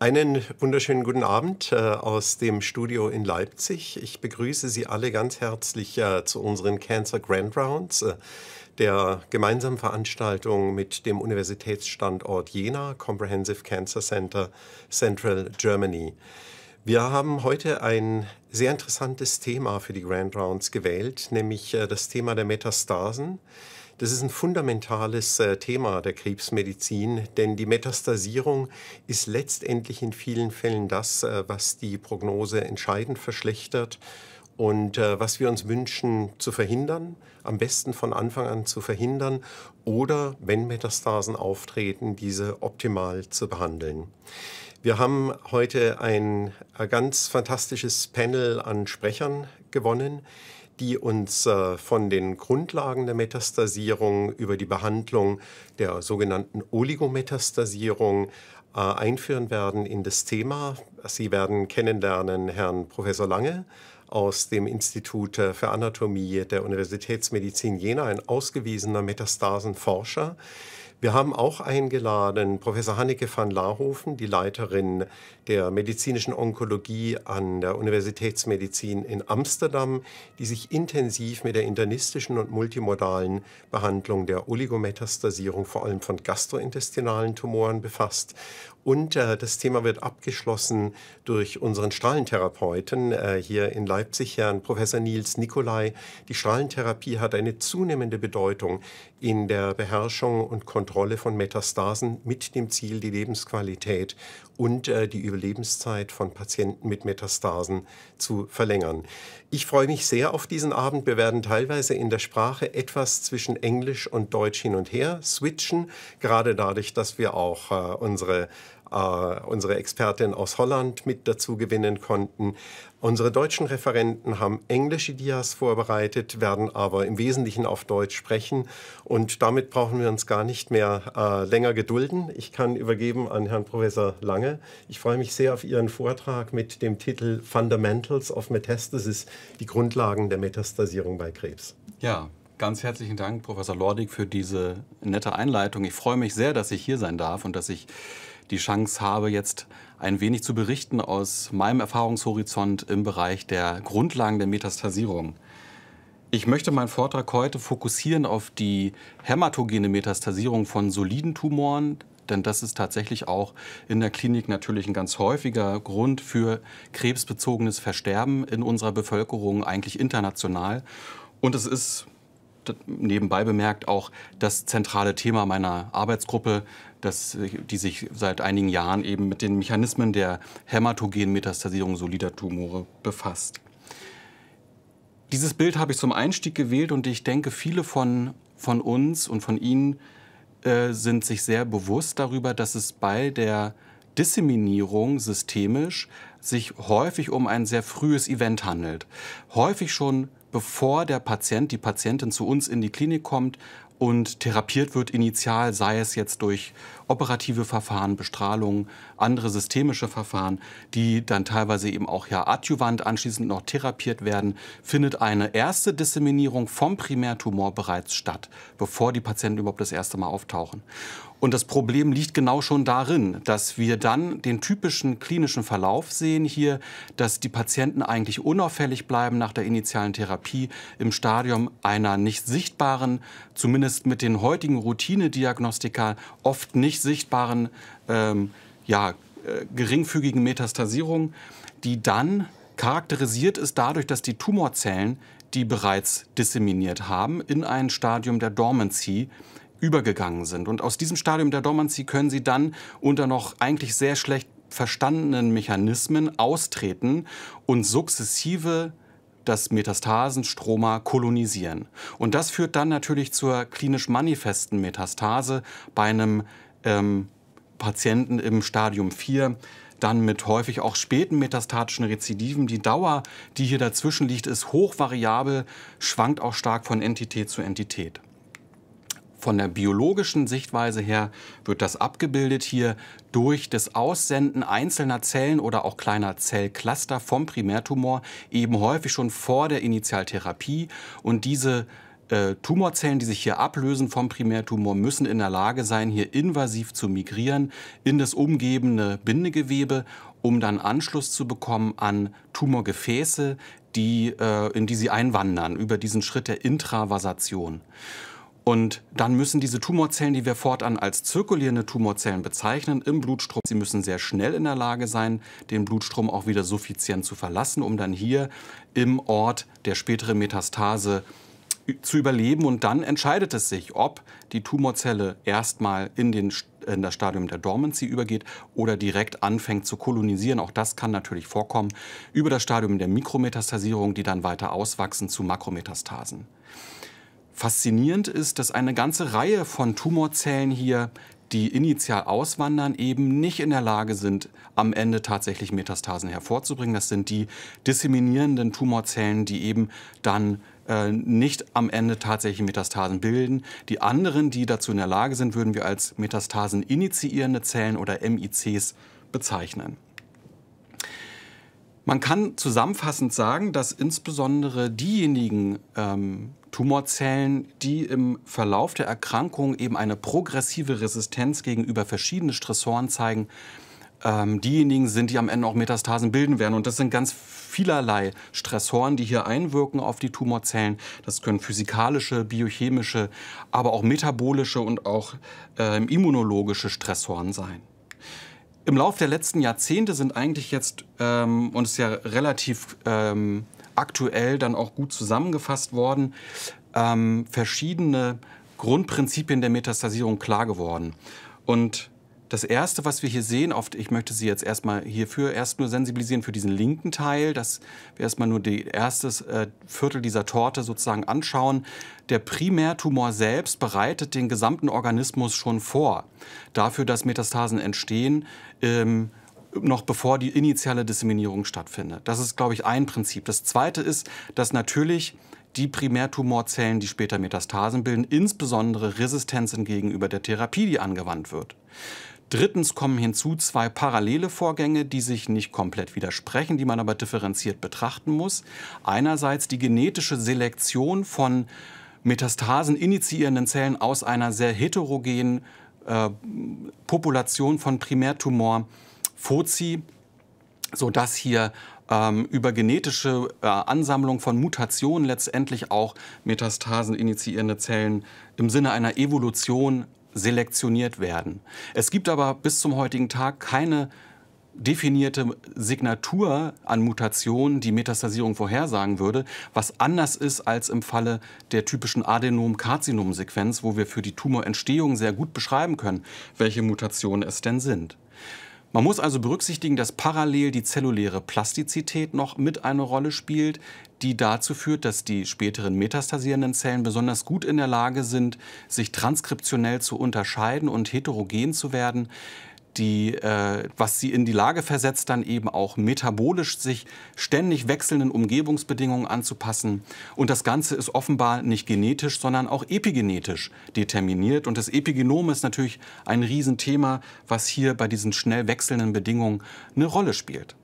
Einen wunderschönen guten Abend äh, aus dem Studio in Leipzig. Ich begrüße Sie alle ganz herzlich äh, zu unseren Cancer Grand Rounds, äh, der gemeinsamen Veranstaltung mit dem Universitätsstandort Jena, Comprehensive Cancer Center Central Germany. Wir haben heute ein sehr interessantes Thema für die Grand Rounds gewählt, nämlich das Thema der Metastasen. Das ist ein fundamentales äh, Thema der Krebsmedizin, denn die Metastasierung ist letztendlich in vielen Fällen das, äh, was die Prognose entscheidend verschlechtert und äh, was wir uns wünschen zu verhindern, am besten von Anfang an zu verhindern oder, wenn Metastasen auftreten, diese optimal zu behandeln. Wir haben heute ein, ein äh, ganz fantastisches Panel an Sprechern gewonnen, die uns äh, von den Grundlagen der Metastasierung über die Behandlung der sogenannten Oligometastasierung äh, einführen werden in das Thema. Sie werden kennenlernen Herrn Professor Lange aus dem Institut für Anatomie der Universitätsmedizin Jena, ein ausgewiesener Metastasenforscher. Wir haben auch eingeladen Professor Hanneke van Lahofen, die Leiterin der medizinischen Onkologie an der Universitätsmedizin in Amsterdam, die sich intensiv mit der internistischen und multimodalen Behandlung der Oligometastasierung vor allem von gastrointestinalen Tumoren befasst und äh, das Thema wird abgeschlossen durch unseren Strahlentherapeuten äh, hier in Leipzig, Herrn Professor Nils Nicolai. Die Strahlentherapie hat eine zunehmende Bedeutung in der Beherrschung und Kontrolle von Metastasen mit dem Ziel, die Lebensqualität und äh, die Überlebenszeit von Patienten mit Metastasen zu verlängern. Ich freue mich sehr auf diesen Abend. Wir werden teilweise in der Sprache etwas zwischen Englisch und Deutsch hin und her switchen, gerade dadurch, dass wir auch äh, unsere äh, unsere Expertin aus Holland mit dazu gewinnen konnten. Unsere deutschen Referenten haben englische Dias vorbereitet, werden aber im Wesentlichen auf Deutsch sprechen. Und damit brauchen wir uns gar nicht mehr äh, länger gedulden. Ich kann übergeben an Herrn Professor Lange. Ich freue mich sehr auf Ihren Vortrag mit dem Titel Fundamentals of Metastasis, die Grundlagen der Metastasierung bei Krebs. Ja, ganz herzlichen Dank, Professor Lordig, für diese nette Einleitung. Ich freue mich sehr, dass ich hier sein darf und dass ich die Chance habe, jetzt ein wenig zu berichten aus meinem Erfahrungshorizont im Bereich der Grundlagen der Metastasierung. Ich möchte meinen Vortrag heute fokussieren auf die hämatogene Metastasierung von soliden Tumoren, denn das ist tatsächlich auch in der Klinik natürlich ein ganz häufiger Grund für krebsbezogenes Versterben in unserer Bevölkerung, eigentlich international. Und es ist nebenbei bemerkt auch das zentrale Thema meiner Arbeitsgruppe, dass, die sich seit einigen Jahren eben mit den Mechanismen der hämatogenen Metastasierung solider Tumore befasst. Dieses Bild habe ich zum Einstieg gewählt und ich denke, viele von, von uns und von Ihnen äh, sind sich sehr bewusst darüber, dass es bei der Disseminierung systemisch sich häufig um ein sehr frühes Event handelt. Häufig schon bevor der Patient, die Patientin zu uns in die Klinik kommt und therapiert wird initial, sei es jetzt durch operative Verfahren, Bestrahlung, andere systemische Verfahren, die dann teilweise eben auch ja adjuvant anschließend noch therapiert werden, findet eine erste Disseminierung vom Primärtumor bereits statt, bevor die Patienten überhaupt das erste Mal auftauchen. Und das Problem liegt genau schon darin, dass wir dann den typischen klinischen Verlauf sehen hier, dass die Patienten eigentlich unauffällig bleiben nach der initialen Therapie im Stadium einer nicht sichtbaren, zumindest mit den heutigen Routinediagnostika oft nicht sichtbaren, ähm, ja, äh, geringfügigen Metastasierung, die dann charakterisiert ist dadurch, dass die Tumorzellen, die bereits disseminiert haben, in ein Stadium der Dormancy übergegangen sind. Und aus diesem Stadium der Dormanzie können sie dann unter noch eigentlich sehr schlecht verstandenen Mechanismen austreten und sukzessive das Metastasenstroma kolonisieren. Und das führt dann natürlich zur klinisch manifesten Metastase bei einem ähm, Patienten im Stadium 4 dann mit häufig auch späten metastatischen Rezidiven. Die Dauer, die hier dazwischen liegt, ist hochvariabel, schwankt auch stark von Entität zu Entität. Von der biologischen Sichtweise her wird das abgebildet hier durch das Aussenden einzelner Zellen oder auch kleiner Zellcluster vom Primärtumor eben häufig schon vor der Initialtherapie und diese äh, Tumorzellen, die sich hier ablösen vom Primärtumor, müssen in der Lage sein, hier invasiv zu migrieren in das umgebende Bindegewebe, um dann Anschluss zu bekommen an Tumorgefäße, die, äh, in die sie einwandern, über diesen Schritt der Intravasation. Und dann müssen diese Tumorzellen, die wir fortan als zirkulierende Tumorzellen bezeichnen, im Blutstrom, sie müssen sehr schnell in der Lage sein, den Blutstrom auch wieder suffizient zu verlassen, um dann hier im Ort der späteren Metastase zu überleben. Und dann entscheidet es sich, ob die Tumorzelle erstmal in, den, in das Stadium der Dormancy übergeht oder direkt anfängt zu kolonisieren. Auch das kann natürlich vorkommen über das Stadium der Mikrometastasierung, die dann weiter auswachsen zu Makrometastasen. Faszinierend ist, dass eine ganze Reihe von Tumorzellen hier, die initial auswandern, eben nicht in der Lage sind, am Ende tatsächlich Metastasen hervorzubringen. Das sind die disseminierenden Tumorzellen, die eben dann äh, nicht am Ende tatsächlich Metastasen bilden. Die anderen, die dazu in der Lage sind, würden wir als Metastasen initiierende Zellen oder MICs bezeichnen. Man kann zusammenfassend sagen, dass insbesondere diejenigen ähm, Tumorzellen, die im Verlauf der Erkrankung eben eine progressive Resistenz gegenüber verschiedenen Stressoren zeigen, ähm, diejenigen sind, die am Ende auch Metastasen bilden werden. Und das sind ganz vielerlei Stressoren, die hier einwirken auf die Tumorzellen. Das können physikalische, biochemische, aber auch metabolische und auch äh, immunologische Stressoren sein im Laufe der letzten Jahrzehnte sind eigentlich jetzt, ähm, und ist ja relativ ähm, aktuell dann auch gut zusammengefasst worden, ähm, verschiedene Grundprinzipien der Metastasierung klar geworden. Und das Erste, was wir hier sehen, oft, ich möchte Sie jetzt erstmal hierfür erst nur sensibilisieren für diesen linken Teil, dass wir erstmal nur das erste äh, Viertel dieser Torte sozusagen anschauen. Der Primärtumor selbst bereitet den gesamten Organismus schon vor dafür, dass Metastasen entstehen. Ähm, noch bevor die initiale Disseminierung stattfindet. Das ist, glaube ich, ein Prinzip. Das zweite ist, dass natürlich die Primärtumorzellen, die später Metastasen bilden, insbesondere Resistenzen gegenüber der Therapie, die angewandt wird. Drittens kommen hinzu zwei parallele Vorgänge, die sich nicht komplett widersprechen, die man aber differenziert betrachten muss. Einerseits die genetische Selektion von Metastasen initiierenden Zellen aus einer sehr heterogenen äh, Population von Primärtumor Foci, sodass hier ähm, über genetische äh, Ansammlung von Mutationen letztendlich auch Metastasen initiierende Zellen im Sinne einer Evolution selektioniert werden. Es gibt aber bis zum heutigen Tag keine definierte Signatur an Mutationen, die Metastasierung vorhersagen würde, was anders ist als im Falle der typischen Adenom-Karzinom-Sequenz, wo wir für die Tumorentstehung sehr gut beschreiben können, welche Mutationen es denn sind. Man muss also berücksichtigen, dass parallel die zelluläre Plastizität noch mit eine Rolle spielt, die dazu führt, dass die späteren metastasierenden Zellen besonders gut in der Lage sind, sich transkriptionell zu unterscheiden und heterogen zu werden die, äh, was sie in die Lage versetzt, dann eben auch metabolisch sich ständig wechselnden Umgebungsbedingungen anzupassen. Und das Ganze ist offenbar nicht genetisch, sondern auch epigenetisch determiniert. Und das Epigenom ist natürlich ein Riesenthema, was hier bei diesen schnell wechselnden Bedingungen eine Rolle spielt.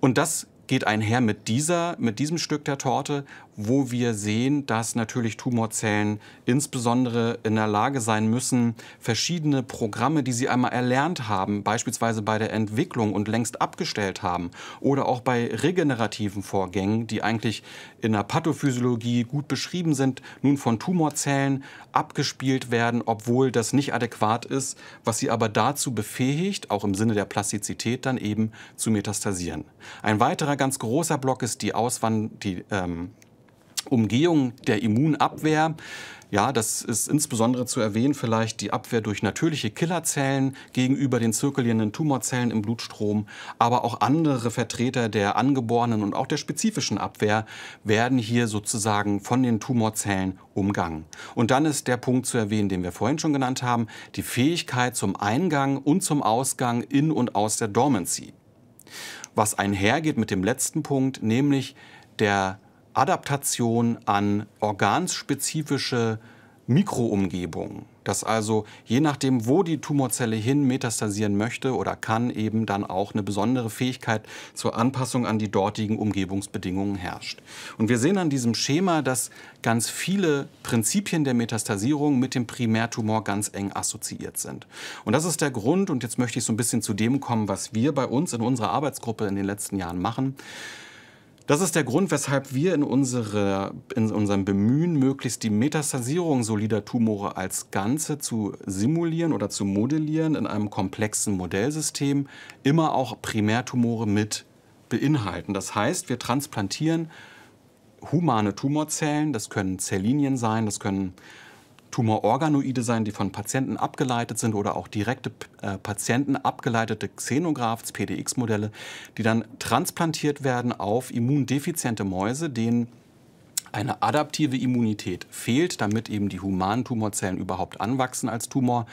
Und das geht einher mit dieser, mit diesem Stück der Torte wo wir sehen, dass natürlich Tumorzellen insbesondere in der Lage sein müssen, verschiedene Programme, die sie einmal erlernt haben, beispielsweise bei der Entwicklung und längst abgestellt haben oder auch bei regenerativen Vorgängen, die eigentlich in der Pathophysiologie gut beschrieben sind, nun von Tumorzellen abgespielt werden, obwohl das nicht adäquat ist, was sie aber dazu befähigt, auch im Sinne der Plastizität dann eben zu metastasieren. Ein weiterer ganz großer Block ist die Auswand die ähm, Umgehung der Immunabwehr. Ja, das ist insbesondere zu erwähnen vielleicht die Abwehr durch natürliche Killerzellen gegenüber den zirkulierenden Tumorzellen im Blutstrom, aber auch andere Vertreter der angeborenen und auch der spezifischen Abwehr werden hier sozusagen von den Tumorzellen umgangen. Und dann ist der Punkt zu erwähnen, den wir vorhin schon genannt haben, die Fähigkeit zum Eingang und zum Ausgang in und aus der Dormancy. Was einhergeht mit dem letzten Punkt, nämlich der Adaptation an organspezifische Mikroumgebungen. Dass also je nachdem, wo die Tumorzelle hin metastasieren möchte oder kann, eben dann auch eine besondere Fähigkeit zur Anpassung an die dortigen Umgebungsbedingungen herrscht. Und wir sehen an diesem Schema, dass ganz viele Prinzipien der Metastasierung mit dem Primärtumor ganz eng assoziiert sind. Und das ist der Grund, und jetzt möchte ich so ein bisschen zu dem kommen, was wir bei uns in unserer Arbeitsgruppe in den letzten Jahren machen das ist der Grund, weshalb wir in, unsere, in unserem Bemühen, möglichst die Metastasierung solider Tumore als Ganze zu simulieren oder zu modellieren in einem komplexen Modellsystem, immer auch Primärtumore mit beinhalten. Das heißt, wir transplantieren humane Tumorzellen, das können Zelllinien sein, das können Tumororganoide sein, die von Patienten abgeleitet sind oder auch direkte äh, Patienten abgeleitete Xenografts, PDX-Modelle, die dann transplantiert werden auf immundefiziente Mäuse, denen eine adaptive Immunität fehlt, damit eben die humanen Tumorzellen überhaupt anwachsen als Tumor,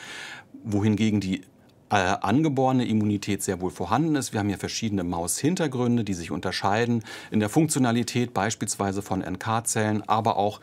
wohingegen die äh, angeborene Immunität sehr wohl vorhanden ist. Wir haben hier verschiedene Maushintergründe, die sich unterscheiden in der Funktionalität beispielsweise von NK-Zellen, aber auch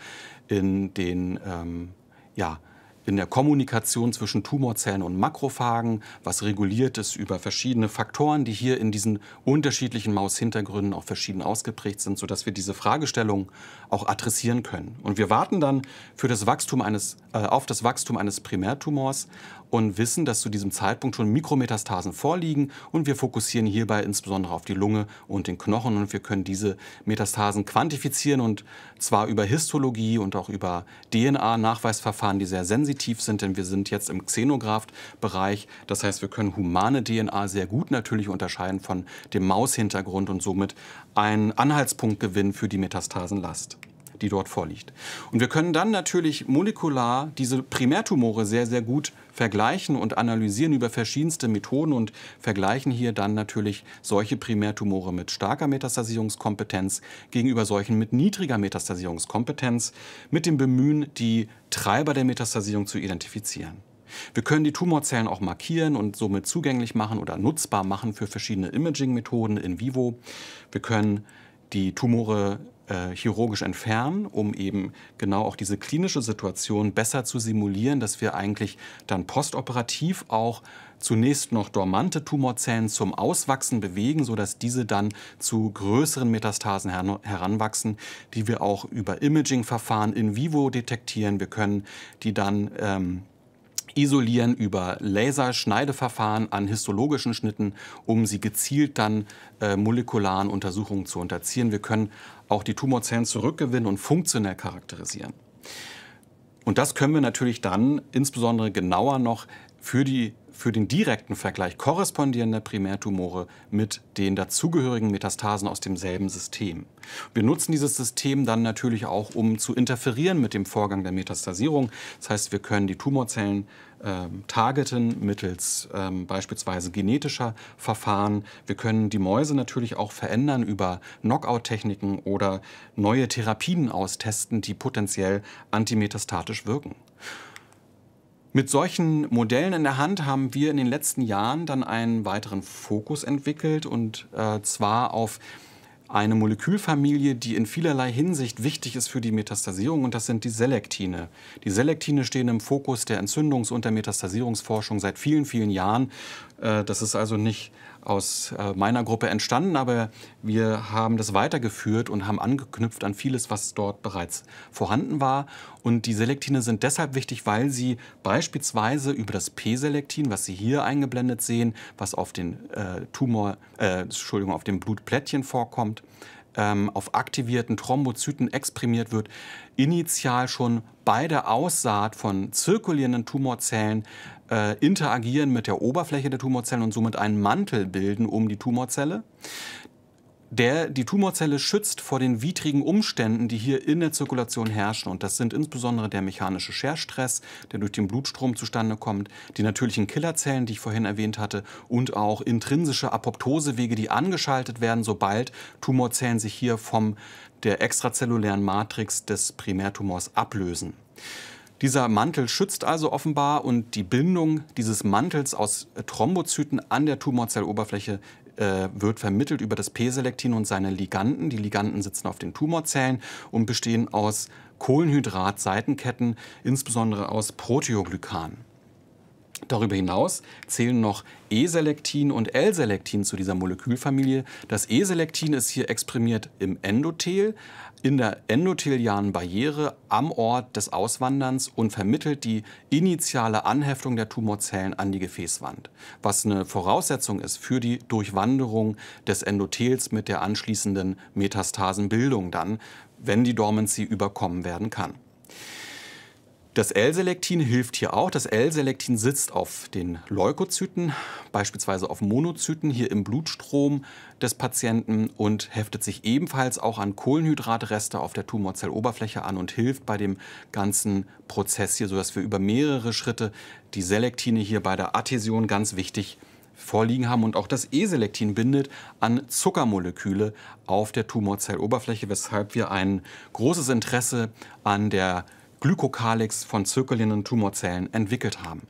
in den ähm, ja, in der Kommunikation zwischen Tumorzellen und Makrophagen, was reguliert ist über verschiedene Faktoren, die hier in diesen unterschiedlichen Maushintergründen auch verschieden ausgeprägt sind, sodass wir diese Fragestellung auch adressieren können. Und wir warten dann für das Wachstum eines, äh, auf das Wachstum eines Primärtumors und wissen, dass zu diesem Zeitpunkt schon Mikrometastasen vorliegen und wir fokussieren hierbei insbesondere auf die Lunge und den Knochen und wir können diese Metastasen quantifizieren und zwar über Histologie und auch über DNA-Nachweisverfahren, die sehr sensitiv sind, denn wir sind jetzt im Xenograft-Bereich. Das heißt, wir können humane DNA sehr gut natürlich unterscheiden von dem Maushintergrund und somit einen Anhaltspunkt gewinnen für die Metastasenlast die dort vorliegt. Und wir können dann natürlich molekular diese Primärtumore sehr, sehr gut vergleichen und analysieren über verschiedenste Methoden und vergleichen hier dann natürlich solche Primärtumore mit starker Metastasierungskompetenz gegenüber solchen mit niedriger Metastasierungskompetenz mit dem Bemühen, die Treiber der Metastasierung zu identifizieren. Wir können die Tumorzellen auch markieren und somit zugänglich machen oder nutzbar machen für verschiedene Imaging-Methoden in vivo. Wir können die Tumore äh, chirurgisch entfernen, um eben genau auch diese klinische Situation besser zu simulieren, dass wir eigentlich dann postoperativ auch zunächst noch dormante Tumorzellen zum Auswachsen bewegen, sodass diese dann zu größeren Metastasen heranwachsen, die wir auch über Imaging-Verfahren in vivo detektieren. Wir können die dann ähm, isolieren über Laserschneideverfahren an histologischen Schnitten, um sie gezielt dann äh, molekularen Untersuchungen zu unterziehen. Wir können auch die Tumorzellen zurückgewinnen und funktionell charakterisieren. Und das können wir natürlich dann insbesondere genauer noch für die für den direkten Vergleich korrespondierender Primärtumore mit den dazugehörigen Metastasen aus demselben System. Wir nutzen dieses System dann natürlich auch, um zu interferieren mit dem Vorgang der Metastasierung. Das heißt, wir können die Tumorzellen ähm, targeten mittels ähm, beispielsweise genetischer Verfahren. Wir können die Mäuse natürlich auch verändern über Knockout-Techniken oder neue Therapien austesten, die potenziell antimetastatisch wirken. Mit solchen Modellen in der Hand haben wir in den letzten Jahren dann einen weiteren Fokus entwickelt und äh, zwar auf eine Molekülfamilie, die in vielerlei Hinsicht wichtig ist für die Metastasierung und das sind die Selektine. Die Selektine stehen im Fokus der Entzündungs- und der Metastasierungsforschung seit vielen, vielen Jahren. Äh, das ist also nicht aus äh, meiner Gruppe entstanden, aber wir haben das weitergeführt und haben angeknüpft an vieles, was dort bereits vorhanden war. Und die Selektine sind deshalb wichtig, weil sie beispielsweise über das P-Selektin, was Sie hier eingeblendet sehen, was auf den äh, Tumor, äh, Entschuldigung, auf dem Blutplättchen vorkommt, ähm, auf aktivierten Thrombozyten exprimiert wird, initial schon bei der Aussaat von zirkulierenden Tumorzellen äh, interagieren mit der Oberfläche der Tumorzellen und somit einen Mantel bilden um die Tumorzelle der die Tumorzelle schützt vor den widrigen Umständen, die hier in der Zirkulation herrschen. Und das sind insbesondere der mechanische Scherstress, der durch den Blutstrom zustande kommt, die natürlichen Killerzellen, die ich vorhin erwähnt hatte, und auch intrinsische Apoptosewege, die angeschaltet werden, sobald Tumorzellen sich hier vom der extrazellulären Matrix des Primärtumors ablösen. Dieser Mantel schützt also offenbar und die Bindung dieses Mantels aus Thrombozyten an der Tumorzelloberfläche äh, wird vermittelt über das P-Selektin und seine Liganden. Die Liganden sitzen auf den Tumorzellen und bestehen aus Kohlenhydrat-Seitenketten, insbesondere aus Proteoglykan. Darüber hinaus zählen noch E-Selektin und L-Selektin zu dieser Molekülfamilie. Das E-Selektin ist hier exprimiert im Endothel, in der endothelialen Barriere am Ort des Auswanderns und vermittelt die initiale Anheftung der Tumorzellen an die Gefäßwand, was eine Voraussetzung ist für die Durchwanderung des Endothels mit der anschließenden Metastasenbildung dann, wenn die Dormancy überkommen werden kann. Das L-Selektin hilft hier auch. Das L-Selektin sitzt auf den Leukozyten, beispielsweise auf Monozyten hier im Blutstrom des Patienten und heftet sich ebenfalls auch an Kohlenhydratreste auf der Tumorzelloberfläche an und hilft bei dem ganzen Prozess hier, sodass wir über mehrere Schritte die Selektine hier bei der Adhäsion ganz wichtig vorliegen haben. Und auch das E-Selektin bindet an Zuckermoleküle auf der Tumorzelloberfläche, weshalb wir ein großes Interesse an der Glykokalix von zirkulierenden Tumorzellen entwickelt haben.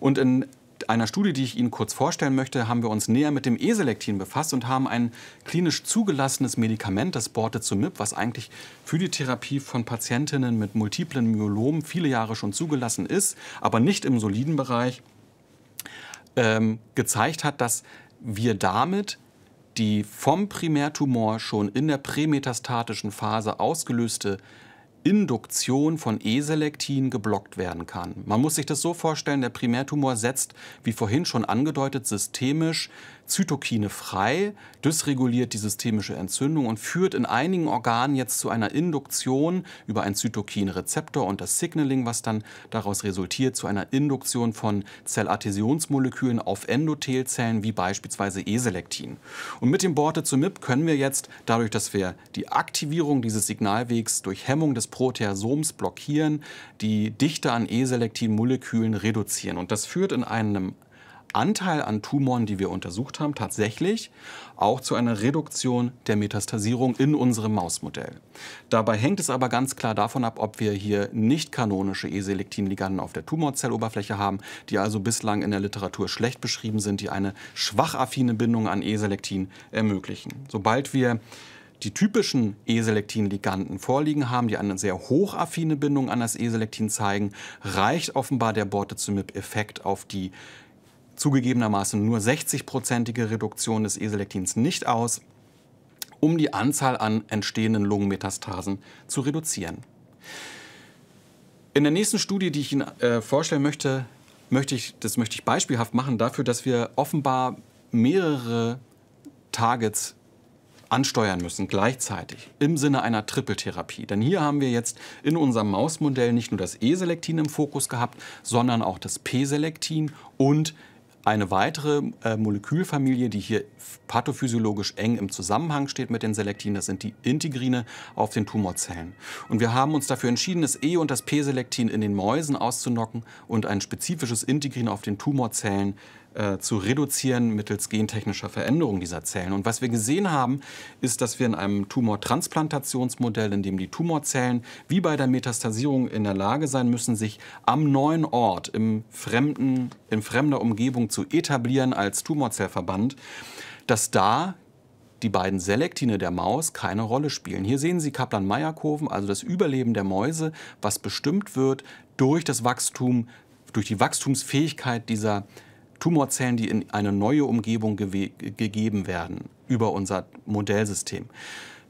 Und in einer Studie, die ich Ihnen kurz vorstellen möchte, haben wir uns näher mit dem Eselektin befasst und haben ein klinisch zugelassenes Medikament, das Bortezomib, was eigentlich für die Therapie von Patientinnen mit multiplen Myelomen viele Jahre schon zugelassen ist, aber nicht im soliden Bereich, ähm, gezeigt hat, dass wir damit die vom Primärtumor schon in der prämetastatischen Phase ausgelöste Induktion von E-Selektin geblockt werden kann. Man muss sich das so vorstellen, der Primärtumor setzt, wie vorhin schon angedeutet, systemisch Zytokine frei, dysreguliert die systemische Entzündung und führt in einigen Organen jetzt zu einer Induktion über einen Zytokinrezeptor und das Signaling, was dann daraus resultiert, zu einer Induktion von Zelladhäsionsmolekülen auf Endothelzellen wie beispielsweise Eselektin. Und mit dem Bortezomib können wir jetzt, dadurch, dass wir die Aktivierung dieses Signalwegs durch Hemmung des Proteasoms blockieren, die Dichte an Eselektin-Molekülen reduzieren. Und das führt in einem Anteil an Tumoren, die wir untersucht haben, tatsächlich auch zu einer Reduktion der Metastasierung in unserem Mausmodell. Dabei hängt es aber ganz klar davon ab, ob wir hier nicht kanonische E-Selektin-Liganden auf der Tumorzelloberfläche haben, die also bislang in der Literatur schlecht beschrieben sind, die eine schwach affine Bindung an E-Selektin ermöglichen. Sobald wir die typischen E-Selektin-Liganden vorliegen haben, die eine sehr hochaffine Bindung an das E-Selektin zeigen, reicht offenbar der Bortezomib-Effekt auf die zugegebenermaßen nur 60-prozentige Reduktion des Eselektins nicht aus, um die Anzahl an entstehenden Lungenmetastasen zu reduzieren. In der nächsten Studie, die ich Ihnen äh, vorstellen möchte, möchte ich, das möchte ich beispielhaft machen dafür, dass wir offenbar mehrere Targets ansteuern müssen gleichzeitig im Sinne einer Trippeltherapie. Denn hier haben wir jetzt in unserem Mausmodell nicht nur das E-Selektin im Fokus gehabt, sondern auch das P-Selektin und eine weitere äh, Molekülfamilie, die hier pathophysiologisch eng im Zusammenhang steht mit den Selektinen, das sind die Integrine auf den Tumorzellen. Und wir haben uns dafür entschieden, das E- und das P-Selektin in den Mäusen auszunocken und ein spezifisches Integrin auf den Tumorzellen äh, äh, zu reduzieren mittels gentechnischer Veränderung dieser Zellen. Und was wir gesehen haben, ist, dass wir in einem Tumortransplantationsmodell, in dem die Tumorzellen wie bei der Metastasierung in der Lage sein müssen, sich am neuen Ort im fremden, in fremder Umgebung zu etablieren als Tumorzellverband, dass da die beiden Selektine der Maus keine Rolle spielen. Hier sehen Sie Kaplan-Meier-Kurven, also das Überleben der Mäuse, was bestimmt wird durch das Wachstum, durch die Wachstumsfähigkeit dieser Zellen. Tumorzellen, die in eine neue Umgebung ge gegeben werden über unser Modellsystem.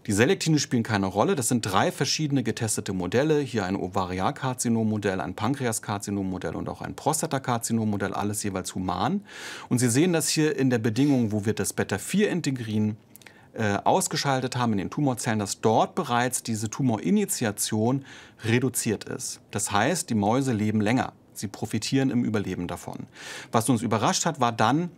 Die Selektine spielen keine Rolle. Das sind drei verschiedene getestete Modelle. Hier ein Ovarialkarzinom-Modell, ein Pankreaskarzinom-Modell und auch ein Prostatakarzinom-Modell, alles jeweils human. Und Sie sehen dass hier in der Bedingung, wo wir das Beta-4-Integrin äh, ausgeschaltet haben in den Tumorzellen, dass dort bereits diese Tumorinitiation reduziert ist. Das heißt, die Mäuse leben länger. Sie profitieren im Überleben davon. Was uns überrascht hat, war dann,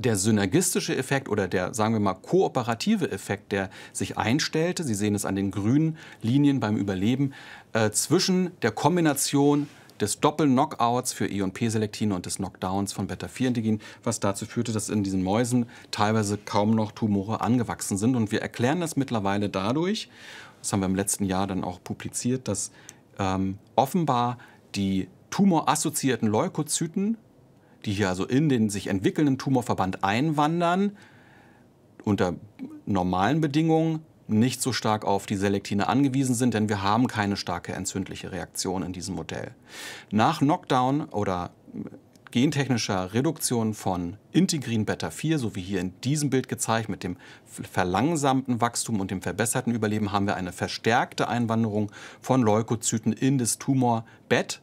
der synergistische Effekt oder der, sagen wir mal, kooperative Effekt, der sich einstellte, Sie sehen es an den grünen Linien beim Überleben, äh, zwischen der Kombination des Doppel-Knockouts für E- und P-Selektine und des Knockdowns von Beta-4-Integin, was dazu führte, dass in diesen Mäusen teilweise kaum noch Tumore angewachsen sind. Und wir erklären das mittlerweile dadurch, das haben wir im letzten Jahr dann auch publiziert, dass ähm, offenbar die tumorassoziierten Leukozyten, die hier also in den sich entwickelnden Tumorverband einwandern, unter normalen Bedingungen nicht so stark auf die Selektine angewiesen sind, denn wir haben keine starke entzündliche Reaktion in diesem Modell. Nach Knockdown oder gentechnischer Reduktion von Integrin Beta 4, so wie hier in diesem Bild gezeigt, mit dem verlangsamten Wachstum und dem verbesserten Überleben haben wir eine verstärkte Einwanderung von Leukozyten in das Tumorbett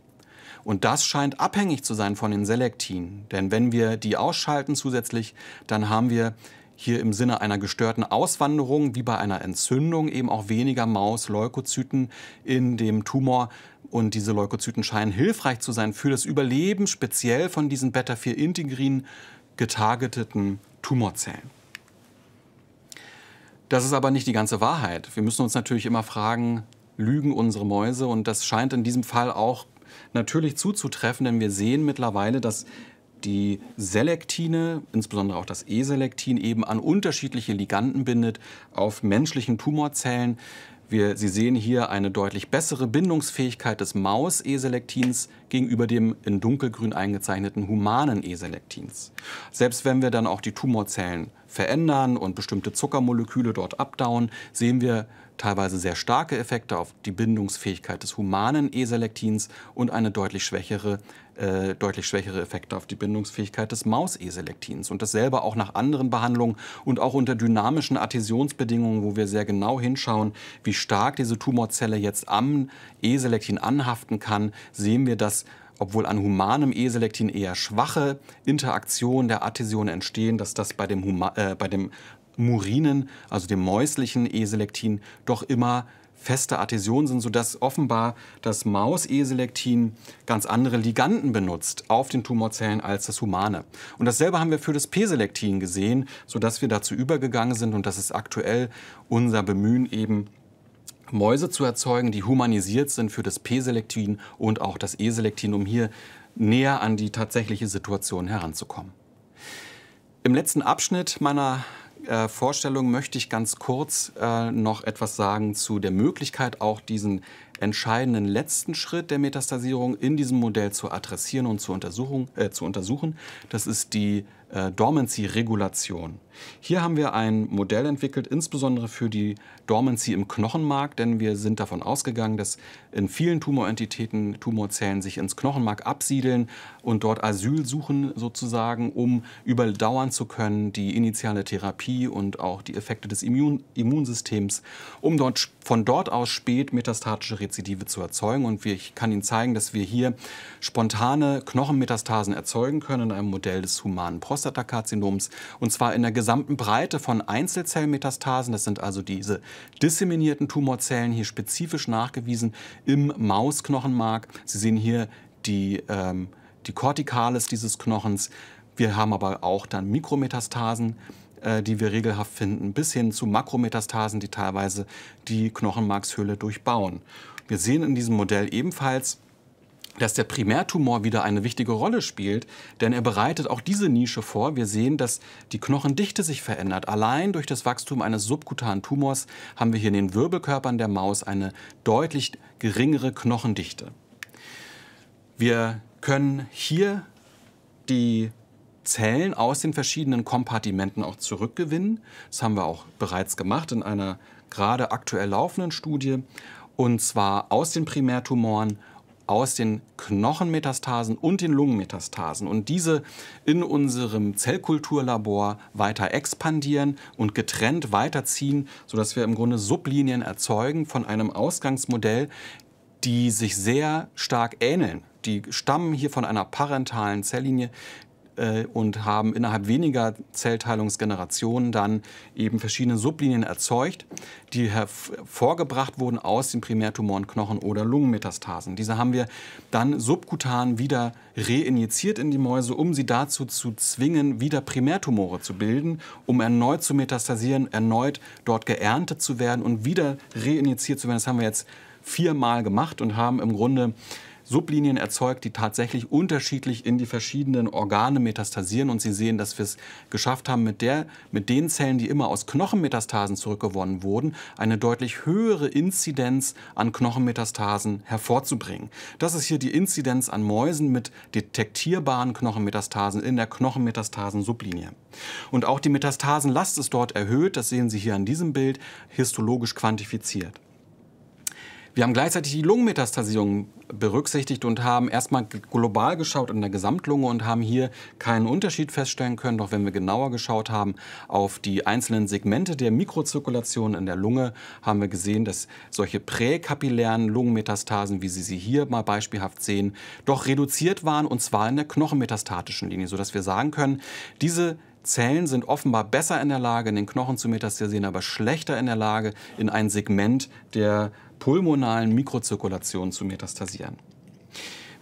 und das scheint abhängig zu sein von den Selektinen. Denn wenn wir die ausschalten zusätzlich, dann haben wir hier im Sinne einer gestörten Auswanderung, wie bei einer Entzündung, eben auch weniger Maus-Leukozyten in dem Tumor. Und diese Leukozyten scheinen hilfreich zu sein für das Überleben speziell von diesen Beta-4-Integrin getargeteten Tumorzellen. Das ist aber nicht die ganze Wahrheit. Wir müssen uns natürlich immer fragen, lügen unsere Mäuse? Und das scheint in diesem Fall auch natürlich zuzutreffen, denn wir sehen mittlerweile, dass die Selektine, insbesondere auch das E-Selektin, eben an unterschiedliche Liganden bindet auf menschlichen Tumorzellen. Wir, Sie sehen hier eine deutlich bessere Bindungsfähigkeit des Maus-E-Selektins gegenüber dem in dunkelgrün eingezeichneten humanen E-Selektins. Selbst wenn wir dann auch die Tumorzellen verändern und bestimmte Zuckermoleküle dort abdauen, sehen wir teilweise sehr starke Effekte auf die Bindungsfähigkeit des humanen E-Selektins und eine deutlich schwächere, äh, deutlich schwächere Effekte auf die Bindungsfähigkeit des Maus-E-Selektins. Und dasselbe auch nach anderen Behandlungen und auch unter dynamischen Adhäsionsbedingungen, wo wir sehr genau hinschauen, wie stark diese Tumorzelle jetzt am E-Selektin anhaften kann, sehen wir, dass obwohl an humanem E-Selektin eher schwache Interaktionen der Adhäsion entstehen, dass das bei dem, Huma äh, bei dem Murinen, also dem mäuslichen Eselektin, doch immer feste Adhäsionen sind, sodass offenbar das Maus-E-Selektin ganz andere Liganden benutzt auf den Tumorzellen als das Humane. Und dasselbe haben wir für das P-Selektin gesehen, sodass wir dazu übergegangen sind und das ist aktuell unser Bemühen eben, Mäuse zu erzeugen, die humanisiert sind für das P-Selektin und auch das E-Selektin, um hier näher an die tatsächliche Situation heranzukommen. Im letzten Abschnitt meiner äh, Vorstellung möchte ich ganz kurz äh, noch etwas sagen zu der Möglichkeit, auch diesen entscheidenden letzten Schritt der Metastasierung in diesem Modell zu adressieren und zu, äh, zu untersuchen. Das ist die äh, Dormancy-Regulation. Hier haben wir ein Modell entwickelt, insbesondere für die Dormancy im Knochenmark, denn wir sind davon ausgegangen, dass in vielen Tumorentitäten Tumorzellen sich ins Knochenmark absiedeln und dort Asyl suchen sozusagen, um überdauern zu können die initiale Therapie und auch die Effekte des Immun Immunsystems, um dort, von dort aus spät metastatische Rezidive zu erzeugen. Und ich kann Ihnen zeigen, dass wir hier spontane Knochenmetastasen erzeugen können in einem Modell des humanen Prostatakarzinom. Prostatakarzinoms und zwar in der gesamten Breite von Einzelzellmetastasen, das sind also diese disseminierten Tumorzellen hier spezifisch nachgewiesen im Mausknochenmark. Sie sehen hier die, ähm, die Kortikales dieses Knochens. Wir haben aber auch dann Mikrometastasen äh, die wir regelhaft finden, bis hin zu Makrometastasen, die teilweise die Knochenmarkshöhle durchbauen. Wir sehen in diesem Modell ebenfalls dass der Primärtumor wieder eine wichtige Rolle spielt, denn er bereitet auch diese Nische vor. Wir sehen, dass die Knochendichte sich verändert. Allein durch das Wachstum eines subkutanen Tumors haben wir hier in den Wirbelkörpern der Maus eine deutlich geringere Knochendichte. Wir können hier die Zellen aus den verschiedenen Kompartimenten auch zurückgewinnen. Das haben wir auch bereits gemacht in einer gerade aktuell laufenden Studie. Und zwar aus den Primärtumoren aus den Knochenmetastasen und den Lungenmetastasen und diese in unserem Zellkulturlabor weiter expandieren und getrennt weiterziehen, sodass wir im Grunde Sublinien erzeugen von einem Ausgangsmodell, die sich sehr stark ähneln. Die stammen hier von einer parentalen Zelllinie, äh, und haben innerhalb weniger Zellteilungsgenerationen dann eben verschiedene Sublinien erzeugt, die hervorgebracht wurden aus den Primärtumoren, Knochen- oder Lungenmetastasen. Diese haben wir dann subkutan wieder reinjiziert in die Mäuse, um sie dazu zu zwingen, wieder Primärtumore zu bilden, um erneut zu metastasieren, erneut dort geerntet zu werden und wieder reinjiziert zu werden. Das haben wir jetzt viermal gemacht und haben im Grunde Sublinien erzeugt, die tatsächlich unterschiedlich in die verschiedenen Organe metastasieren. Und Sie sehen, dass wir es geschafft haben, mit, der, mit den Zellen, die immer aus Knochenmetastasen zurückgewonnen wurden, eine deutlich höhere Inzidenz an Knochenmetastasen hervorzubringen. Das ist hier die Inzidenz an Mäusen mit detektierbaren Knochenmetastasen in der Knochenmetastasen-Sublinie. Und auch die Metastasenlast ist dort erhöht. Das sehen Sie hier an diesem Bild, histologisch quantifiziert. Wir haben gleichzeitig die Lungenmetastasierung berücksichtigt und haben erstmal global geschaut in der Gesamtlunge und haben hier keinen Unterschied feststellen können. Doch wenn wir genauer geschaut haben auf die einzelnen Segmente der Mikrozirkulation in der Lunge, haben wir gesehen, dass solche präkapillären Lungenmetastasen, wie Sie sie hier mal beispielhaft sehen, doch reduziert waren und zwar in der knochenmetastatischen Linie, sodass wir sagen können, diese Zellen sind offenbar besser in der Lage, in den Knochen zu metastasieren, aber schlechter in der Lage, in ein Segment der pulmonalen Mikrozirkulation zu metastasieren.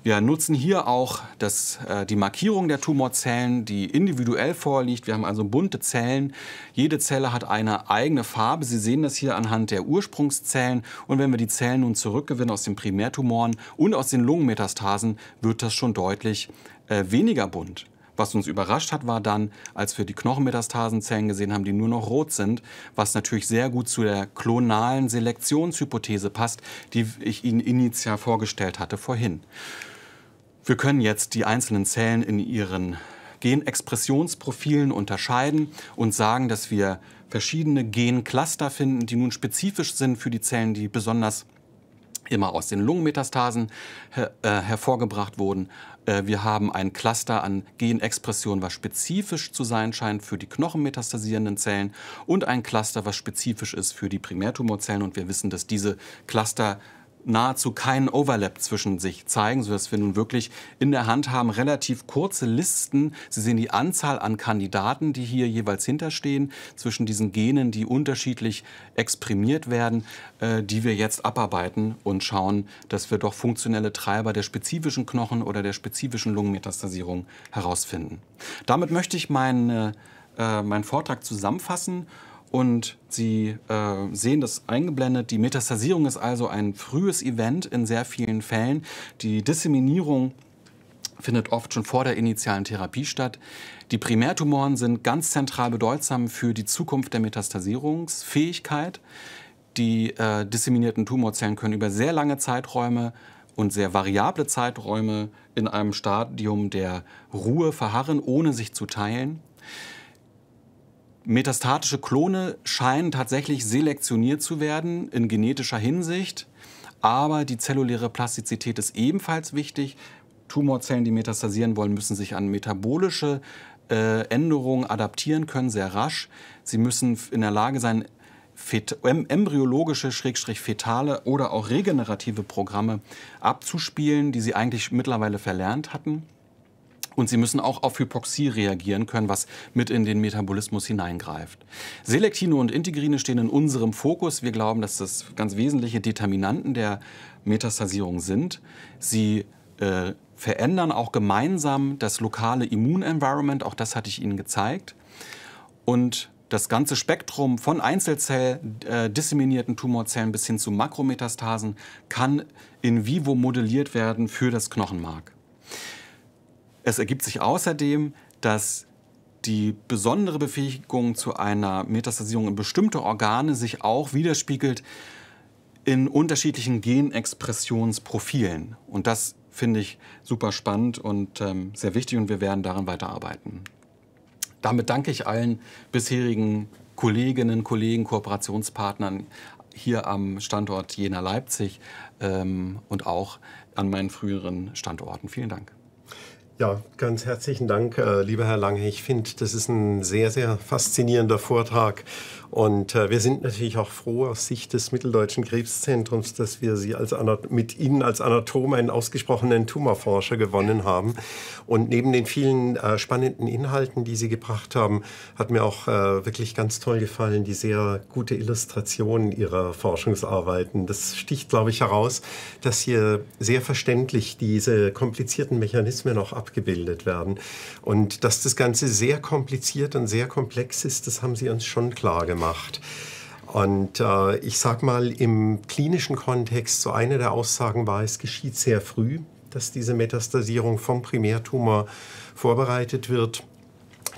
Wir nutzen hier auch das, äh, die Markierung der Tumorzellen, die individuell vorliegt. Wir haben also bunte Zellen. Jede Zelle hat eine eigene Farbe. Sie sehen das hier anhand der Ursprungszellen. Und wenn wir die Zellen nun zurückgewinnen aus den Primärtumoren und aus den Lungenmetastasen, wird das schon deutlich äh, weniger bunt. Was uns überrascht hat, war dann, als wir die Knochenmetastasenzellen gesehen haben, die nur noch rot sind, was natürlich sehr gut zu der klonalen Selektionshypothese passt, die ich Ihnen initial vorgestellt hatte vorhin. Wir können jetzt die einzelnen Zellen in ihren Genexpressionsprofilen unterscheiden und sagen, dass wir verschiedene Gencluster finden, die nun spezifisch sind für die Zellen, die besonders immer aus den Lungenmetastasen her äh, hervorgebracht wurden, äh, wir haben ein Cluster an Genexpression, was spezifisch zu sein scheint für die knochenmetastasierenden Zellen und ein Cluster, was spezifisch ist für die Primärtumorzellen. Und wir wissen, dass diese Cluster nahezu keinen Overlap zwischen sich zeigen, sodass wir nun wirklich in der Hand haben relativ kurze Listen. Sie sehen die Anzahl an Kandidaten, die hier jeweils hinterstehen, zwischen diesen Genen, die unterschiedlich exprimiert werden, äh, die wir jetzt abarbeiten und schauen, dass wir doch funktionelle Treiber der spezifischen Knochen oder der spezifischen Lungenmetastasierung herausfinden. Damit möchte ich meinen äh, meinen Vortrag zusammenfassen und Sie äh, sehen das eingeblendet. Die Metastasierung ist also ein frühes Event in sehr vielen Fällen. Die Disseminierung findet oft schon vor der initialen Therapie statt. Die Primärtumoren sind ganz zentral bedeutsam für die Zukunft der Metastasierungsfähigkeit. Die äh, disseminierten Tumorzellen können über sehr lange Zeiträume und sehr variable Zeiträume in einem Stadium der Ruhe verharren, ohne sich zu teilen. Metastatische Klone scheinen tatsächlich selektioniert zu werden in genetischer Hinsicht, aber die zelluläre Plastizität ist ebenfalls wichtig. Tumorzellen, die metastasieren wollen, müssen sich an metabolische äh, Änderungen adaptieren können, sehr rasch. Sie müssen in der Lage sein, Fet embryologische, schrägstrich fetale oder auch regenerative Programme abzuspielen, die sie eigentlich mittlerweile verlernt hatten. Und sie müssen auch auf Hypoxie reagieren können, was mit in den Metabolismus hineingreift. Selektine und Integrine stehen in unserem Fokus. Wir glauben, dass das ganz wesentliche Determinanten der Metastasierung sind. Sie äh, verändern auch gemeinsam das lokale Immunenvironment, auch das hatte ich Ihnen gezeigt. Und das ganze Spektrum von Einzelzell äh, disseminierten Tumorzellen bis hin zu Makrometastasen kann in vivo modelliert werden für das Knochenmark. Es ergibt sich außerdem, dass die besondere Befähigung zu einer Metastasierung in bestimmte Organe sich auch widerspiegelt in unterschiedlichen Genexpressionsprofilen. Und das finde ich super spannend und ähm, sehr wichtig und wir werden daran weiterarbeiten. Damit danke ich allen bisherigen Kolleginnen, Kollegen, Kooperationspartnern hier am Standort Jena-Leipzig ähm, und auch an meinen früheren Standorten. Vielen Dank. Ja, ganz herzlichen Dank, äh, lieber Herr Lange. Ich finde, das ist ein sehr, sehr faszinierender Vortrag und äh, wir sind natürlich auch froh aus Sicht des Mitteldeutschen Krebszentrums, dass wir Sie als mit Ihnen als Anatom einen ausgesprochenen Tumorforscher gewonnen haben. Und neben den vielen äh, spannenden Inhalten, die Sie gebracht haben, hat mir auch äh, wirklich ganz toll gefallen die sehr gute Illustration Ihrer Forschungsarbeiten. Das sticht, glaube ich, heraus, dass hier sehr verständlich diese komplizierten Mechanismen auch abgebildet werden. Und dass das Ganze sehr kompliziert und sehr komplex ist, das haben Sie uns schon klar gemacht gemacht. Und äh, ich sag mal, im klinischen Kontext, so eine der Aussagen war, es geschieht sehr früh, dass diese Metastasierung vom Primärtumor vorbereitet wird.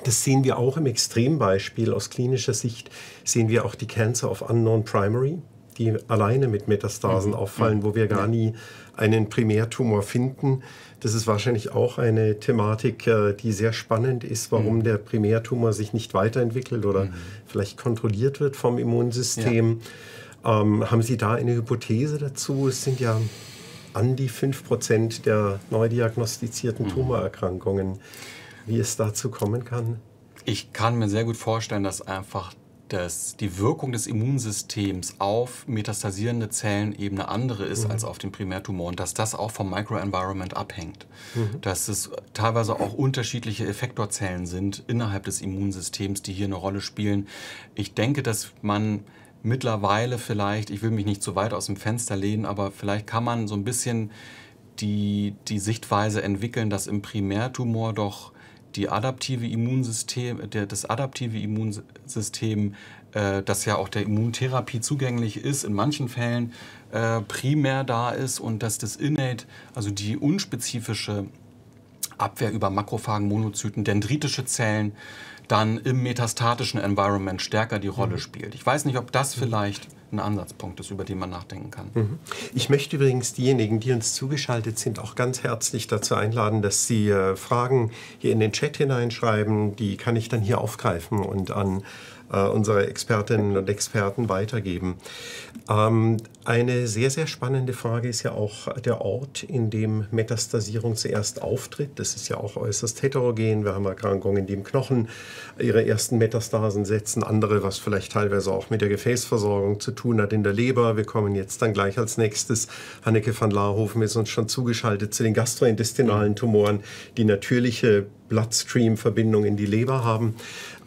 Das sehen wir auch im Extrembeispiel. Aus klinischer Sicht sehen wir auch die Cancer of Unknown Primary, die alleine mit Metastasen mhm. auffallen, wo wir mhm. gar nie einen Primärtumor finden. Das ist wahrscheinlich auch eine Thematik, äh, die sehr spannend ist, warum mhm. der Primärtumor sich nicht weiterentwickelt oder mhm. vielleicht kontrolliert wird vom Immunsystem. Ja. Ähm, haben Sie da eine Hypothese dazu? Es sind ja an die 5% der neu diagnostizierten mhm. Tumorerkrankungen. Wie es dazu kommen kann? Ich kann mir sehr gut vorstellen, dass einfach dass die Wirkung des Immunsystems auf metastasierende Zellen eben eine andere ist mhm. als auf den Primärtumor und dass das auch vom Microenvironment abhängt. Mhm. Dass es teilweise auch unterschiedliche Effektorzellen sind innerhalb des Immunsystems, die hier eine Rolle spielen. Ich denke, dass man mittlerweile vielleicht, ich will mich nicht zu weit aus dem Fenster lehnen, aber vielleicht kann man so ein bisschen die, die Sichtweise entwickeln, dass im Primärtumor doch die adaptive Immunsystem, der, das adaptive Immunsystem, äh, das ja auch der Immuntherapie zugänglich ist, in manchen Fällen äh, primär da ist und dass das Innate, also die unspezifische Abwehr über Makrophagen, Monozyten, dendritische Zellen, dann im metastatischen Environment stärker die Rolle mhm. spielt. Ich weiß nicht, ob das mhm. vielleicht ein Ansatzpunkt ist, über den man nachdenken kann. Mhm. Ich möchte übrigens diejenigen, die uns zugeschaltet sind, auch ganz herzlich dazu einladen, dass sie äh, Fragen hier in den Chat hineinschreiben. Die kann ich dann hier aufgreifen und an äh, unsere Expertinnen und Experten weitergeben. Ähm, eine sehr, sehr spannende Frage ist ja auch der Ort, in dem Metastasierung zuerst auftritt. Das ist ja auch äußerst heterogen. Wir haben Erkrankungen, die im Knochen ihre ersten Metastasen setzen, andere, was vielleicht teilweise auch mit der Gefäßversorgung zu tun hat in der Leber. Wir kommen jetzt dann gleich als nächstes. Hanneke van Laarhofen ist uns schon zugeschaltet zu den gastrointestinalen mhm. Tumoren, die natürliche Bloodstream-Verbindung in die Leber haben.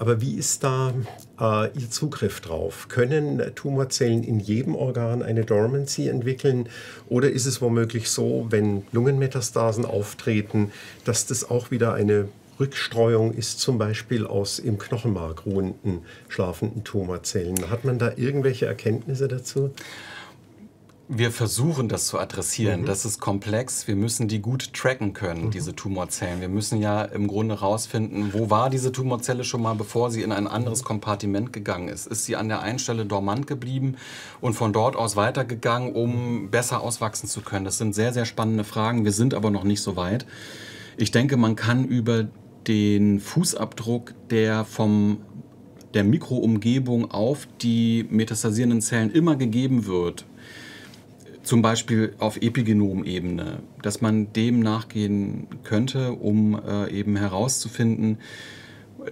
Aber wie ist da äh, ihr Zugriff drauf? Können Tumorzellen in jedem Organ eine Dormancy entwickeln? Oder ist es womöglich so, wenn Lungenmetastasen auftreten, dass das auch wieder eine Rückstreuung ist zum Beispiel aus im Knochenmark ruhenden, schlafenden Tumorzellen. Hat man da irgendwelche Erkenntnisse dazu? wir versuchen das zu adressieren. Mhm. Das ist komplex. Wir müssen die gut tracken können, mhm. diese Tumorzellen. Wir müssen ja im Grunde herausfinden, wo war diese Tumorzelle schon mal, bevor sie in ein anderes Kompartiment gegangen ist. Ist sie an der einen Stelle dormant geblieben und von dort aus weitergegangen, um besser auswachsen zu können? Das sind sehr, sehr spannende Fragen. Wir sind aber noch nicht so weit. Ich denke, man kann über den Fußabdruck, der vom der Mikroumgebung auf die metastasierenden Zellen immer gegeben wird, zum Beispiel auf Epigenomebene, dass man dem nachgehen könnte, um äh, eben herauszufinden,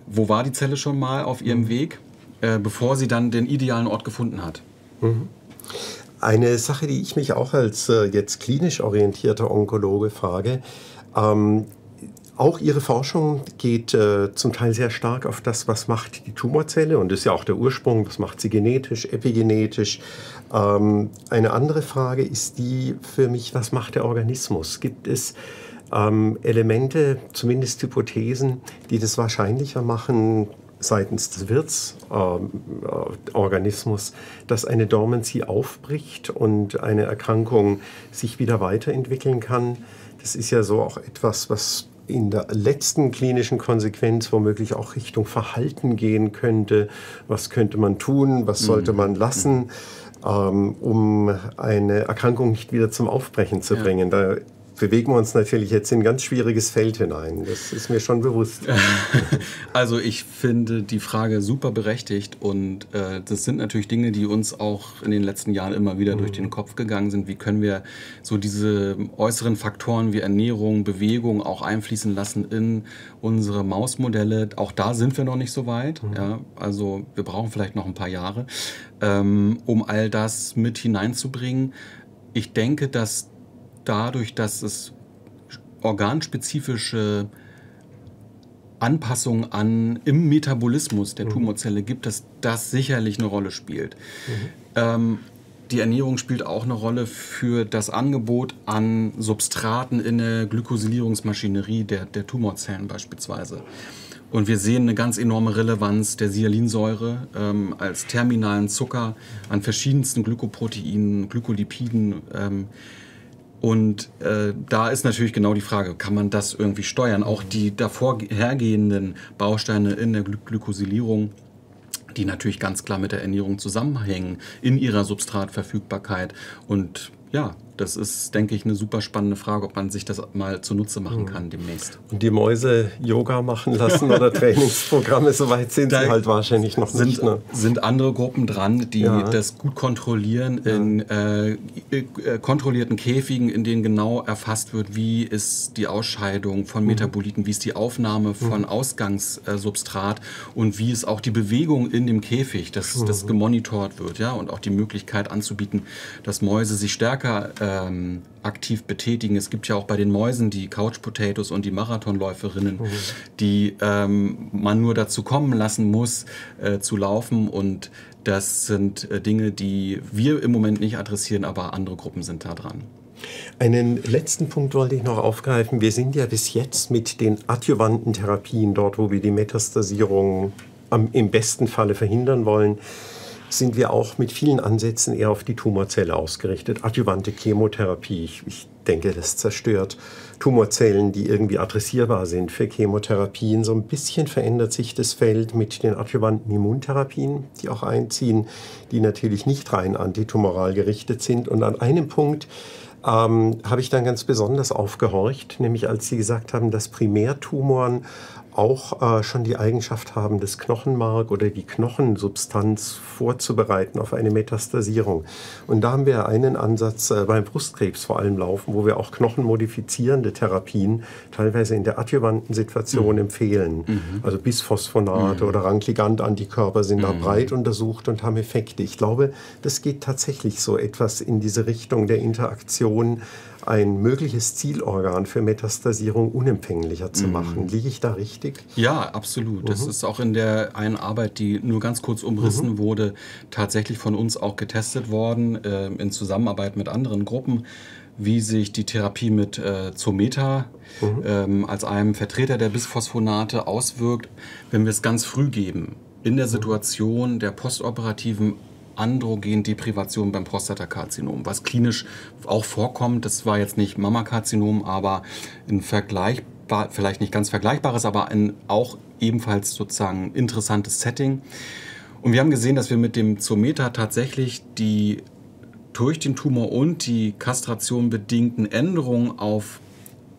wo war die Zelle schon mal auf ihrem mhm. Weg, äh, bevor sie dann den idealen Ort gefunden hat. Mhm. Eine Sache, die ich mich auch als äh, jetzt klinisch orientierter Onkologe frage, ähm, auch Ihre Forschung geht äh, zum Teil sehr stark auf das, was macht die Tumorzelle und ist ja auch der Ursprung, was macht sie genetisch, epigenetisch, ähm, eine andere Frage ist die für mich, was macht der Organismus? Gibt es ähm, Elemente, zumindest Hypothesen, die das wahrscheinlicher machen, seitens des Wirtsorganismus, ähm, äh, dass eine Dormancy aufbricht und eine Erkrankung sich wieder weiterentwickeln kann. Das ist ja so auch etwas, was in der letzten klinischen Konsequenz womöglich auch Richtung Verhalten gehen könnte. Was könnte man tun? Was sollte mhm. man lassen? Mhm. Ähm, um eine Erkrankung nicht wieder zum Aufbrechen zu bringen. Da bewegen wir uns natürlich jetzt in ein ganz schwieriges Feld hinein. Das ist mir schon bewusst. also ich finde die Frage super berechtigt und äh, das sind natürlich Dinge, die uns auch in den letzten Jahren immer wieder mhm. durch den Kopf gegangen sind. Wie können wir so diese äußeren Faktoren wie Ernährung, Bewegung auch einfließen lassen in unsere Mausmodelle? Auch da sind wir noch nicht so weit. Mhm. Ja? Also wir brauchen vielleicht noch ein paar Jahre, ähm, um all das mit hineinzubringen. Ich denke, dass dadurch, dass es organspezifische Anpassungen an im Metabolismus der mhm. Tumorzelle gibt, dass das sicherlich eine Rolle spielt. Mhm. Ähm, die Ernährung spielt auch eine Rolle für das Angebot an Substraten in der Glykosilierungsmaschinerie der, der Tumorzellen beispielsweise. Und wir sehen eine ganz enorme Relevanz der Sialinsäure ähm, als terminalen Zucker an verschiedensten Glykoproteinen, Glykolipiden. Ähm, und äh, da ist natürlich genau die Frage, kann man das irgendwie steuern? Auch die davor hergehenden Bausteine in der Gly Glykosylierung, die natürlich ganz klar mit der Ernährung zusammenhängen, in ihrer Substratverfügbarkeit. Und ja, das ist, denke ich, eine super spannende Frage, ob man sich das mal zunutze machen mhm. kann demnächst. Und die Mäuse Yoga machen lassen oder Trainingsprogramme, soweit sind da sie halt wahrscheinlich noch sind, nicht. Ne? Sind andere Gruppen dran, die ja. das gut kontrollieren ja. in äh, äh kontrollierten Käfigen, in denen genau erfasst wird, wie ist die Ausscheidung von mhm. Metaboliten, wie ist die Aufnahme mhm. von mhm. Ausgangssubstrat und wie ist auch die Bewegung in dem Käfig, dass mhm. das gemonitort wird, ja, und auch die Möglichkeit anzubieten, dass Mäuse sich stärker äh, ähm, aktiv betätigen. Es gibt ja auch bei den Mäusen die Couch Potatoes und die Marathonläuferinnen, mhm. die ähm, man nur dazu kommen lassen muss, äh, zu laufen. Und das sind äh, Dinge, die wir im Moment nicht adressieren, aber andere Gruppen sind da dran. Einen letzten Punkt wollte ich noch aufgreifen. Wir sind ja bis jetzt mit den adjuvanten Therapien dort, wo wir die Metastasierung am, im besten Falle verhindern wollen, sind wir auch mit vielen Ansätzen eher auf die Tumorzelle ausgerichtet. Adjuvante Chemotherapie, ich, ich denke, das zerstört Tumorzellen, die irgendwie adressierbar sind für Chemotherapien. So ein bisschen verändert sich das Feld mit den adjuvanten Immuntherapien, die auch einziehen, die natürlich nicht rein antitumoral gerichtet sind. Und an einem Punkt ähm, habe ich dann ganz besonders aufgehorcht, nämlich als Sie gesagt haben, dass Primärtumoren auch äh, schon die Eigenschaft haben, das Knochenmark oder die Knochensubstanz vorzubereiten auf eine Metastasierung. Und da haben wir einen Ansatz äh, beim Brustkrebs vor allem laufen, wo wir auch knochenmodifizierende Therapien teilweise in der adjuvanten Situation mhm. empfehlen. Mhm. Also Bisphosphonate mhm. oder Rankligant-Antikörper sind da mhm. breit untersucht und haben Effekte. Ich glaube, das geht tatsächlich so etwas in diese Richtung der Interaktion ein mögliches Zielorgan für Metastasierung unempfänglicher zu mhm. machen. Mhm. Liege ich da richtig? Ja, absolut. Mhm. Das ist auch in der einen Arbeit, die nur ganz kurz umrissen mhm. wurde, tatsächlich von uns auch getestet worden, äh, in Zusammenarbeit mit anderen Gruppen wie sich die Therapie mit äh, Zometa mhm. ähm, als einem Vertreter der Bisphosphonate auswirkt, wenn wir es ganz früh geben. In der mhm. Situation der postoperativen Androgendeprivation beim Prostatakarzinom, was klinisch auch vorkommt. Das war jetzt nicht Mammakarzinom, aber ein Vergleich, vielleicht nicht ganz vergleichbares, aber ein auch ebenfalls sozusagen interessantes Setting. Und wir haben gesehen, dass wir mit dem Zometa tatsächlich die durch den Tumor und die Kastration bedingten Änderungen auf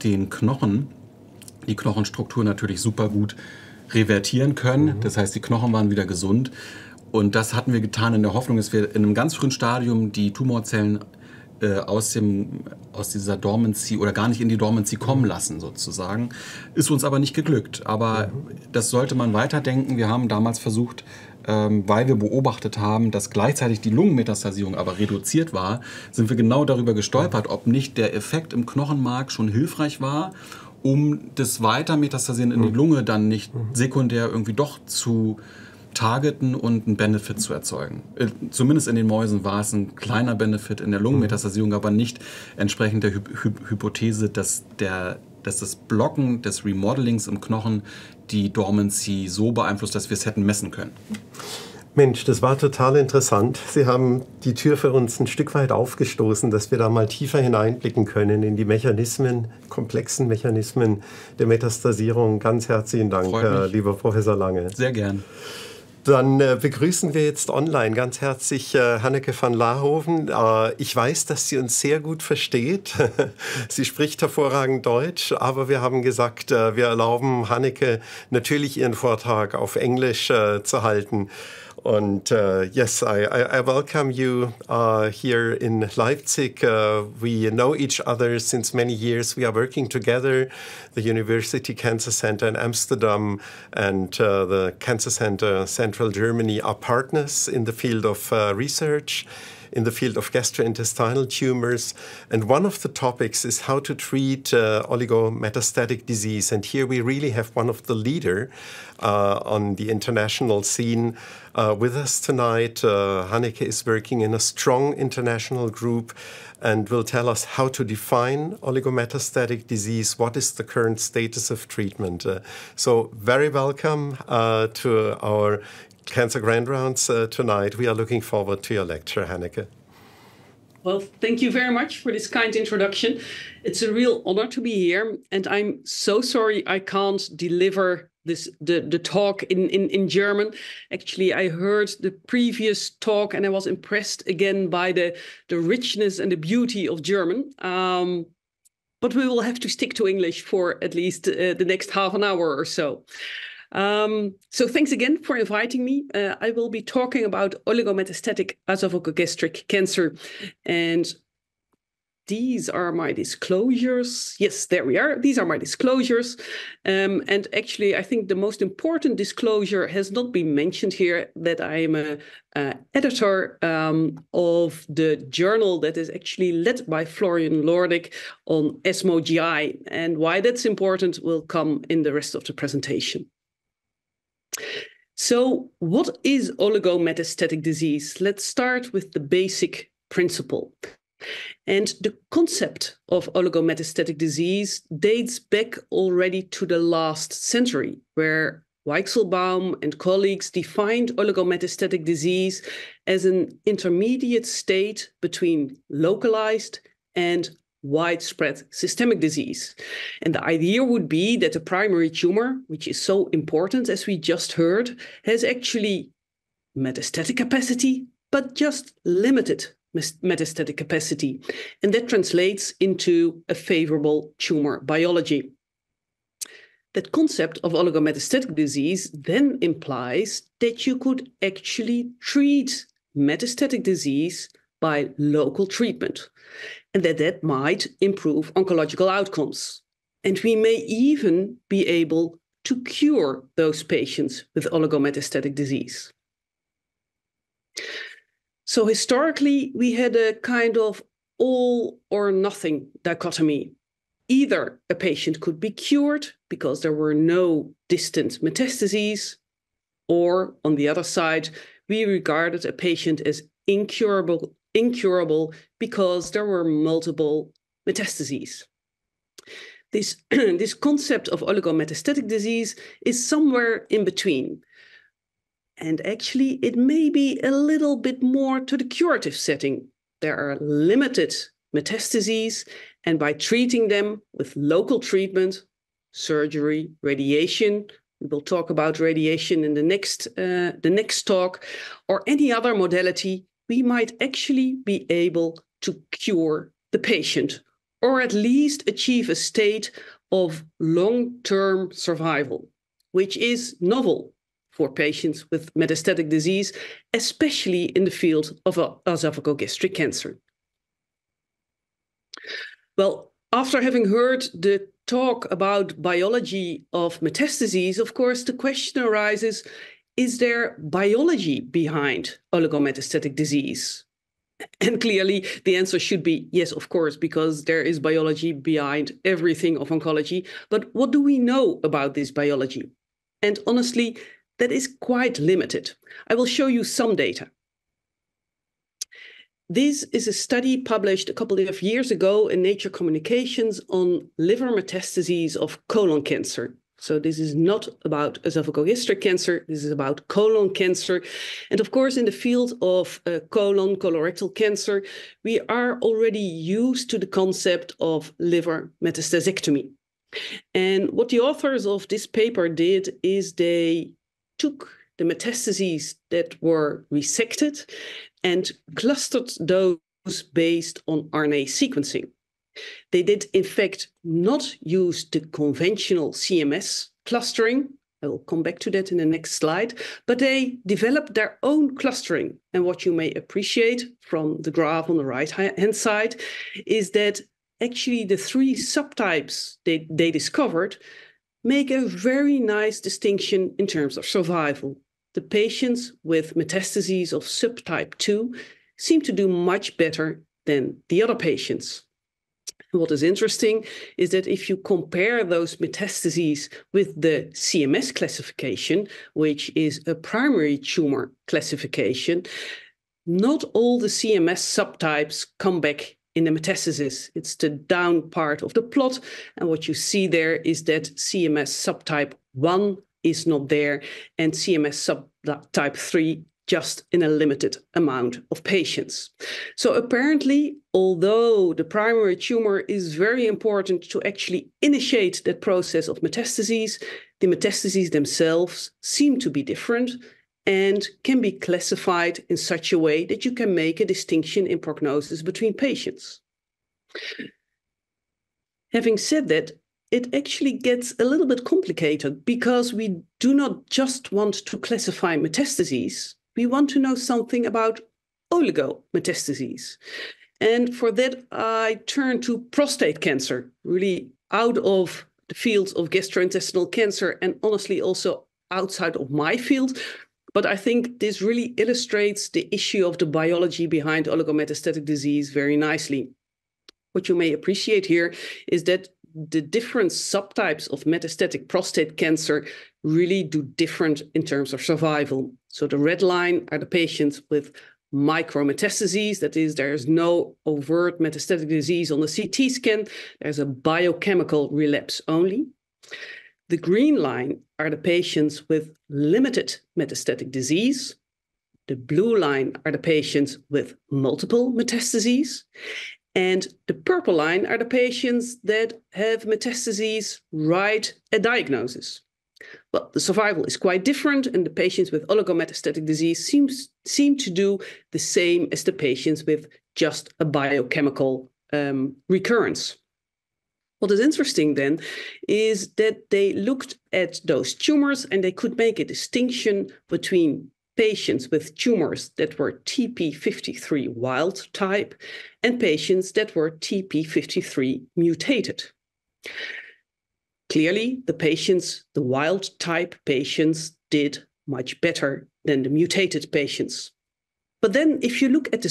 den Knochen, die Knochenstruktur natürlich super gut revertieren können. Mhm. Das heißt, die Knochen waren wieder gesund. Und das hatten wir getan in der Hoffnung, dass wir in einem ganz frühen Stadium die Tumorzellen äh, aus, dem, aus dieser Dormancy oder gar nicht in die Dormancy kommen lassen, sozusagen. Ist uns aber nicht geglückt. Aber mhm. das sollte man weiterdenken. Wir haben damals versucht, ähm, weil wir beobachtet haben, dass gleichzeitig die Lungenmetastasierung aber reduziert war, sind wir genau darüber gestolpert, ob nicht der Effekt im Knochenmark schon hilfreich war um das Weitermetastasieren in mhm. die Lunge dann nicht sekundär irgendwie doch zu targeten und einen Benefit zu erzeugen. Äh, zumindest in den Mäusen war es ein kleiner Benefit in der Lungenmetastasierung, aber nicht entsprechend der Hy Hy Hypothese, dass, der, dass das Blocken des Remodelings im Knochen die Dormancy so beeinflusst, dass wir es hätten messen können. Mensch, das war total interessant. Sie haben die Tür für uns ein Stück weit aufgestoßen, dass wir da mal tiefer hineinblicken können in die Mechanismen, komplexen Mechanismen der Metastasierung. Ganz herzlichen Dank, lieber Professor Lange. Sehr gern. Dann äh, begrüßen wir jetzt online ganz herzlich äh, Hanneke van Lahoven. Äh, ich weiß, dass sie uns sehr gut versteht. sie spricht hervorragend Deutsch, aber wir haben gesagt, äh, wir erlauben Hanneke natürlich ihren Vortrag auf Englisch äh, zu halten. And uh, äh, yes, I, I, welcome you uh, here in Leipzig. Uh, we know each other since many years. We are working together, the University Cancer Center in Amsterdam and uh, the Cancer Center Central Germany are partners in the field of uh, research in the field of gastrointestinal tumors. And one of the topics is how to treat uh, oligometastatic disease. And here we really have one of the leader uh, on the international scene. Uh, with us tonight, uh, Haneke is working in a strong international group and will tell us how to define oligometastatic disease, what is the current status of treatment. Uh, so, very welcome uh, to our Cancer Grand Rounds uh, tonight. We are looking forward to your lecture, Haneke. Well, thank you very much for this kind introduction. It's a real honor to be here, and I'm so sorry I can't deliver this the the talk in in in German. Actually, I heard the previous talk and I was impressed again by the the richness and the beauty of German. Um, but we will have to stick to English for at least uh, the next half an hour or so. Um, so thanks again for inviting me. Uh, I will be talking about oligometastatic esophagogastric cancer and these are my disclosures. Yes, there we are. These are my disclosures. Um, and actually, I think the most important disclosure has not been mentioned here that I am a, a editor um, of the journal that is actually led by Florian Lordick on SMOGI. And why that's important will come in the rest of the presentation. So, what is oligometastatic disease? Let's start with the basic principle. And the concept of oligometastatic disease dates back already to the last century, where Weichselbaum and colleagues defined oligometastatic disease as an intermediate state between localized and widespread systemic disease. And the idea would be that the primary tumor, which is so important as we just heard, has actually metastatic capacity, but just limited metastatic capacity. And that translates into a favorable tumor biology. That concept of oligometastatic disease then implies that you could actually treat metastatic disease by local treatment, and that that might improve oncological outcomes. And we may even be able to cure those patients with oligometastatic disease. So historically, we had a kind of all or nothing dichotomy. Either a patient could be cured because there were no distant metastases, or on the other side, we regarded a patient as incurable, incurable because there were multiple metastases. This, this concept of oligometastatic disease is somewhere in between. And actually, it may be a little bit more to the curative setting. There are limited metastases, and by treating them with local treatment, surgery, radiation, we'll talk about radiation in the next uh, the next talk, or any other modality, we might actually be able to cure the patient, or at least achieve a state of long-term survival, which is novel for patients with metastatic disease, especially in the field of esophageal gastric cancer. Well, after having heard the talk about biology of metastases, of course, the question arises, is there biology behind oligometastatic disease? And clearly, the answer should be yes, of course, because there is biology behind everything of oncology. But what do we know about this biology? And honestly, that is quite limited. I will show you some data. This is a study published a couple of years ago in Nature Communications on liver metastases of colon cancer. So this is not about esophagogastric cancer. This is about colon cancer. And of course, in the field of uh, colon, colorectal cancer, we are already used to the concept of liver metastasectomy. And what the authors of this paper did is they took the metastases that were resected and clustered those based on RNA sequencing. They did, in fact, not use the conventional CMS clustering. I will come back to that in the next slide. But they developed their own clustering. And what you may appreciate from the graph on the right hand side is that actually the three subtypes they, they discovered make a very nice distinction in terms of survival. The patients with metastases of subtype 2 seem to do much better than the other patients. What is interesting is that if you compare those metastases with the CMS classification, which is a primary tumor classification, not all the CMS subtypes come back in the metastasis. It's the down part of the plot. And what you see there is that CMS subtype 1 is not there and CMS subtype 3 just in a limited amount of patients. So apparently, although the primary tumor is very important to actually initiate that process of metastases, the metastases themselves seem to be different and can be classified in such a way that you can make a distinction in prognosis between patients. Having said that, it actually gets a little bit complicated because we do not just want to classify metastases, we want to know something about oligometastases. And for that, I turn to prostate cancer, really out of the field of gastrointestinal cancer and honestly also outside of my field but I think this really illustrates the issue of the biology behind oligometastatic disease very nicely. What you may appreciate here is that the different subtypes of metastatic prostate cancer really do different in terms of survival. So the red line are the patients with micrometastases. That is, there is no overt metastatic disease on the CT scan. There's a biochemical relapse only. The green line are the patients with limited metastatic disease. The blue line are the patients with multiple metastases. And the purple line are the patients that have metastases right at diagnosis. Well, the survival is quite different, and the patients with oligometastatic disease seems, seem to do the same as the patients with just a biochemical um, recurrence. What is interesting then is that they looked at those tumors and they could make a distinction between patients with tumors that were TP53 wild type and patients that were TP53 mutated. Clearly, the patients, the wild type patients, did much better than the mutated patients. But then, if you look at the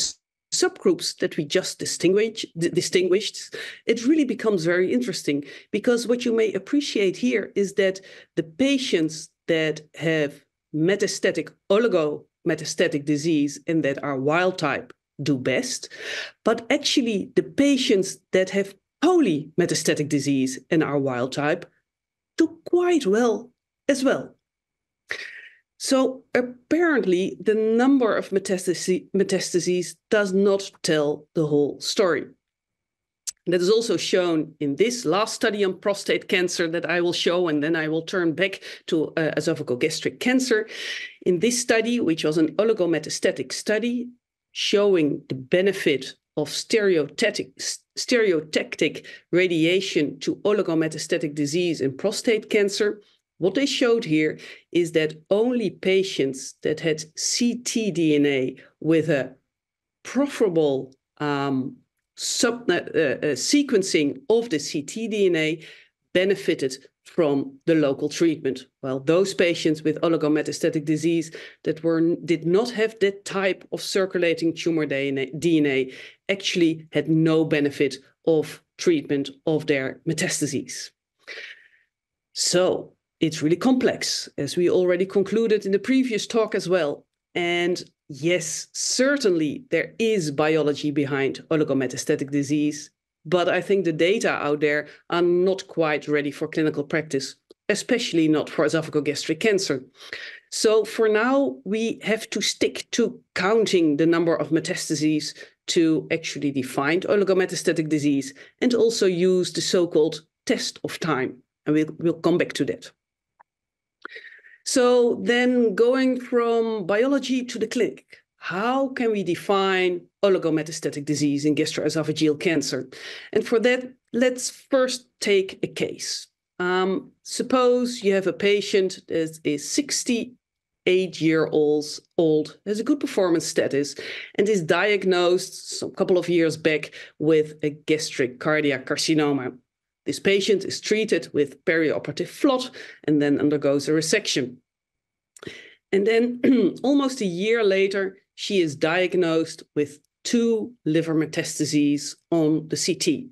subgroups that we just distinguish, distinguished, it really becomes very interesting because what you may appreciate here is that the patients that have metastatic oligometastatic disease and that are wild type do best, but actually the patients that have polymetastatic disease and are wild type do quite well as well. So apparently, the number of metastases, metastases does not tell the whole story. That is also shown in this last study on prostate cancer that I will show, and then I will turn back to uh, esophageal gastric cancer. In this study, which was an oligometastatic study showing the benefit of stereotactic, stereotactic radiation to oligometastatic disease in prostate cancer, what they showed here is that only patients that had ctDNA with a preferable um, sub, uh, uh, uh, sequencing of the ctDNA benefited from the local treatment. Well, those patients with oligometastatic disease that were did not have that type of circulating tumor DNA, DNA actually had no benefit of treatment of their metastases. So it's really complex, as we already concluded in the previous talk as well. And yes, certainly there is biology behind oligometastatic disease, but I think the data out there are not quite ready for clinical practice, especially not for esophagogastric cancer. So for now, we have to stick to counting the number of metastases to actually define oligometastatic disease and also use the so-called test of time. And we'll, we'll come back to that. So then going from biology to the clinic, how can we define oligometastatic disease in gastroesophageal cancer? And for that, let's first take a case. Um, suppose you have a patient that is 68 year olds old, has a good performance status, and is diagnosed a couple of years back with a gastric cardiac carcinoma. This patient is treated with perioperative flot and then undergoes a resection. And then almost a year later, she is diagnosed with two liver metastases on the CT.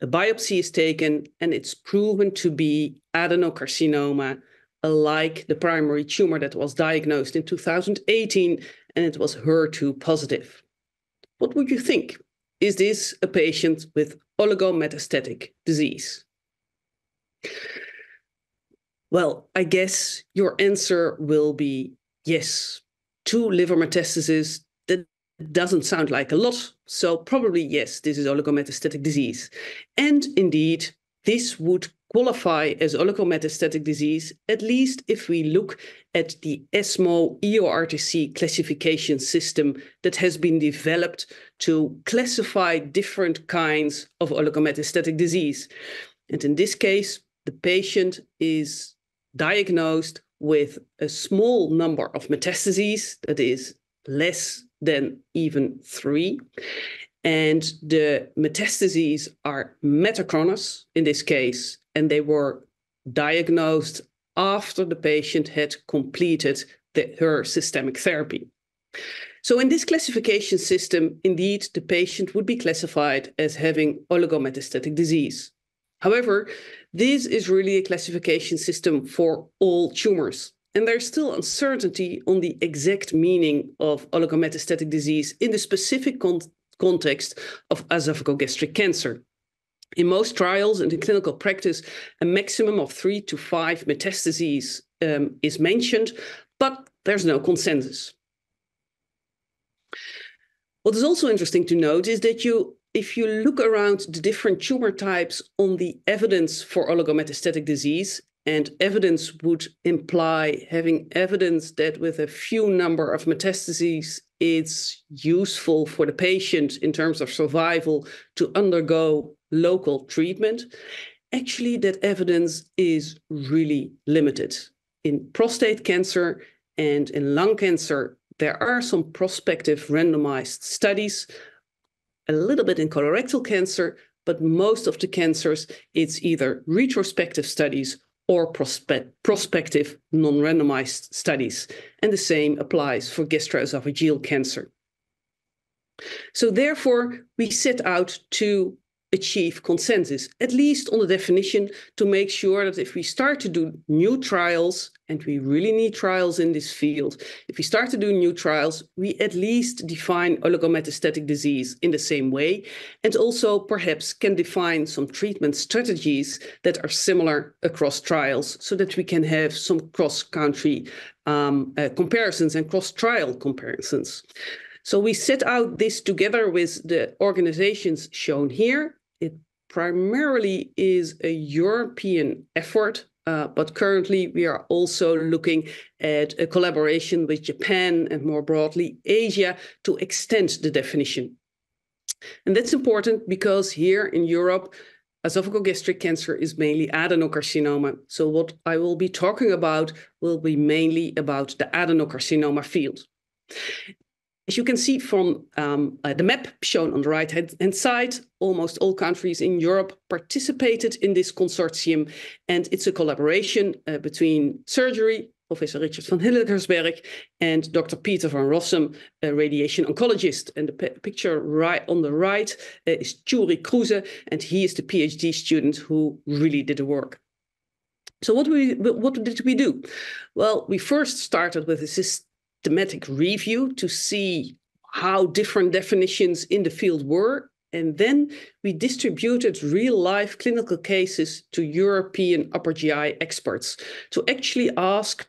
A biopsy is taken and it's proven to be adenocarcinoma, like the primary tumor that was diagnosed in 2018 and it was HER2 positive. What would you think? Is this a patient with oligometastatic disease? Well, I guess your answer will be yes. Two liver metastases, that doesn't sound like a lot. So, probably yes, this is oligometastatic disease. And indeed, this would qualify as oligometastatic disease, at least if we look at the ESMO EORTC classification system that has been developed to classify different kinds of oligometastatic disease. And in this case, the patient is diagnosed with a small number of metastases, that is less than even three. And the metastases are metachronous in this case, and they were diagnosed after the patient had completed the, her systemic therapy. So, in this classification system, indeed, the patient would be classified as having oligometastatic disease. However, this is really a classification system for all tumors. And there's still uncertainty on the exact meaning of oligometastatic disease in the specific con- context of esophagogastric cancer. In most trials and in clinical practice, a maximum of three to five metastases um, is mentioned, but there's no consensus. What is also interesting to note is that you, if you look around the different tumor types on the evidence for oligometastatic disease, and evidence would imply having evidence that with a few number of metastases, it's useful for the patient in terms of survival to undergo local treatment. Actually, that evidence is really limited. In prostate cancer and in lung cancer, there are some prospective randomized studies, a little bit in colorectal cancer, but most of the cancers, it's either retrospective studies or prospective non-randomized studies. And the same applies for gastroesophageal cancer. So therefore, we set out to achieve consensus, at least on the definition, to make sure that if we start to do new trials, and we really need trials in this field, if we start to do new trials, we at least define oligometastatic disease in the same way, and also perhaps can define some treatment strategies that are similar across trials so that we can have some cross country um, uh, comparisons and cross trial comparisons. So we set out this together with the organizations shown here primarily is a European effort. Uh, but currently, we are also looking at a collaboration with Japan and more broadly Asia to extend the definition. And that's important because here in Europe, esophageal gastric cancer is mainly adenocarcinoma. So, what I will be talking about will be mainly about the adenocarcinoma field. As you can see from um, uh, the map shown on the right hand side, almost all countries in Europe participated in this consortium. And it's a collaboration uh, between surgery, Professor Richard van Hillegersberg, and Dr. Peter van Rossum, a radiation oncologist. And the picture right on the right uh, is Churi Kruse, and he is the PhD student who really did the work. So what we what did we do? Well, we first started with a thematic review to see how different definitions in the field were. And then we distributed real life clinical cases to European upper GI experts to actually ask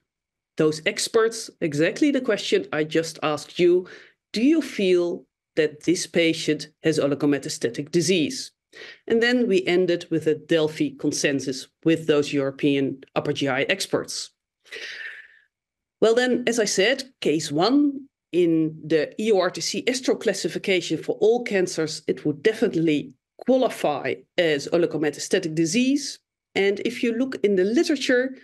those experts exactly the question I just asked you Do you feel that this patient has oligometastatic disease? And then we ended with a Delphi consensus with those European upper GI experts. Well, then, as I said, case one in the EORTC ESTRO classification for all cancers, it would definitely qualify as oligometastatic disease. And if you look in the literature,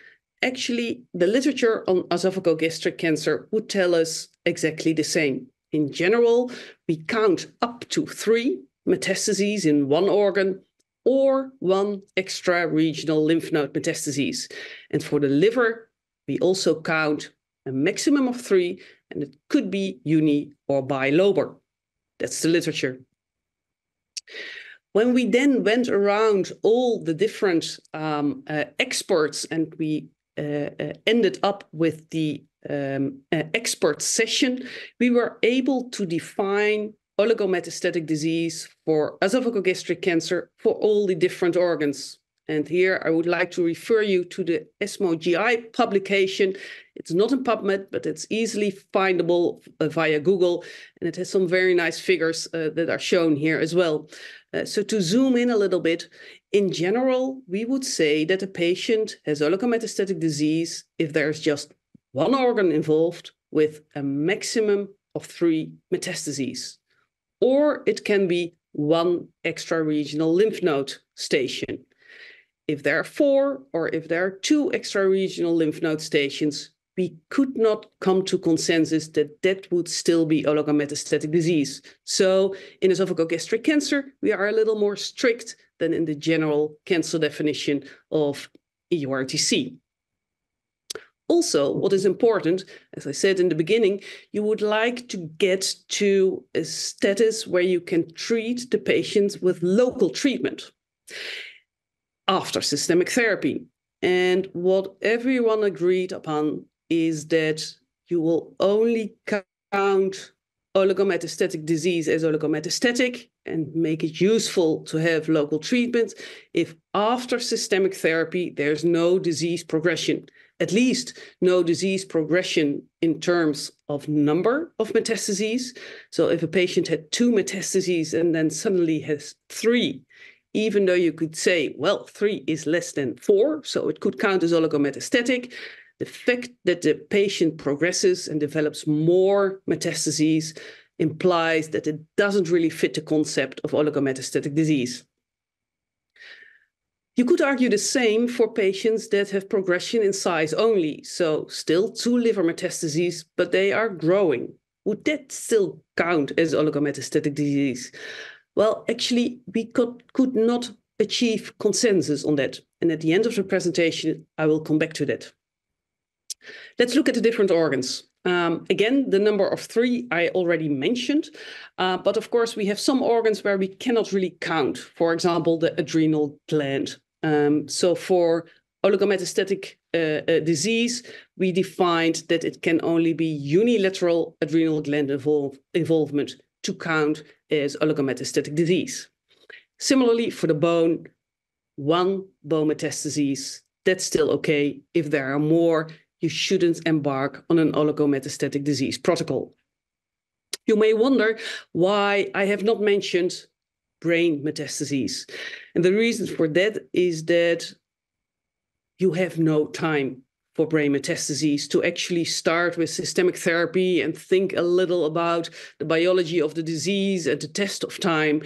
actually, the literature on esophagogastric cancer would tell us exactly the same. In general, we count up to three metastases in one organ or one extra regional lymph node metastases. And for the liver, we also count a maximum of three, and it could be uni or bilobar. That's the literature. When we then went around all the different um, uh, experts and we uh, uh, ended up with the um, uh, expert session, we were able to define oligometastatic disease for esophagogastric cancer for all the different organs. And here I would like to refer you to the ESMO GI publication. It's not in PubMed, but it's easily findable uh, via Google. And it has some very nice figures uh, that are shown here as well. Uh, so to zoom in a little bit, in general, we would say that a patient has oligometastatic disease if there's just one organ involved with a maximum of three metastases. Or it can be one extra regional lymph node station if there are four or if there are two extra regional lymph node stations, we could not come to consensus that that would still be oligometastatic disease. So in esophageal gastric cancer, we are a little more strict than in the general cancer definition of EURTC. Also, what is important, as I said in the beginning, you would like to get to a status where you can treat the patients with local treatment after systemic therapy. And what everyone agreed upon is that you will only count oligometastatic disease as oligometastatic and make it useful to have local treatment if after systemic therapy there's no disease progression, at least no disease progression in terms of number of metastases. So if a patient had two metastases and then suddenly has three, even though you could say, well, three is less than four, so it could count as oligometastatic, the fact that the patient progresses and develops more metastases implies that it doesn't really fit the concept of oligometastatic disease. You could argue the same for patients that have progression in size only, so still two liver metastases, but they are growing. Would that still count as oligometastatic disease? Well, actually, we could, could not achieve consensus on that. And at the end of the presentation, I will come back to that. Let's look at the different organs. Um, again, the number of three I already mentioned, uh, but of course we have some organs where we cannot really count, for example, the adrenal gland. Um, so for oligometastatic uh, uh disease, we defined that it can only be unilateral adrenal gland involvement to count is oligometastatic disease. Similarly, for the bone, one bone metastasis, that's still okay. If there are more, you shouldn't embark on an oligometastatic disease protocol. You may wonder why I have not mentioned brain metastases. And the reason for that is that you have no time for brain metastases to actually start with systemic therapy and think a little about the biology of the disease and the test of time.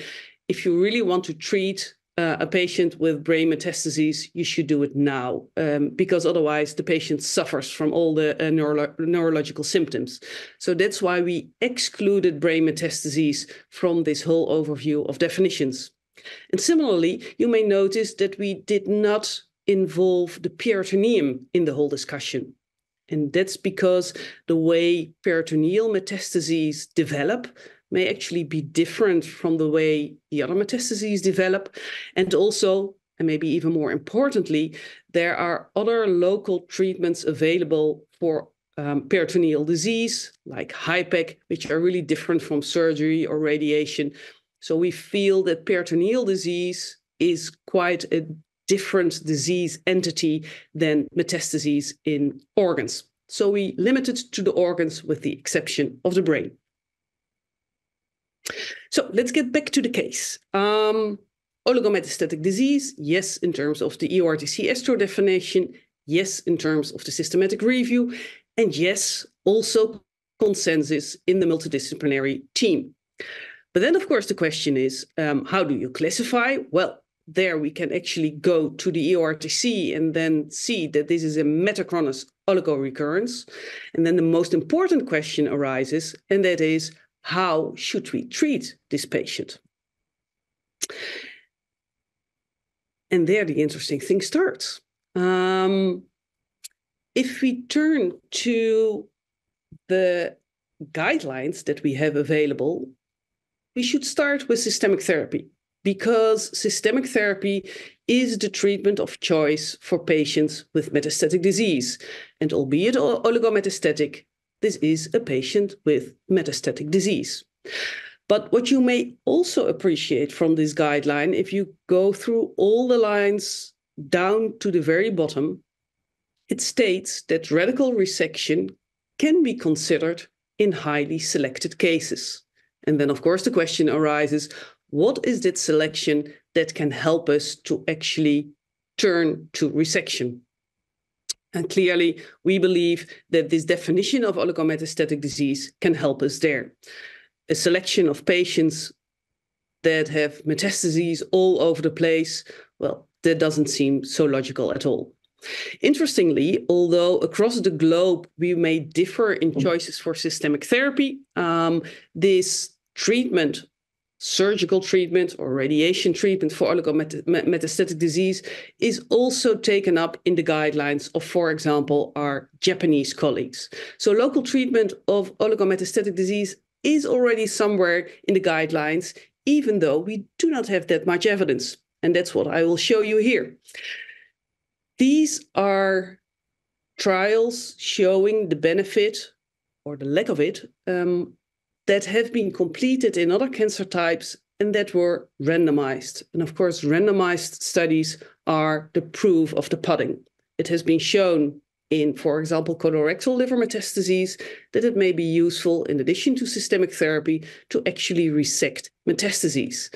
If you really want to treat uh, a patient with brain metastases, you should do it now um, because otherwise the patient suffers from all the uh, neuro- neurological symptoms. So that's why we excluded brain metastases from this whole overview of definitions. And similarly, you may notice that we did not involve the peritoneum in the whole discussion. And that's because the way peritoneal metastases develop may actually be different from the way the other metastases develop. And also, and maybe even more importantly, there are other local treatments available for um, peritoneal disease, like HIPEC, which are really different from surgery or radiation. So we feel that peritoneal disease is quite a different disease entity than metastases in organs. So we limit it to the organs with the exception of the brain. So let's get back to the case. Um, oligometastatic disease, yes, in terms of the EORTC ESTRO definition, yes, in terms of the systematic review, and yes, also consensus in the multidisciplinary team. But then, of course, the question is um, how do you classify? Well, there we can actually go to the EORTC and then see that this is a metachronous oligorecurrence. And then the most important question arises, and that is how should we treat this patient? And there the interesting thing starts. Um, if we turn to the guidelines that we have available, we should start with systemic therapy because systemic therapy is the treatment of choice for patients with metastatic disease. And albeit oligometastatic, this is a patient with metastatic disease. But what you may also appreciate from this guideline, if you go through all the lines down to the very bottom, it states that radical resection can be considered in highly selected cases. And then, of course, the question arises what is that selection that can help us to actually turn to resection? And clearly, we believe that this definition of oligometastatic disease can help us there. A selection of patients that have metastases all over the place, well, that doesn't seem so logical at all. Interestingly, although across the globe we may differ in mm. choices for systemic therapy, um, this treatment surgical treatment or radiation treatment for oligometastatic disease is also taken up in the guidelines of, for example, our Japanese colleagues. So local treatment of oligometastatic disease is already somewhere in the guidelines, even though we do not have that much evidence. And that's what I will show you here. These are trials showing the benefit or the lack of it um, that have been completed in other cancer types and that were randomized. And of course, randomized studies are the proof of the pudding. It has been shown in, for example, colorectal liver metastases that it may be useful, in addition to systemic therapy, to actually resect metastases.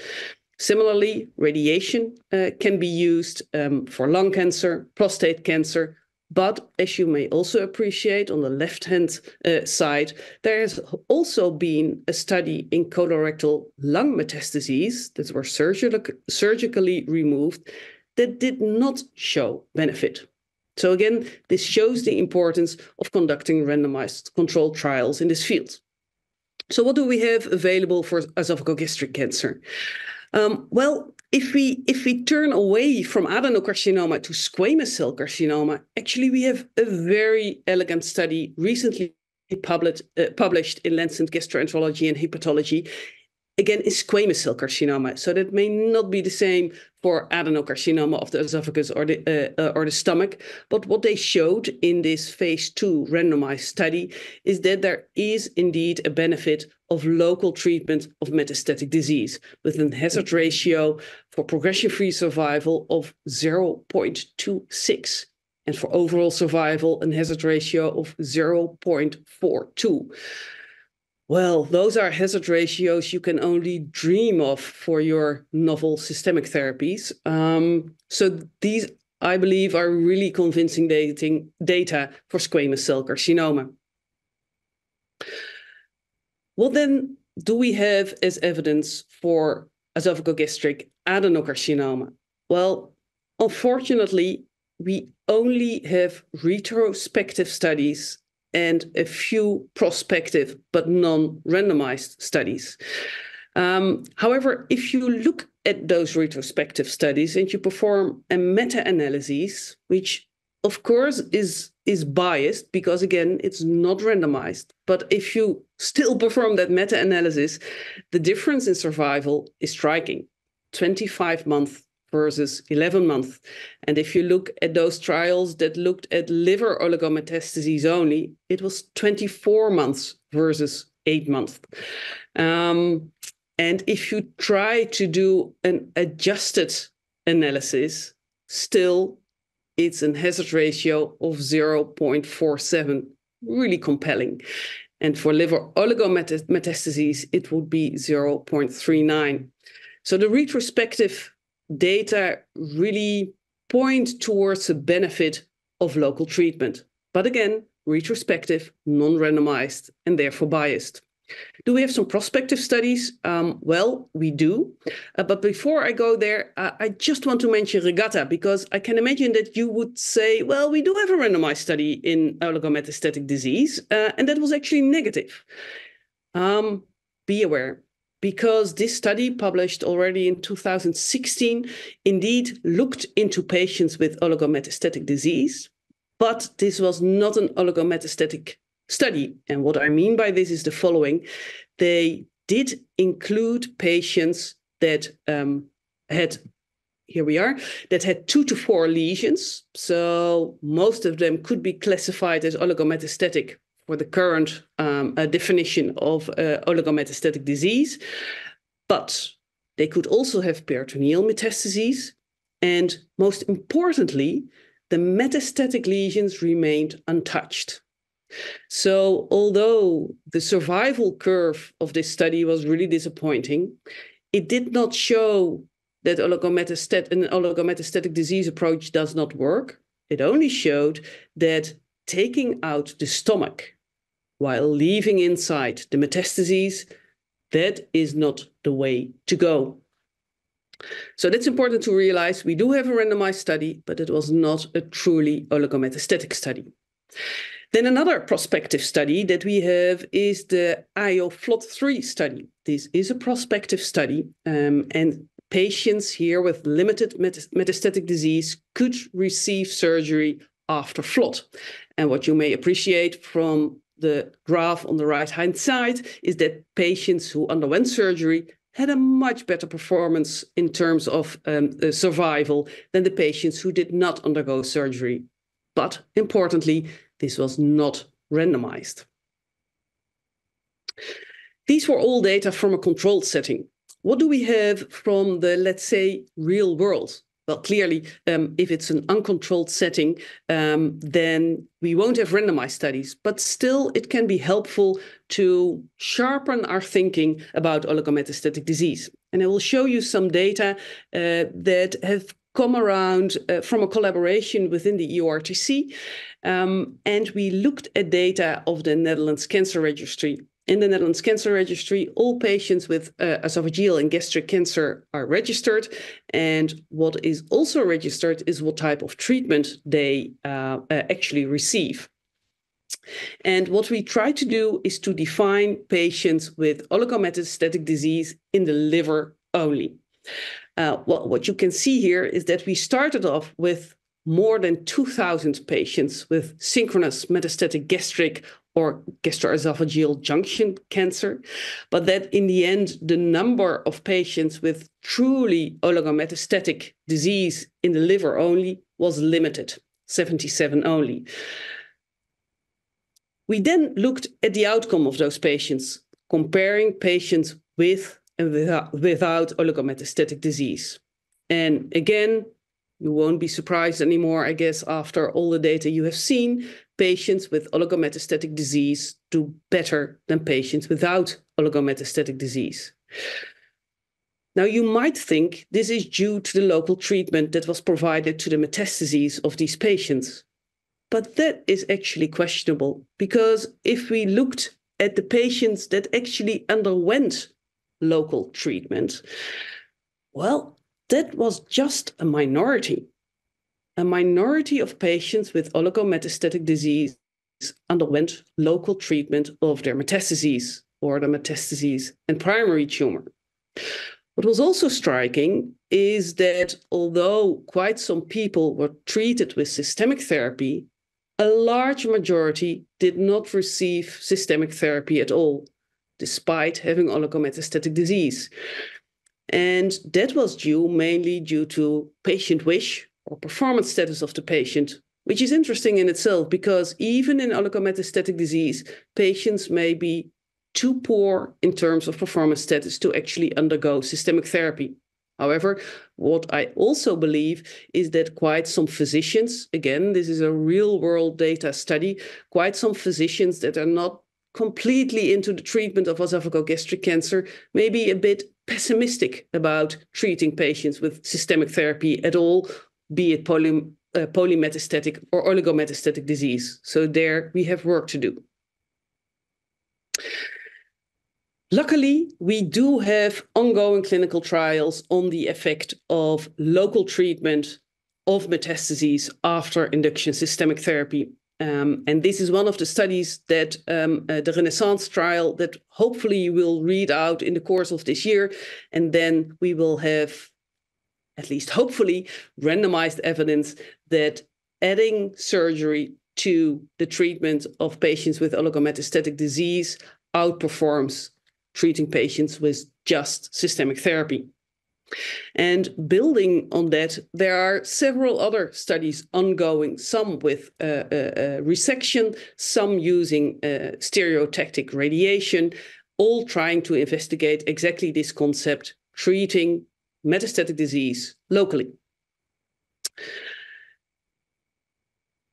Similarly, radiation uh, can be used um, for lung cancer, prostate cancer, but as you may also appreciate, on the left hand uh, side, there has also been a study in colorectal lung metastases that were surgic- surgically removed that did not show benefit. So, again, this shows the importance of conducting randomized controlled trials in this field. So, what do we have available for esophageal gastric cancer? Um, well, if we if we turn away from adenocarcinoma to squamous cell carcinoma, actually we have a very elegant study recently published uh, published in Lancet Gastroenterology and Hepatology. Again, is squamous cell carcinoma, so that may not be the same for adenocarcinoma of the esophagus or the uh, uh, or the stomach. But what they showed in this phase two randomized study is that there is indeed a benefit of local treatment of metastatic disease with a hazard ratio for progression free survival of 0.26 and for overall survival, a hazard ratio of 0.42. Well, those are hazard ratios you can only dream of for your novel systemic therapies. Um, so these, I believe, are really convincing dating data for squamous cell carcinoma. What then do we have as evidence for esophagogastric adenocarcinoma? Well, unfortunately, we only have retrospective studies and a few prospective but non randomized studies. Um, however, if you look at those retrospective studies and you perform a meta analysis, which of course is is biased because again it's not randomized but if you still perform that meta-analysis the difference in survival is striking 25 month versus 11 month and if you look at those trials that looked at liver oligometastases only it was 24 months versus 8 months um, and if you try to do an adjusted analysis still it's an hazard ratio of 0.47, really compelling. And for liver oligometastases, it would be 0.39. So the retrospective data really point towards the benefit of local treatment. But again, retrospective, non randomized, and therefore biased. Do we have some prospective studies? Um, well, we do. Uh, but before I go there, uh, I just want to mention Regatta because I can imagine that you would say, well, we do have a randomized study in oligometastatic disease, uh, and that was actually negative. Um, be aware, because this study, published already in 2016, indeed looked into patients with oligometastatic disease, but this was not an oligometastatic study. And what I mean by this is the following they did include patients that um, had here we are, that had two to four lesions. So most of them could be classified as oligometastatic for the current um, uh, definition of uh, oligometastatic disease. But they could also have peritoneal metastases. And most importantly, the metastatic lesions remained untouched. So, although the survival curve of this study was really disappointing, it did not show that an oligometastatic disease approach does not work. It only showed that taking out the stomach while leaving inside the metastases, that is not the way to go. So that's important to realize. We do have a randomized study, but it was not a truly oligometastatic study. Then another prospective study that we have is the IO FLOT3 study. This is a prospective study, um, and patients here with limited metastatic disease could receive surgery after FLOT. And what you may appreciate from the graph on the right-hand side is that patients who underwent surgery had a much better performance in terms of um, uh, survival than the patients who did not undergo surgery. But importantly, this was not randomized. These were all data from a controlled setting. What do we have from the, let's say, real world? Well, clearly, um, if it's an uncontrolled setting, um, then we won't have randomized studies, but still it can be helpful to sharpen our thinking about oligometastatic disease. And I will show you some data uh, that have come around uh, from a collaboration within the EORTC um, and we looked at data of the Netherlands Cancer Registry. In the Netherlands Cancer Registry, all patients with uh, esophageal and gastric cancer are registered. And what is also registered is what type of treatment they uh, uh actually receive. And what we try to do is to define patients with oligometastatic disease in the liver only. Uh, well, what you can see here is that we started off with more than 2,000 patients with synchronous metastatic gastric or gastroesophageal junction cancer, but that in the end, the number of patients with truly oligometastatic disease in the liver only was limited, 77 only. We then looked at the outcome of those patients, comparing patients with and without, oligometastatic disease. And again, you won't be surprised anymore, I guess, after all the data you have seen. Patients with oligometastatic disease do better than patients without oligometastatic disease. Now, you might think this is due to the local treatment that was provided to the metastases of these patients. But that is actually questionable because if we looked at the patients that actually underwent local treatment, well, that was just a minority, a minority of patients with oligometastatic disease underwent local treatment of their metastases or the metastases and primary tumor. What was also striking is that although quite some people were treated with systemic therapy, a large majority did not receive systemic therapy at all, despite having oligometastatic disease. And that was due mainly due to patient wish or performance status of the patient, which is interesting in itself because even in oligometastatic disease, patients may be too poor in terms of performance status to actually undergo systemic therapy. However, what I also believe is that quite some physicians, again, this is a real world data study, quite some physicians that are not completely into the treatment of esophageal gastric cancer, maybe a bit pessimistic about treating patients with systemic therapy at all, be it poly, uh, polymetastatic or oligometastatic disease. So there we have work to do. Luckily, we do have ongoing clinical trials on the effect of local treatment of metastases after induction systemic therapy um, and this is one of the studies that um, uh, the Renaissance trial that hopefully will read out in the course of this year. And then we will have, at least hopefully, randomized evidence that adding surgery to the treatment of patients with oligometastatic disease outperforms treating patients with just systemic therapy. And building on that, there are several other studies ongoing, some with uh, uh, uh, resection, some using uh, stereotactic radiation, all trying to investigate exactly this concept, treating metastatic disease locally.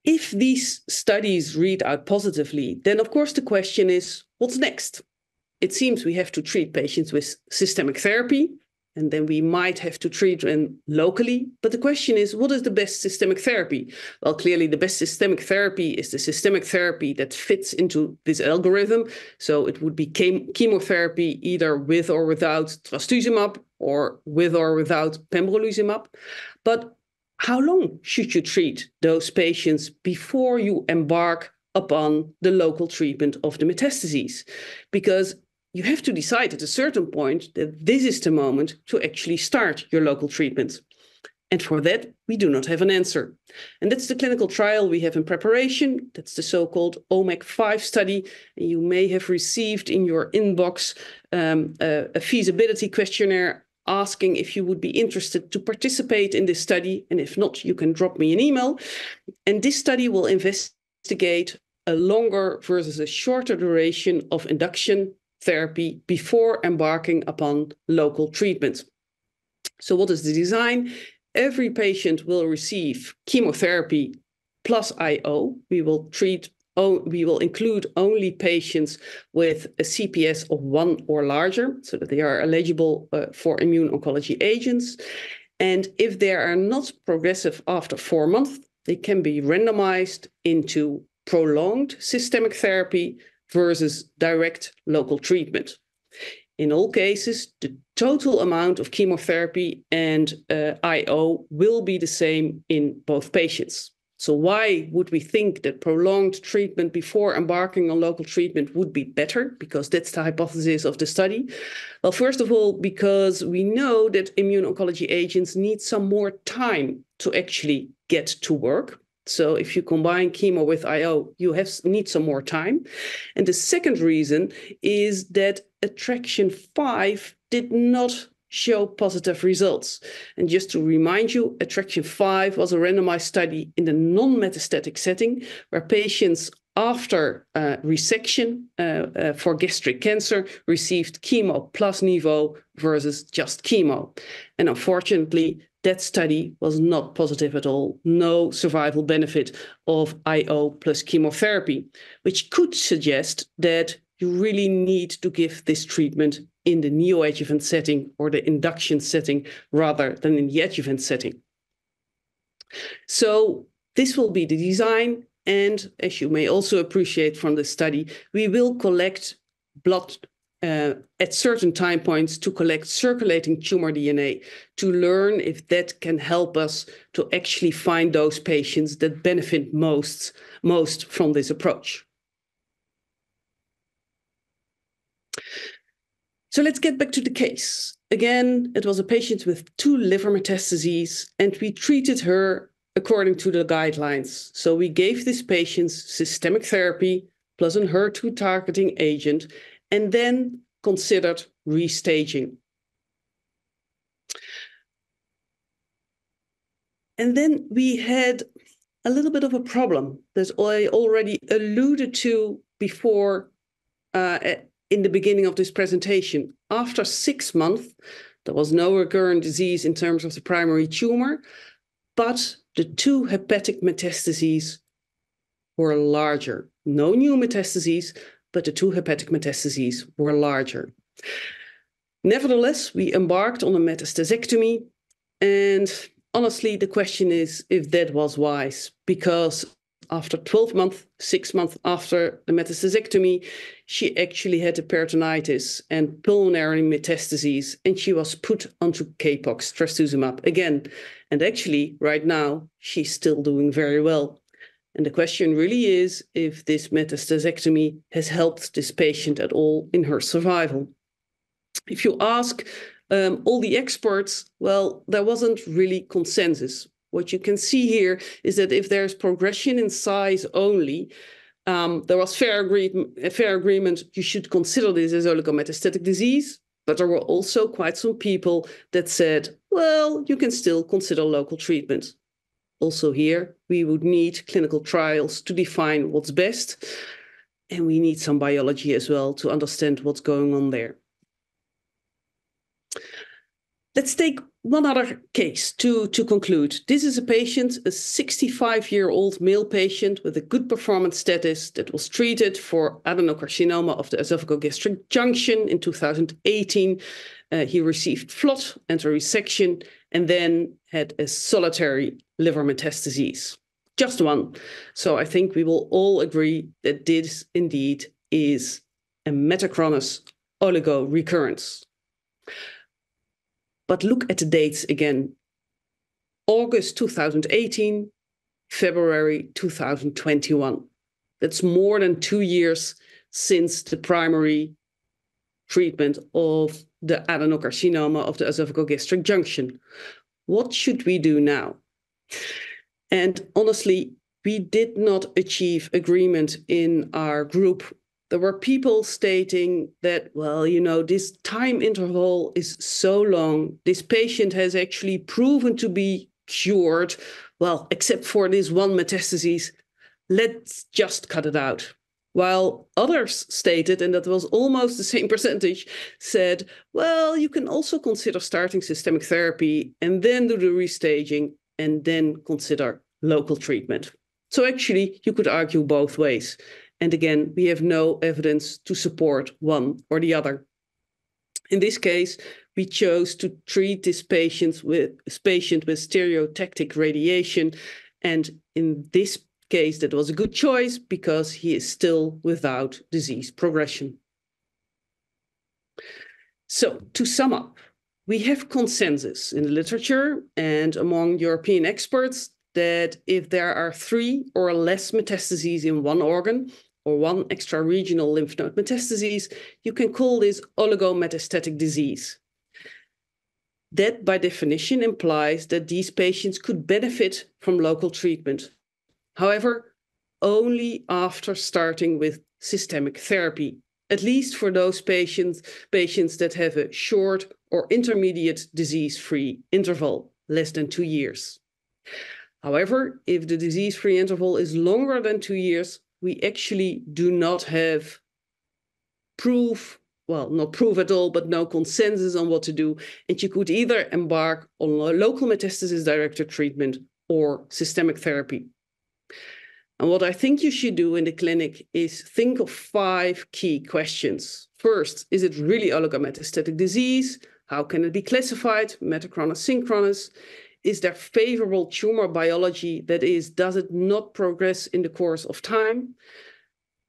If these studies read out positively, then of course the question is what's next? It seems we have to treat patients with systemic therapy, and then we might have to treat them locally. But the question is, what is the best systemic therapy? Well, clearly, the best systemic therapy is the systemic therapy that fits into this algorithm. So it would be chem- chemotherapy, either with or without trastuzumab, or with or without pembrolizumab. But how long should you treat those patients before you embark upon the local treatment of the metastases? Because you have to decide at a certain point that this is the moment to actually start your local treatment. And for that, we do not have an answer. And that's the clinical trial we have in preparation. That's the so called OMEC 5 study. you may have received in your inbox um, a, a feasibility questionnaire asking if you would be interested to participate in this study. And if not, you can drop me an email. And this study will investigate a longer versus a shorter duration of induction therapy before embarking upon local treatment. So, what is the design? Every patient will receive chemotherapy plus IO. We will treat we will include only patients with a CPS of one or larger, so that they are eligible uh, for immune oncology agents. And if they are not progressive after four months, they can be randomized into prolonged systemic therapy, versus direct local treatment. In all cases, the total amount of chemotherapy and uh, IO will be the same in both patients. So, why would we think that prolonged treatment before embarking on local treatment would be better? Because that's the hypothesis of the study. Well, first of all, because we know that immune oncology agents need some more time to actually get to work. So if you combine chemo with IO, you have need some more time. And the second reason is that attraction 5 did not show positive results. And just to remind you, attraction 5 was a randomized study in the non-metastatic setting where patients after uh, resection uh, uh, for gastric cancer received chemo plus nivo versus just chemo. And unfortunately, that study was not positive at all. No survival benefit of IO plus chemotherapy, which could suggest that you really need to give this treatment in the neoadjuvant setting or the induction setting rather than in the adjuvant setting. So, this will be the design. And as you may also appreciate from the study, we will collect blood uh, at certain time points to collect circulating tumor DNA to learn if that can help us to actually find those patients that benefit most, most from this approach. So let's get back to the case. Again, it was a patient with two liver metastases, and we treated her according to the guidelines. So we gave this patient systemic therapy plus an HER2 targeting agent and then considered restaging. And then we had a little bit of a problem that I already alluded to before uh, in the beginning of this presentation. After six months, there was no recurrent disease in terms of the primary tumor, but the two hepatic metastases were larger. No new metastases, but the two hepatic metastases were larger. Nevertheless, we embarked on a metastasectomy. And honestly, the question is if that was wise, because after 12 months, six months after the metastasectomy, she actually had a peritonitis and pulmonary metastases, and she was put onto Kpox, trastuzumab, again. And actually, right now, she's still doing very well. And the question really is if this metastasectomy has helped this patient at all in her survival. If you ask um, all the experts, well, there wasn't really consensus. What you can see here is that if there's progression in size only, um, there was fair, agree- fair agreement you should consider this as oligometastatic disease. But there were also quite some people that said, well, you can still consider local treatment. Also here, we would need clinical trials to define what's best, and we need some biology as well to understand what's going on there. Let's take one other case to, to conclude. This is a patient, a 65 year old male patient with a good performance status that was treated for adenocarcinoma of the esophagogastric junction in 2018. Uh, he received flot and a resection and then had a solitary liver metastasis. Just one. So I think we will all agree that this indeed is a metachronous oligo recurrence. But look at the dates again August 2018, February 2021. That's more than two years since the primary treatment of the adenocarcinoma of the esophagogastric junction. What should we do now? And honestly, we did not achieve agreement in our group there were people stating that, well, you know, this time interval is so long. This patient has actually proven to be cured, well, except for this one metastasis. Let's just cut it out. While others stated, and that was almost the same percentage, said, well, you can also consider starting systemic therapy and then do the restaging and then consider local treatment. So actually, you could argue both ways. And again, we have no evidence to support one or the other. In this case, we chose to treat this patient with, this patient with stereotactic radiation. And in this case, that was a good choice because he is still without disease progression. So, to sum up, we have consensus in the literature and among European experts that if there are three or less metastases in one organ, or one extra regional lymph node metastasis, you can call this oligometastatic disease. That, by definition, implies that these patients could benefit from local treatment. However, only after starting with systemic therapy, at least for those patients, patients that have a short or intermediate disease-free interval, less than two years. However, if the disease-free interval is longer than two years, we actually do not have proof well, not proof at all, but no consensus on what to do. And you could either embark on local metastasis directed treatment or systemic therapy. And what I think you should do in the clinic is think of five key questions. First, is it really oligometastatic disease? How can it be classified, metachronous, synchronous? is there favorable tumor biology that is, does it not progress in the course of time?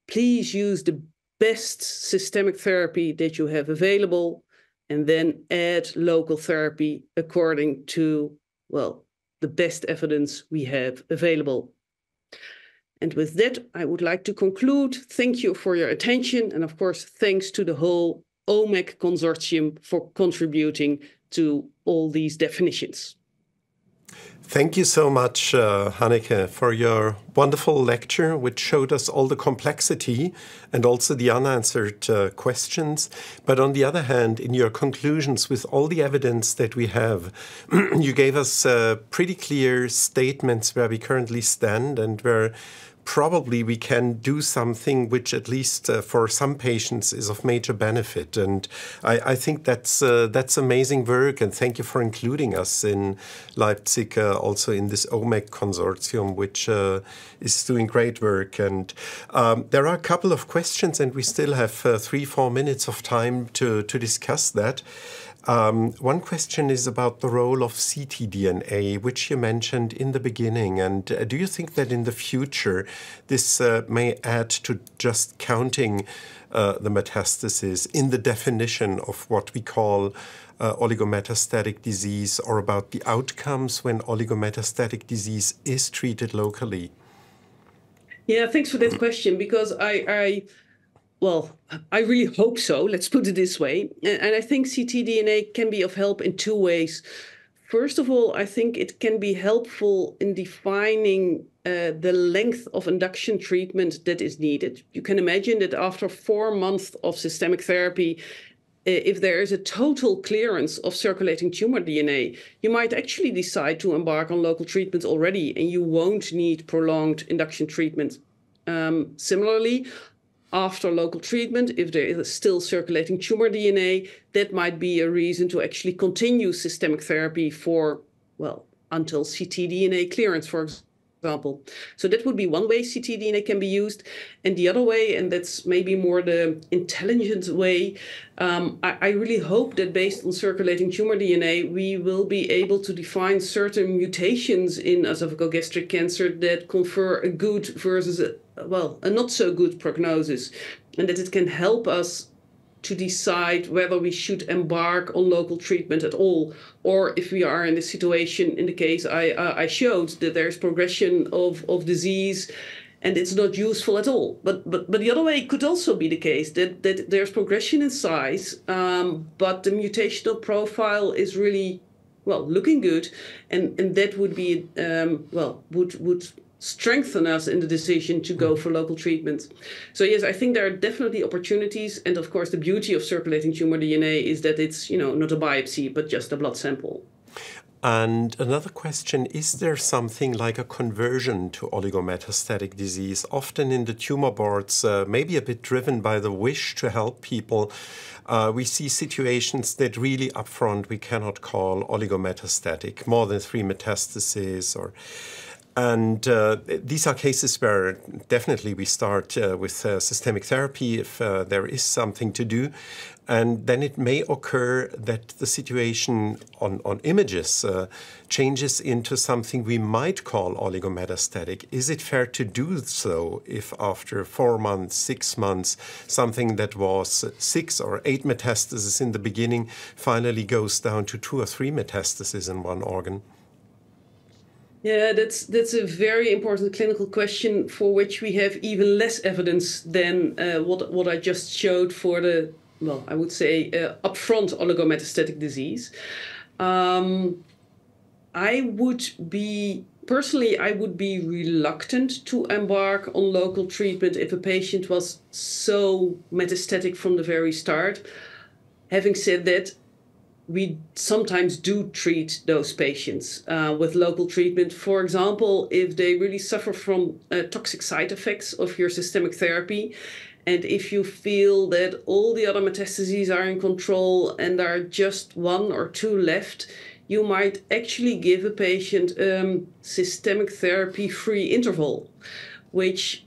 Please use the best systemic therapy that you have available and then add local therapy according to, well, the best evidence we have available. And with that, I would like to conclude. Thank you for your attention. And of course, thanks to the whole OMEC consortium for contributing to all these definitions. Thank you so much, uh, Hanneke, for your wonderful lecture, which showed us all the complexity and also the unanswered uh, questions. But on the other hand, in your conclusions, with all the evidence that we have, you gave us uh, pretty clear statements where we currently stand and where probably we can do something which, at least uh, for some patients, is of major benefit. And I, I think that's uh, that's amazing work. And thank you for including us in Leipzig, uh, also in this OMEC consortium, which uh, is doing great work. And um, there are a couple of questions, and we still have uh, three, four minutes of time to to discuss that. Um, one question is about the role of ctDNA, which you mentioned in the beginning. And uh, do you think that in the future this uh, may add to just counting uh, the metastasis in the definition of what we call uh, oligometastatic disease or about the outcomes when oligometastatic disease is treated locally? Yeah, thanks for that question because I, I well, I really hope so. Let's put it this way. And I think ctDNA can be of help in two ways. First of all, I think it can be helpful in defining uh, the length of induction treatment that is needed. You can imagine that after four months of systemic therapy, if there is a total clearance of circulating tumor DNA, you might actually decide to embark on local treatment already and you won't need prolonged induction treatment. Um, similarly, after local treatment, if there is still circulating tumor DNA, that might be a reason to actually continue systemic therapy for, well, until ctDNA clearance, for example. So that would be one way ctDNA can be used. And the other way, and that's maybe more the intelligent way, um, I, I really hope that based on circulating tumor DNA, we will be able to define certain mutations in esophageal gastric cancer that confer a good versus a uh, well, a not so good prognosis, and that it can help us to decide whether we should embark on local treatment at all, or if we are in the situation, in the case I, uh, I showed, that there's progression of, of disease and it's not useful at all. But, but, but the other way could also be the case that, that there's progression in size, um, but the mutational profile is really well looking good, and, and that would be um, well would would strengthen us in the decision to go for local treatment. So yes, I think there are definitely opportunities, and of course, the beauty of circulating tumor DNA is that it's you know not a biopsy but just a blood sample. And another question is there something like a conversion to oligometastatic disease, often in the tumor boards, uh, maybe a bit driven by the wish to help people? Uh, we see situations that really upfront we cannot call oligometastatic, more than three metastases or and uh, these are cases where definitely we start uh, with uh, systemic therapy if uh, there is something to do. And then it may occur that the situation on, on images uh, changes into something we might call oligometastatic. Is it fair to do so if after four months, six months, something that was six or eight metastases in the beginning finally goes down to two or three metastases in one organ? Yeah, that's that's a very important clinical question for which we have even less evidence than uh, what what I just showed for the well, I would say uh, upfront oligometastatic disease. Um, I would be personally, I would be reluctant to embark on local treatment if a patient was so metastatic from the very start. Having said that, we sometimes do treat those patients uh, with local treatment. For example, if they really suffer from uh, toxic side effects of your systemic therapy, and if you feel that all the other metastases are in control and there are just one or two left, you might actually give a patient um, systemic therapy free interval, which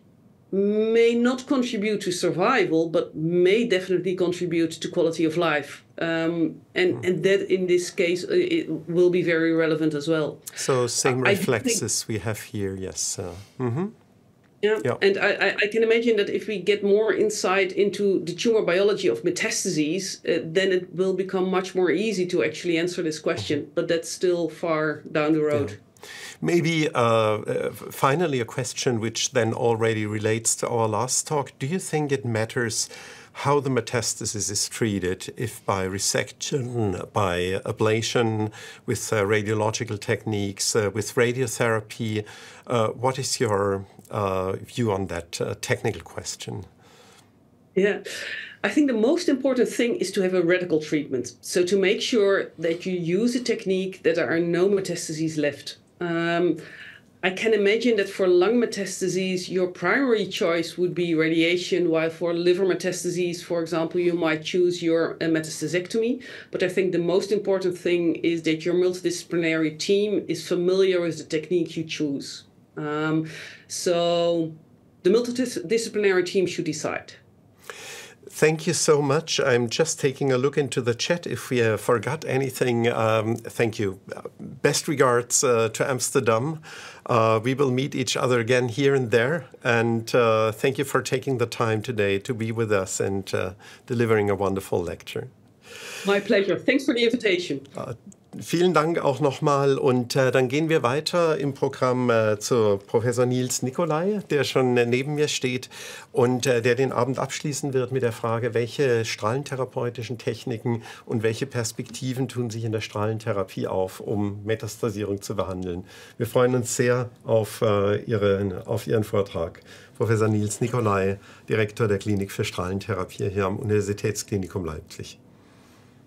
may not contribute to survival, but may definitely contribute to quality of life. Um, and hmm. and that in this case uh, it will be very relevant as well. So same reflexes we have here, yes. Uh, mm -hmm. Yeah. yeah. And I, I, can imagine that if we get more insight into the tumor biology of metastases, uh, then it will become much more easy to actually answer this question. Mm-hmm. But that's still far down the road. Yeah. Maybe uh, uh, finally, a question which then already relates to our last talk. Do you think it matters? how the metastasis is treated, if by resection, by ablation, with uh, radiological techniques, uh, with radiotherapy. Uh, what is your uh, view on that uh, technical question? Yeah. I think the most important thing is to have a radical treatment. So, to make sure that you use a technique that there are no metastases left. Um, I can imagine that for lung metastases, your primary choice would be radiation, while for liver metastases, for example, you might choose your uh, metastasectomy. But I think the most important thing is that your multidisciplinary team is familiar with the technique you choose. Um, so the multidisciplinary team should decide. Thank you so much. I'm just taking a look into the chat. If we uh, forgot anything, um, thank you. Best regards uh, to Amsterdam. Uh, we will meet each other again here and there. And uh, thank you for taking the time today to be with us and uh, delivering a wonderful lecture. My pleasure. Thanks for the invitation. Uh, vielen Dank auch nochmal. Und äh, dann gehen wir weiter im Programm äh, zu Professor Nils Nikolai, der schon äh, neben mir steht und äh, der den Abend abschließen wird mit der Frage, welche strahlentherapeutischen Techniken und welche Perspektiven tun sich in der Strahlentherapie auf, um Metastasierung zu behandeln. Wir freuen uns sehr auf, äh, Ihre, auf Ihren Vortrag. Professor Nils Nikolai, Direktor der Klinik für Strahlentherapie hier am Universitätsklinikum Leipzig.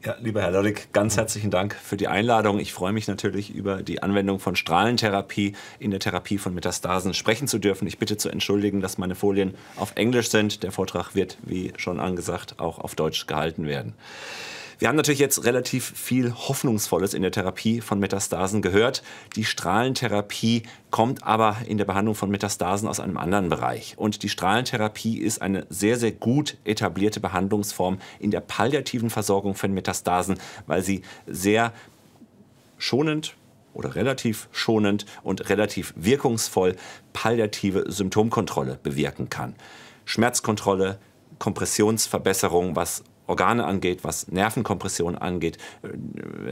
Ja, lieber Herr Lollig, ganz herzlichen Dank für die Einladung. Ich freue mich natürlich über die Anwendung von Strahlentherapie in der Therapie von Metastasen sprechen zu dürfen. Ich bitte zu entschuldigen, dass meine Folien auf Englisch sind. Der Vortrag wird, wie schon angesagt, auch auf Deutsch gehalten werden. Wir haben natürlich jetzt relativ viel Hoffnungsvolles in der Therapie von Metastasen gehört. Die Strahlentherapie kommt aber in der Behandlung von Metastasen aus einem anderen Bereich. Und die Strahlentherapie ist eine sehr, sehr gut etablierte Behandlungsform in der palliativen Versorgung von Metastasen, weil sie sehr schonend oder relativ schonend und relativ wirkungsvoll palliative Symptomkontrolle bewirken kann. Schmerzkontrolle, Kompressionsverbesserung, was Organe angeht, was Nervenkompression angeht, äh,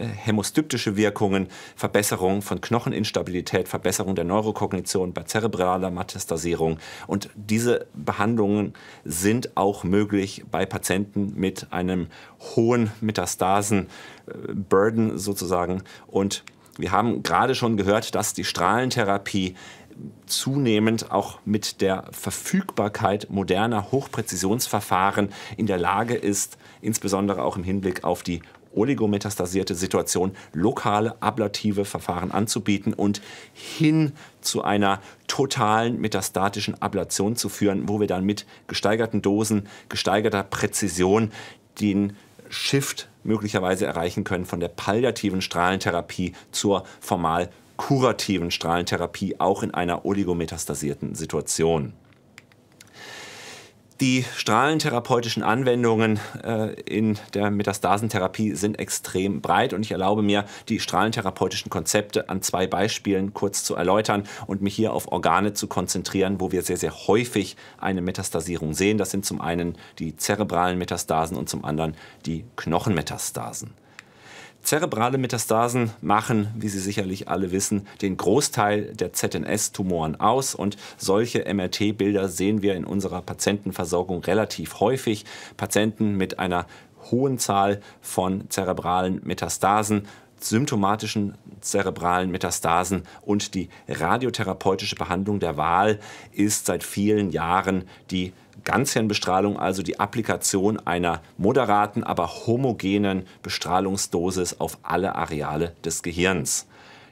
hämostyptische Wirkungen, Verbesserung von Knocheninstabilität, Verbesserung der Neurokognition bei zerebraler Metastasierung. Und diese Behandlungen sind auch möglich bei Patienten mit einem hohen Metastasen-Burden sozusagen. Und wir haben gerade schon gehört, dass die Strahlentherapie zunehmend auch mit der Verfügbarkeit moderner Hochpräzisionsverfahren in der Lage ist, insbesondere auch im Hinblick auf die oligometastasierte Situation lokale ablative Verfahren anzubieten und hin zu einer totalen metastatischen Ablation zu führen, wo wir dann mit gesteigerten Dosen, gesteigerter Präzision den Shift möglicherweise erreichen können von der palliativen Strahlentherapie zur formal kurativen Strahlentherapie auch in einer oligometastasierten Situation. Die strahlentherapeutischen Anwendungen äh, in der Metastasentherapie sind extrem breit und ich erlaube mir, die strahlentherapeutischen Konzepte an zwei Beispielen kurz zu erläutern und mich hier auf Organe zu konzentrieren, wo wir sehr, sehr häufig eine Metastasierung sehen. Das sind zum einen die zerebralen Metastasen und zum anderen die Knochenmetastasen. Zerebrale Metastasen machen, wie Sie sicherlich alle wissen, den Großteil der ZNS-Tumoren aus und solche MRT-Bilder sehen wir in unserer Patientenversorgung relativ häufig. Patienten mit einer hohen Zahl von zerebralen Metastasen symptomatischen zerebralen Metastasen und die radiotherapeutische Behandlung der Wahl ist seit vielen Jahren die Ganzhirnbestrahlung also die Applikation einer moderaten, aber homogenen Bestrahlungsdosis auf alle Areale des Gehirns.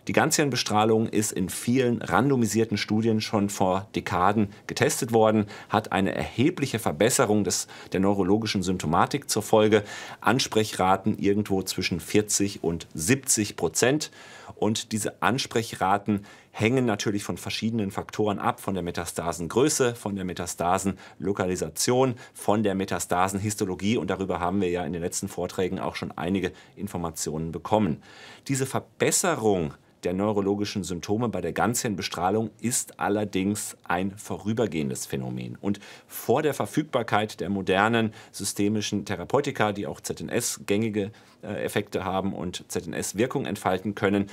Die Ganzhirnbestrahlung ist in vielen randomisierten Studien schon vor Dekaden getestet worden, hat eine erhebliche Verbesserung des, der neurologischen Symptomatik zur Folge, Ansprechraten irgendwo zwischen 40 und 70 Prozent. Und diese Ansprechraten hängen natürlich von verschiedenen Faktoren ab, von der Metastasengröße, von der Metastasenlokalisation, von der Metastasenhistologie und darüber haben wir ja in den letzten Vorträgen auch schon einige Informationen bekommen. Diese Verbesserung der neurologischen Symptome bei der Ganzhirnbestrahlung ist allerdings ein vorübergehendes Phänomen. Und vor der Verfügbarkeit der modernen systemischen Therapeutika, die auch ZNS-gängige äh, Effekte haben und ZNS-Wirkung entfalten können,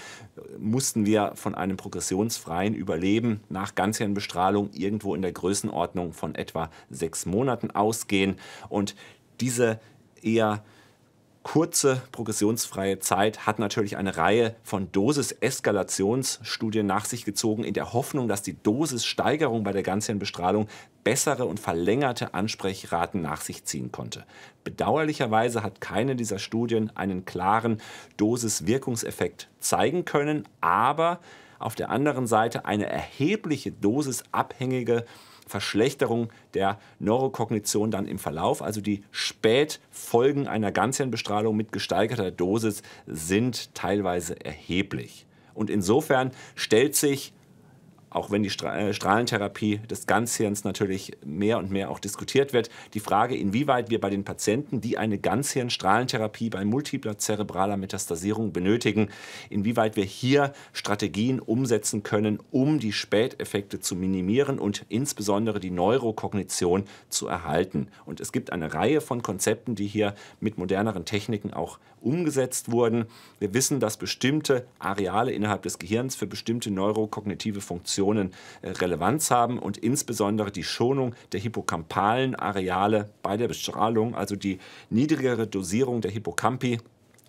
mussten wir von einem progressionsfreien Überleben nach Ganzhirnbestrahlung irgendwo in der Größenordnung von etwa sechs Monaten ausgehen. Und diese eher kurze progressionsfreie Zeit hat natürlich eine Reihe von Dosis-Eskalationsstudien nach sich gezogen, in der Hoffnung, dass die Dosissteigerung bei der Ganzhirnbestrahlung bessere und verlängerte Ansprechraten nach sich ziehen konnte. Bedauerlicherweise hat keine dieser Studien einen klaren Dosis-Wirkungseffekt zeigen können, aber auf der anderen Seite eine erhebliche dosisabhängige Verschlechterung der Neurokognition dann im Verlauf. Also die Spätfolgen einer Ganzhirnbestrahlung mit gesteigerter Dosis sind teilweise erheblich. Und insofern stellt sich auch wenn die äh, Strahlentherapie des Ganzhirns natürlich mehr und mehr auch diskutiert wird, die Frage, inwieweit wir bei den Patienten, die eine Ganzhirnstrahlentherapie bei multipler zerebraler Metastasierung benötigen, inwieweit wir hier Strategien umsetzen können, um die Späteffekte zu minimieren und insbesondere die Neurokognition zu erhalten. Und es gibt eine Reihe von Konzepten, die hier mit moderneren Techniken auch umgesetzt wurden. Wir wissen, dass bestimmte Areale innerhalb des Gehirns für bestimmte neurokognitive Funktionen Funktionen äh, Relevanz haben und insbesondere die Schonung der hippocampalen Areale bei der Bestrahlung, also die niedrigere Dosierung der Hippocampi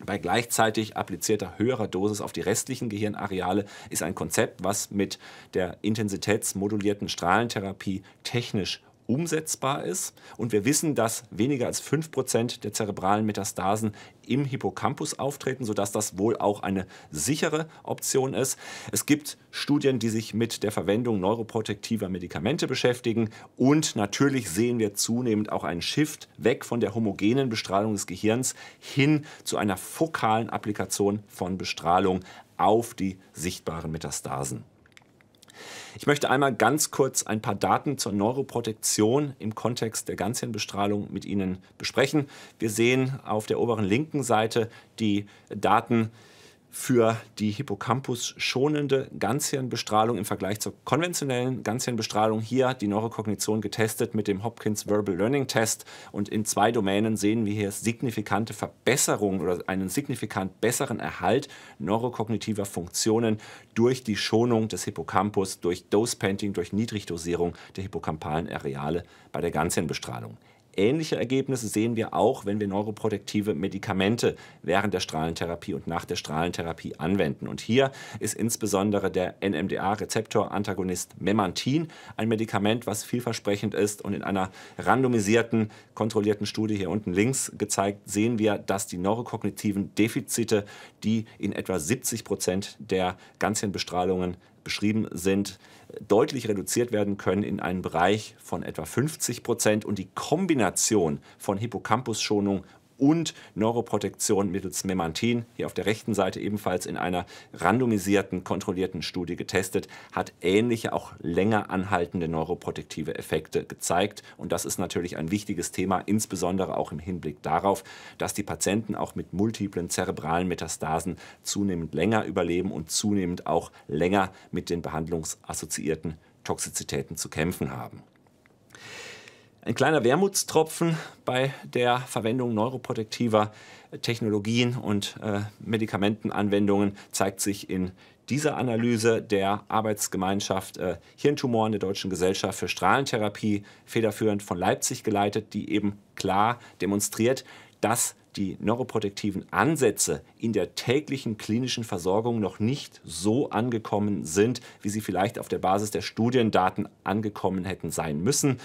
bei gleichzeitig applizierter höherer Dosis auf die restlichen Gehirnareale ist ein Konzept, was mit der intensitätsmodulierten Strahlentherapie technisch umsetzbar ist. Und wir wissen, dass weniger als 5% der zerebralen Metastasen im Hippocampus auftreten, sodass das wohl auch eine sichere Option ist. Es gibt Studien, die sich mit der Verwendung neuroprotektiver Medikamente beschäftigen. Und natürlich sehen wir zunehmend auch einen Shift weg von der homogenen Bestrahlung des Gehirns hin zu einer fokalen Applikation von Bestrahlung auf die sichtbaren Metastasen. Ich möchte einmal ganz kurz ein paar Daten zur Neuroprotektion im Kontext der Ganzhirnbestrahlung mit Ihnen besprechen. Wir sehen auf der oberen linken Seite die Daten, für die Hippocampus-schonende Ganzhirnbestrahlung im Vergleich zur konventionellen Ganzhirnbestrahlung hier die Neurokognition getestet mit dem Hopkins Verbal Learning Test. Und in zwei Domänen sehen wir hier signifikante Verbesserungen oder einen signifikant besseren Erhalt neurokognitiver Funktionen durch die Schonung des Hippocampus, durch Dose-Painting, durch Niedrigdosierung der hippocampalen Areale bei der Ganzhirnbestrahlung. Ähnliche Ergebnisse sehen wir auch, wenn wir neuroprotektive Medikamente während der Strahlentherapie und nach der Strahlentherapie anwenden. Und hier ist insbesondere der NMDA-Rezeptor-Antagonist Memantin ein Medikament, was vielversprechend ist. Und in einer randomisierten, kontrollierten Studie hier unten links gezeigt, sehen wir, dass die neurokognitiven Defizite, die in etwa 70 Prozent der Ganzhirnbestrahlungen beschrieben sind, deutlich reduziert werden können in einen Bereich von etwa 50 Prozent. Und die Kombination von Hippocampus-Schonung und Neuroprotektion mittels Memantin, hier auf der rechten Seite ebenfalls in einer randomisierten, kontrollierten Studie getestet, hat ähnliche, auch länger anhaltende neuroprotektive Effekte gezeigt. Und das ist natürlich ein wichtiges Thema, insbesondere auch im Hinblick darauf, dass die Patienten auch mit multiplen zerebralen Metastasen zunehmend länger überleben und zunehmend auch länger mit den behandlungsassoziierten Toxizitäten zu kämpfen haben. Ein kleiner Wermutstropfen bei der Verwendung neuroprotektiver Technologien und äh, Medikamentenanwendungen zeigt sich in dieser Analyse der Arbeitsgemeinschaft äh, Hirntumoren der Deutschen Gesellschaft für Strahlentherapie, federführend von Leipzig geleitet, die eben klar demonstriert, dass die neuroprotektiven Ansätze in der täglichen klinischen Versorgung noch nicht so angekommen sind, wie sie vielleicht auf der Basis der Studiendaten angekommen hätten sein müssen.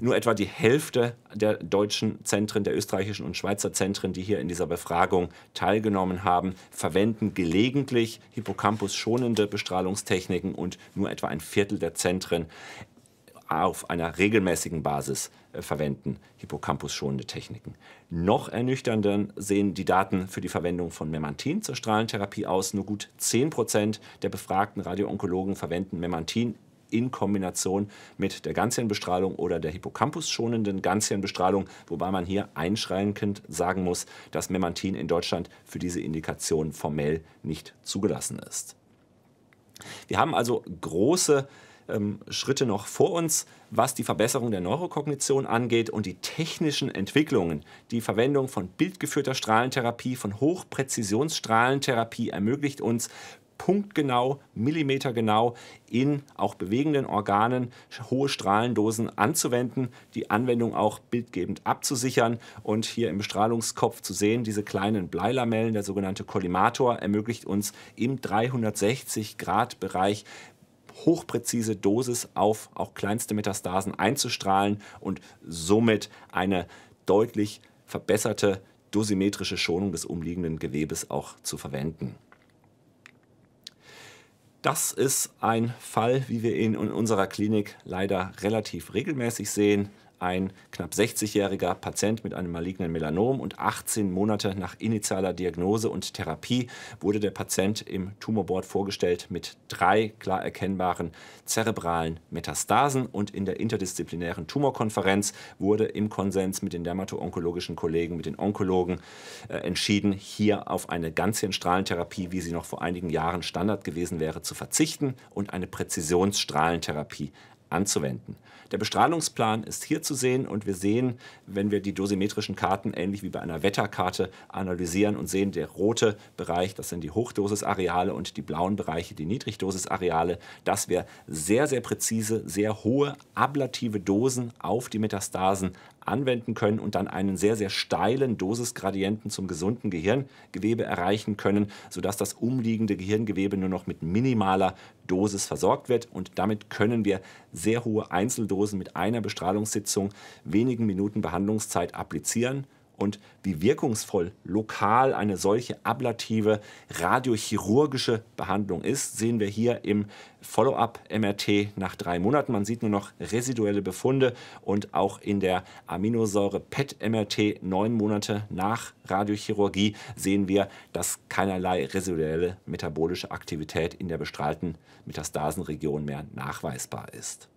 Nur etwa die Hälfte der deutschen Zentren, der österreichischen und Schweizer Zentren, die hier in dieser Befragung teilgenommen haben, verwenden gelegentlich Hippocampus schonende Bestrahlungstechniken und nur etwa ein Viertel der Zentren auf einer regelmäßigen Basis äh, verwenden, hippocampus-schonende Techniken. Noch ernüchternder sehen die Daten für die Verwendung von Memantin zur Strahlentherapie aus. Nur gut 10 Prozent der befragten Radioonkologen verwenden Memantin in Kombination mit der Ganzhirnbestrahlung oder der hippocampus-schonenden Ganzhirnbestrahlung, wobei man hier einschränkend sagen muss, dass Memantin in Deutschland für diese Indikation formell nicht zugelassen ist. Wir haben also große äh, ähm, Schritte noch vor uns, was die Verbesserung der Neurokognition angeht und die technischen Entwicklungen, die Verwendung von bildgeführter Strahlentherapie, von Hochpräzisionsstrahlentherapie ermöglicht uns, punktgenau, millimetergenau in auch bewegenden Organen hohe Strahlendosen anzuwenden, die Anwendung auch bildgebend abzusichern und hier im Strahlungskopf zu sehen, diese kleinen Bleilamellen, der sogenannte Kollimator, ermöglicht uns im 360-Grad-Bereich hochpräzise Dosis auf auch kleinste Metastasen einzustrahlen und somit eine deutlich verbesserte dosimetrische Schonung des umliegenden Gewebes auch zu verwenden. Das ist ein Fall, wie wir ihn in unserer Klinik leider relativ regelmäßig sehen ein knapp 60-jähriger Patient mit einem malignen Melanom und 18 Monate nach initialer Diagnose und Therapie wurde der Patient im Tumorboard vorgestellt mit drei klar erkennbaren zerebralen Metastasen und in der interdisziplinären Tumorkonferenz wurde im Konsens mit den dermato-onkologischen Kollegen, mit den Onkologen äh, entschieden, hier auf eine Ganzhirnstrahlentherapie, wie sie noch vor einigen Jahren Standard gewesen wäre, zu verzichten und eine Präzisionsstrahlentherapie anzuwenden. Der Bestrahlungsplan ist hier zu sehen und wir sehen, wenn wir die dosimetrischen Karten ähnlich wie bei einer Wetterkarte analysieren und sehen, der rote Bereich, das sind die Hochdosisareale und die blauen Bereiche, die Niedrigdosisareale, dass wir sehr, sehr präzise, sehr hohe ablative Dosen auf die Metastasen anwenden können und dann einen sehr, sehr steilen Dosisgradienten zum gesunden Gehirngewebe erreichen können, sodass das umliegende Gehirngewebe nur noch mit minimaler Dosis versorgt wird. Und damit können wir sehr hohe Einzeldosen mit einer Bestrahlungssitzung, wenigen Minuten Behandlungszeit applizieren und wie wirkungsvoll lokal eine solche ablative radiochirurgische Behandlung ist, sehen wir hier im Follow-up-MRT nach drei Monaten. Man sieht nur noch residuelle Befunde und auch in der Aminosäure-PET-MRT neun Monate nach Radiochirurgie sehen wir, dass keinerlei residuelle metabolische Aktivität in der bestrahlten Metastasenregion mehr nachweisbar ist.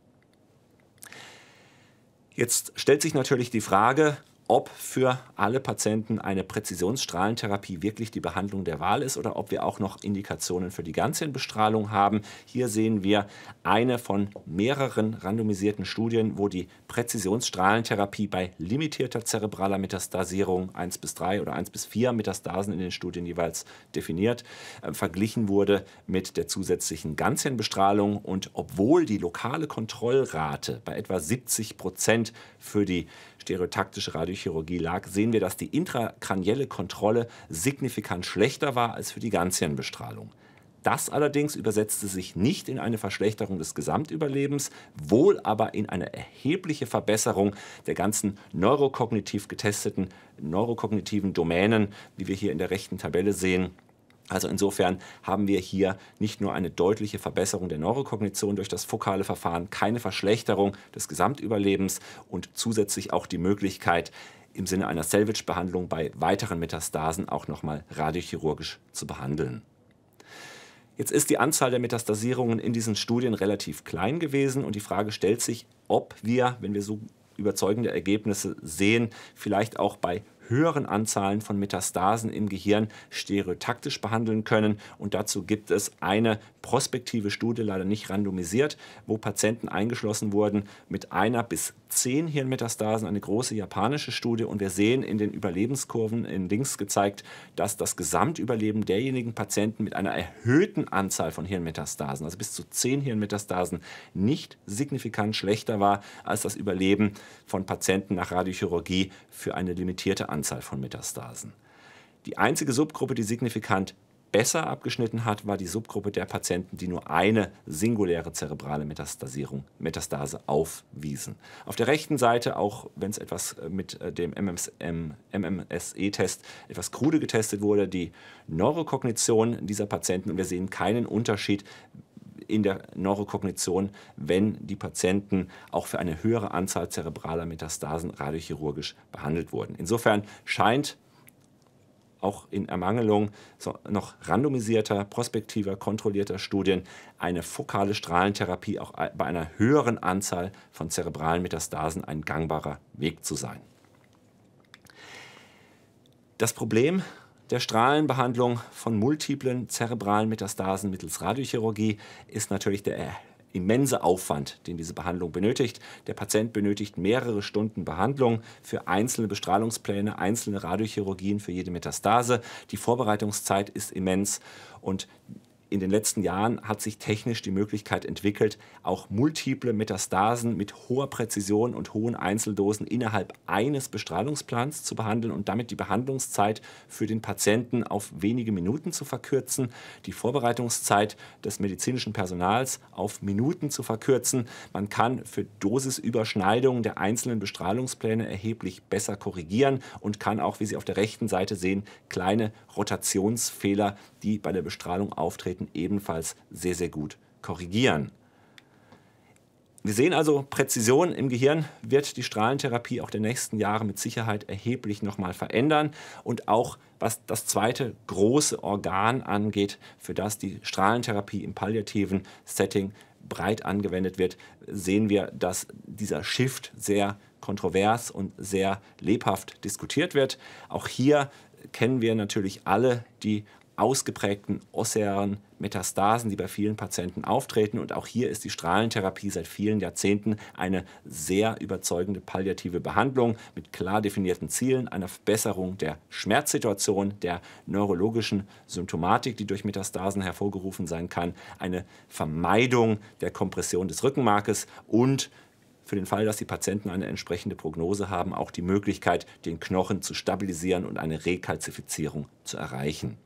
Jetzt stellt sich natürlich die Frage, ob für alle Patienten eine Präzisionsstrahlentherapie wirklich die Behandlung der Wahl ist oder ob wir auch noch Indikationen für die ganze Bestrahlung haben. Hier sehen wir eine von mehreren randomisierten Studien, wo die Präzisionsstrahlentherapie bei limitierter zerebraler Metastasierung 1 bis 3 oder 1 bis 4 Metastasen in den Studien jeweils definiert, äh, verglichen wurde mit der zusätzlichen Ganzhirnbestrahlung und obwohl die lokale Kontrollrate bei etwa 70 Prozent für die stereotaktische Radiochirurgie lag, sehen wir, dass die intrakranielle Kontrolle signifikant schlechter war als für die Ganzhirnbestrahlung. Das allerdings übersetzte sich nicht in eine Verschlechterung des Gesamtüberlebens, wohl aber in eine erhebliche Verbesserung der ganzen neurokognitiv getesteten neurokognitiven Domänen, wie wir hier in der rechten Tabelle sehen also insofern haben wir hier nicht nur eine deutliche Verbesserung der Neurokognition durch das fokale Verfahren, keine Verschlechterung des Gesamtüberlebens und zusätzlich auch die Möglichkeit, im Sinne einer Salvage-Behandlung bei weiteren Metastasen auch nochmal radiochirurgisch zu behandeln. Jetzt ist die Anzahl der Metastasierungen in diesen Studien relativ klein gewesen und die Frage stellt sich, ob wir, wenn wir so überzeugende Ergebnisse sehen, vielleicht auch bei höheren Anzahlen von Metastasen im Gehirn stereotaktisch behandeln können. Und dazu gibt es eine prospektive Studie, leider nicht randomisiert, wo Patienten eingeschlossen wurden mit einer bis zehn Hirnmetastasen, eine große japanische Studie. Und wir sehen in den Überlebenskurven in links gezeigt, dass das Gesamtüberleben derjenigen Patienten mit einer erhöhten Anzahl von Hirnmetastasen, also bis zu zehn Hirnmetastasen, nicht signifikant schlechter war als das Überleben von Patienten nach Radiochirurgie für eine limitierte Anzahl. Anzahl von Metastasen. Die einzige Subgruppe, die signifikant besser abgeschnitten hat, war die Subgruppe der Patienten, die nur eine singuläre zerebrale Metastasierung, Metastase aufwiesen. Auf der rechten Seite, auch wenn es etwas äh, mit äh, dem MMSE-Test etwas krude getestet wurde, die Neurokognition dieser Patienten und wir sehen keinen Unterschied, in der Neurokognition, wenn die Patienten auch für eine höhere Anzahl zerebraler Metastasen radiochirurgisch behandelt wurden. Insofern scheint auch in Ermangelung noch randomisierter, prospektiver, kontrollierter Studien eine fokale Strahlentherapie auch bei einer höheren Anzahl von zerebralen Metastasen ein gangbarer Weg zu sein. Das Problem der Strahlenbehandlung von multiplen zerebralen Metastasen mittels Radiochirurgie ist natürlich der äh, immense Aufwand, den diese Behandlung benötigt. Der Patient benötigt mehrere Stunden Behandlung für einzelne Bestrahlungspläne, einzelne Radiochirurgien für jede Metastase. Die Vorbereitungszeit ist immens und in den letzten Jahren hat sich technisch die Möglichkeit entwickelt, auch multiple Metastasen mit hoher Präzision und hohen Einzeldosen innerhalb eines Bestrahlungsplans zu behandeln und damit die Behandlungszeit für den Patienten auf wenige Minuten zu verkürzen, die Vorbereitungszeit des medizinischen Personals auf Minuten zu verkürzen. Man kann für Dosisüberschneidungen der einzelnen Bestrahlungspläne erheblich besser korrigieren und kann auch, wie Sie auf der rechten Seite sehen, kleine Rotationsfehler die bei der Bestrahlung auftreten, ebenfalls sehr, sehr gut korrigieren. Wir sehen also, Präzision im Gehirn wird die Strahlentherapie auch der nächsten Jahre mit Sicherheit erheblich nochmal verändern. Und auch was das zweite große Organ angeht, für das die Strahlentherapie im palliativen Setting breit angewendet wird, sehen wir, dass dieser Shift sehr kontrovers und sehr lebhaft diskutiert wird. Auch hier kennen wir natürlich alle die ausgeprägten ossearen Metastasen, die bei vielen Patienten auftreten. Und auch hier ist die Strahlentherapie seit vielen Jahrzehnten eine sehr überzeugende palliative Behandlung mit klar definierten Zielen, einer Verbesserung der Schmerzsituation, der neurologischen Symptomatik, die durch Metastasen hervorgerufen sein kann, eine Vermeidung der Kompression des Rückenmarkes und für den Fall, dass die Patienten eine entsprechende Prognose haben, auch die Möglichkeit, den Knochen zu stabilisieren und eine Rekalzifizierung zu erreichen.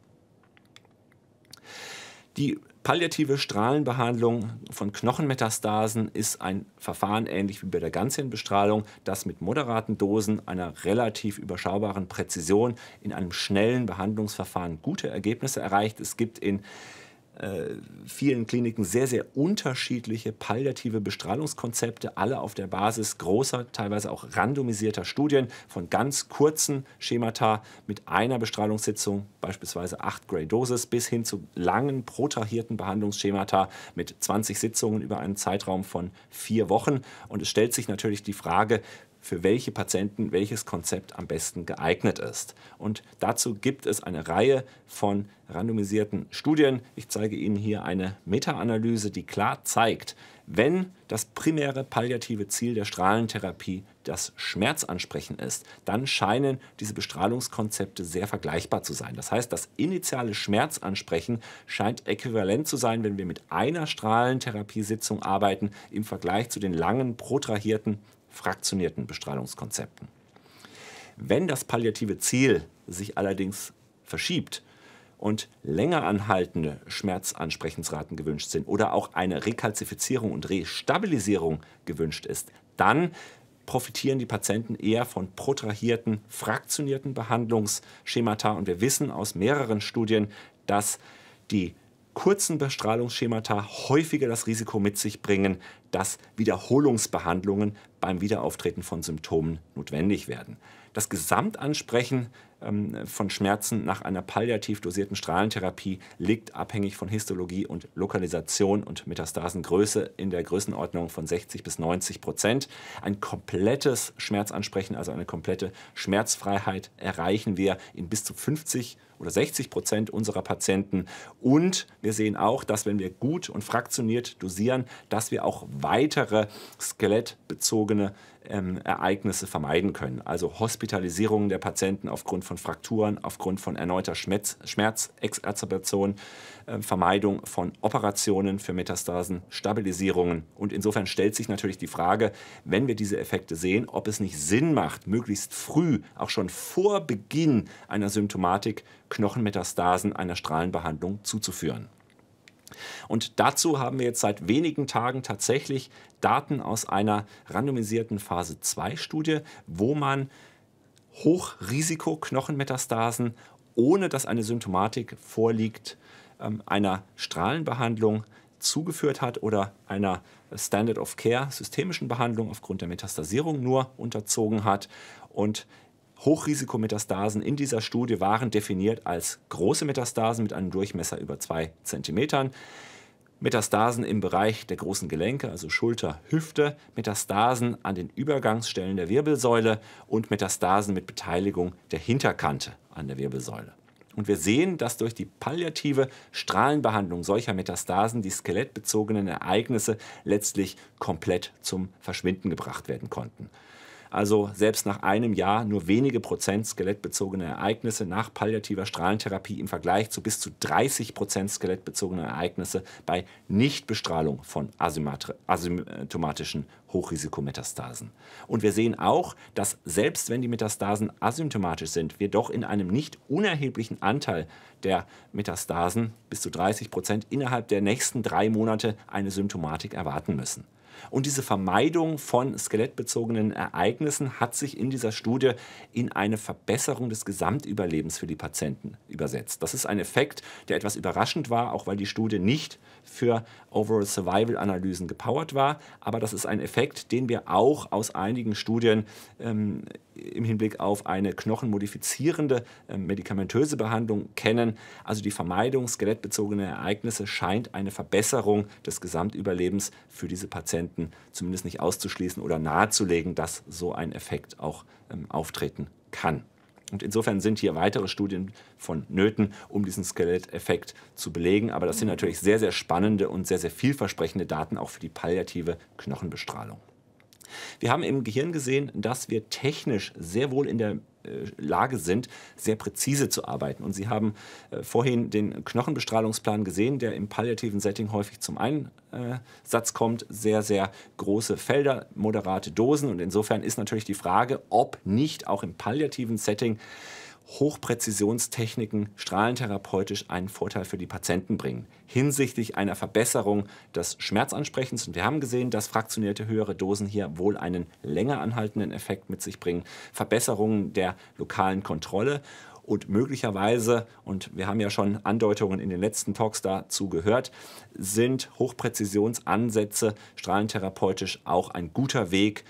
Die palliative Strahlenbehandlung von Knochenmetastasen ist ein Verfahren ähnlich wie bei der ganzen Bestrahlung, das mit moderaten Dosen einer relativ überschaubaren Präzision in einem schnellen Behandlungsverfahren gute Ergebnisse erreicht. Es gibt in äh, vielen Kliniken sehr, sehr unterschiedliche palliative Bestrahlungskonzepte, alle auf der Basis großer, teilweise auch randomisierter Studien von ganz kurzen Schemata mit einer Bestrahlungssitzung, beispielsweise 8 Gray Dosis, bis hin zu langen, protrahierten Behandlungsschemata mit 20 Sitzungen über einen Zeitraum von vier Wochen. Und es stellt sich natürlich die Frage, für welche Patienten welches Konzept am besten geeignet ist. Und dazu gibt es eine Reihe von randomisierten Studien. Ich zeige Ihnen hier eine Meta-Analyse, die klar zeigt, wenn das primäre palliative Ziel der Strahlentherapie das Schmerzansprechen ist, dann scheinen diese Bestrahlungskonzepte sehr vergleichbar zu sein. Das heißt, das initiale Schmerzansprechen scheint äquivalent zu sein, wenn wir mit einer Strahlentherapiesitzung arbeiten im Vergleich zu den langen protrahierten fraktionierten Bestrahlungskonzepten. Wenn das palliative Ziel sich allerdings verschiebt und länger anhaltende Schmerzansprechensraten gewünscht sind oder auch eine Rekalzifizierung und Restabilisierung gewünscht ist, dann profitieren die Patienten eher von protrahierten, fraktionierten Behandlungsschemata. Und wir wissen aus mehreren Studien, dass die kurzen Bestrahlungsschemata häufiger das Risiko mit sich bringen, dass Wiederholungsbehandlungen beim Wiederauftreten von Symptomen notwendig werden. Das Gesamtansprechen ähm, von Schmerzen nach einer palliativ dosierten Strahlentherapie liegt abhängig von Histologie und Lokalisation und Metastasengröße in der Größenordnung von 60 bis 90 Prozent. Ein komplettes Schmerzansprechen, also eine komplette Schmerzfreiheit erreichen wir in bis zu 50 oder 60 Prozent unserer Patienten. Und wir sehen auch, dass wenn wir gut und fraktioniert dosieren, dass wir auch weitere skelettbezogene ähm, Ereignisse vermeiden können. Also Hospitalisierungen der Patienten aufgrund von Frakturen, aufgrund von erneuter Schmerz, Schmerzexazerbation, äh, Vermeidung von Operationen für Metastasen, Stabilisierungen. Und insofern stellt sich natürlich die Frage, wenn wir diese Effekte sehen, ob es nicht Sinn macht, möglichst früh, auch schon vor Beginn einer Symptomatik, Knochenmetastasen einer Strahlenbehandlung zuzuführen. Und dazu haben wir jetzt seit wenigen Tagen tatsächlich Daten aus einer randomisierten Phase 2 Studie, wo man Hochrisiko-Knochenmetastasen, ohne dass eine Symptomatik vorliegt, ähm, einer Strahlenbehandlung zugeführt hat oder einer Standard of Care systemischen Behandlung aufgrund der Metastasierung nur unterzogen hat. Und Hochrisikometastasen in dieser Studie waren definiert als große Metastasen mit einem Durchmesser über 2 cm. Metastasen im Bereich der großen Gelenke, also Schulter, Hüfte, Metastasen an den Übergangsstellen der Wirbelsäule und Metastasen mit Beteiligung der Hinterkante an der Wirbelsäule. Und wir sehen, dass durch die palliative Strahlenbehandlung solcher Metastasen die skelettbezogenen Ereignisse letztlich komplett zum Verschwinden gebracht werden konnten. Also selbst nach einem Jahr nur wenige Prozent skelettbezogene Ereignisse nach palliativer Strahlentherapie im Vergleich zu bis zu 30 Prozent skelettbezogener Ereignisse bei Nichtbestrahlung von asymptomatischen Hochrisikometastasen. Und wir sehen auch, dass selbst wenn die Metastasen asymptomatisch sind, wir doch in einem nicht unerheblichen Anteil der Metastasen bis zu 30 Prozent innerhalb der nächsten drei Monate eine Symptomatik erwarten müssen. Und diese Vermeidung von skelettbezogenen Ereignissen hat sich in dieser Studie in eine Verbesserung des Gesamtüberlebens für die Patienten übersetzt. Das ist ein Effekt, der etwas überraschend war, auch weil die Studie nicht für Overall Survival Analysen gepowert war. Aber das ist ein Effekt, den wir auch aus einigen Studien ähm, im Hinblick auf eine knochenmodifizierende äh, medikamentöse Behandlung kennen. Also die Vermeidung skelettbezogener Ereignisse scheint eine Verbesserung des Gesamtüberlebens für diese Patienten Patienten zumindest nicht auszuschließen oder nahezulegen, dass so ein Effekt auch ähm, auftreten kann. Und insofern sind hier weitere Studien vonnöten, um diesen Skeletteffekt zu belegen. Aber das sind natürlich sehr, sehr spannende und sehr, sehr vielversprechende Daten auch für die palliative Knochenbestrahlung. Wir haben im Gehirn gesehen, dass wir technisch sehr wohl in der äh, Lage sind, sehr präzise zu arbeiten. Und Sie haben äh, vorhin den Knochenbestrahlungsplan gesehen, der im palliativen Setting häufig zum Einsatz kommt. Sehr, sehr große Felder, moderate Dosen. Und insofern ist natürlich die Frage, ob nicht auch im palliativen Setting Hochpräzisionstechniken strahlentherapeutisch einen Vorteil für die Patienten bringen, hinsichtlich einer Verbesserung des Schmerzansprechens. Und wir haben gesehen, dass fraktionierte höhere Dosen hier wohl einen länger anhaltenden Effekt mit sich bringen, Verbesserungen der lokalen Kontrolle und möglicherweise, und wir haben ja schon Andeutungen in den letzten Talks dazu gehört, sind Hochpräzisionsansätze strahlentherapeutisch auch ein guter Weg,